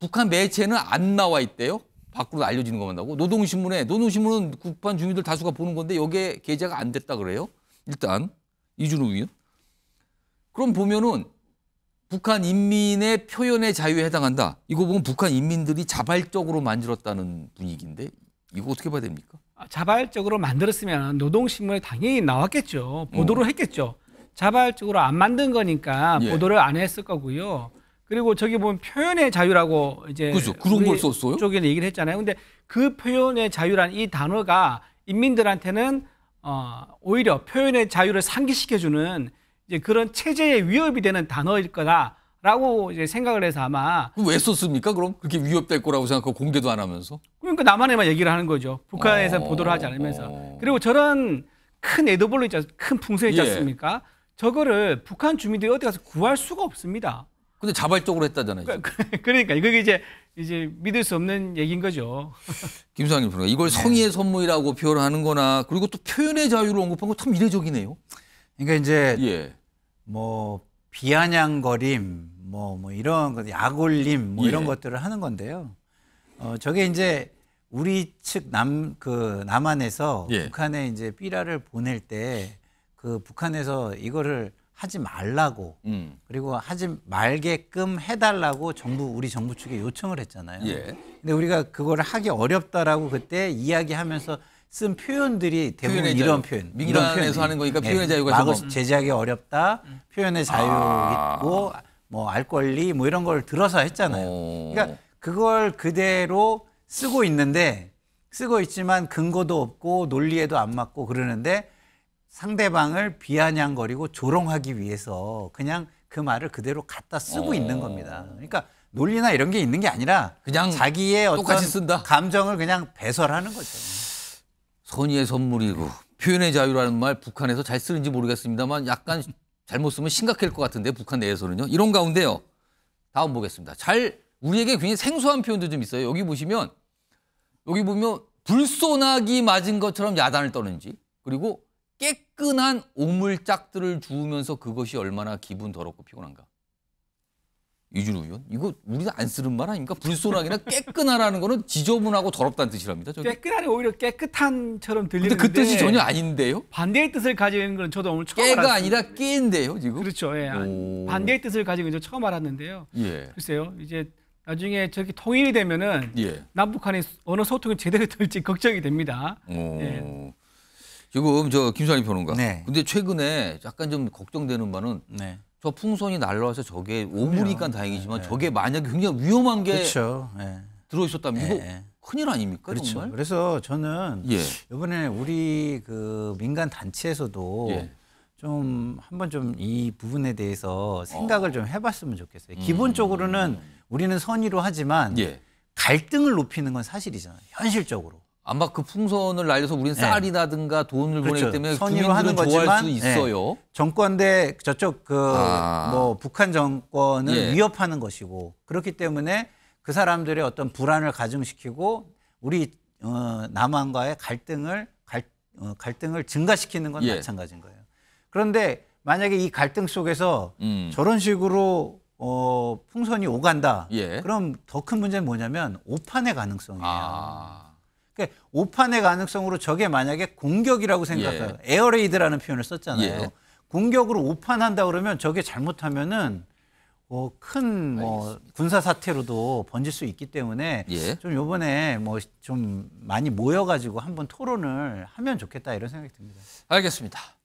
[SPEAKER 1] 북한 매체는 안 나와 있대요. 밖으로 알려지는 것만 하고 노동신문에 노동신문은 국판 주민들 다수가 보는 건데 여기에 게재가 안 됐다 그래요. 일단 이준우 위원. 그럼 보면은 북한 인민의 표현의 자유에 해당한다. 이거 보면 북한 인민들이 자발적으로 만들었다는 분위기인데 이거
[SPEAKER 5] 어떻게 봐야 됩니까? 아, 자발적으로 만들었으면 노동신문에 당연히 나왔겠죠. 보도를 어. 했겠죠. 자발적으로 안 만든 거니까 예. 보도를 안 했을 거고요. 그리고 저기 보면 표현의 자유라고 이제 그죠. 그런 걸 썼어요. 쪽에 얘기를 했잖아요. 근데 그 표현의 자유란 이 단어가 인민들한테는 어, 오히려 표현의 자유를 상기시켜주는 이제 그런 체제의 위협이 되는 단어일 거다라고 이제 생각을 해서 아마
[SPEAKER 1] 왜 썼습니까? 그럼 그렇게 위협될 거라고 생각하고 공개도 안 하면서
[SPEAKER 5] 그러니까 나만에만 얘기를 하는 거죠. 북한에서 어... 보도를 하지 않으면서 어, 어. 그리고 저런 큰 에드볼로 있지 큰 풍선 있지 예. 않습니까? 예. 저거를 북한 주민들이 어디 가서 구할 수가 없습니다. 근데 자발적으로 했다잖아요. 그러니까, 그러니까 이게 이제 이제 믿을 수 없는 얘기인 거죠.
[SPEAKER 1] 김상님 이걸
[SPEAKER 2] 네. 성의의 선물이라고 표현하는거나 그리고 또 표현의 자유를 언급한 거 참 이례적이네요. 그러니까 이제 예. 뭐 비아냥거림, 뭐, 뭐 이런 것, 약올림, 뭐 예. 이런 것들을 하는 건데요. 어, 저게 이제 우리 측 남, 그, 남한에서 예. 북한에 이제 삐라를 보낼 때 그 북한에서 이거를 하지 말라고 음. 그리고 하지 말게끔 해달라고 정부 우리 정부 측에 요청을 했잖아요. 예. 근데 우리가 그거를 하기 어렵다라고 그때 이야기하면서 쓴 표현들이 대부분 이런 표현. 민간에서 이런 하는 거니까 네. 표현의 자유가 조금. 제재하기 어렵다. 표현의 자유 아. 있고 뭐 알 권리 뭐 이런 걸 들어서 했잖아요. 오. 그러니까 그걸 그대로 쓰고 있는데 쓰고 있지만 근거도 없고 논리에도 안 맞고 그러는데 상대방을 비아냥거리고 조롱하기 위해서 그냥 그 말을 그대로 갖다 쓰고 어... 있는 겁니다. 그러니까 논리나 이런 게 있는 게 아니라 그냥 자기의 어떤 쓴다? 감정을 그냥 배설하는 거죠.
[SPEAKER 1] 선의의 선물이고 표현의 자유라는 말 북한에서 잘 쓰는지 모르겠습니다만 약간 잘못 쓰면 심각할 것 같은데 북한 내에서는요. 이런 가운데요. 다음 보겠습니다. 잘 우리에게 굉장히 생소한 표현도 좀 있어요. 여기 보시면 여기 보면 불쏘나기 맞은 것처럼 야단을 떠는지 그리고 깨끈한 오물짝들을 주우면서 그것이 얼마나 기분 더럽고 피곤한가. 이준우 의원 이거 우리가 안 쓰는 말 아닙니까? 불손하기나 깨끗하라는 거는 지저분하고 더럽다는 뜻이랍니다. 저기. 깨끗하니
[SPEAKER 5] 오히려 깨끗한처럼 들리는데 그 뜻이 전혀 아닌데요? 반대의 뜻을 가진 건 저도 오늘 처음 깨가 알았습니다. 아니라 깨인데요 지금? 그렇죠. 예. 아, 반대의 뜻을 가진 건 처음 알았는데요. 예. 글쎄요. 이제 나중에 저렇게 통일이 되면은 예. 남북한이 어느 소통이 제대로 될지 걱정이 됩니다.
[SPEAKER 4] 예.
[SPEAKER 1] 지금 저 김상희 변호가 네. 근데 최근에 약간 좀 걱정되는 바는 네. 저 풍선이 날라와서 저게 오물이니까 다행이지만 네. 저게
[SPEAKER 2] 만약에 굉장히 위험한 게 그렇죠. 네. 들어있었다면 이거 네. 큰일 아닙니까? 그렇죠. 정말? 그래서 저는 예. 이번에 우리 그 민간 단체에서도 예. 좀 한번 좀 이 부분에 대해서 어. 생각을 어. 좀 해봤으면 좋겠어요. 음. 기본적으로는 우리는 선의로 하지만 예. 갈등을 높이는 건 사실이잖아요. 현실적으로. 아마 그 풍선을 날려서 우린 네. 쌀이라든가 네. 돈을 그렇죠. 보내기 때문에 선의로 하는 거지만 네. 정권 대 저쪽 그뭐 아. 뭐 북한 정권을 예. 위협하는 것이고 그렇기 때문에 그 사람들의 어떤 불안을 가중시키고 우리 어, 남한과의 갈등을 갈, 어, 갈등을 증가시키는 건 예. 마찬가지인 거예요. 그런데 만약에 이 갈등 속에서 음. 저런 식으로 어, 풍선이 오간다. 예. 그럼 더 큰 문제는 뭐냐면 오판의 가능성이에요. 아. 오판의 가능성으로 저게 만약에 공격이라고 생각해요. 예. 에어레이드라는 표현을 썼잖아요. 예. 공격으로 오판한다 그러면 저게 잘못하면은 어, 뭐 큰뭐 군사 사태로도 번질 수 있기 때문에 예. 좀 요번에 뭐 좀 많이 모여 가지고 한번 토론을 하면 좋겠다 이런 생각이 듭니다. 알겠습니다.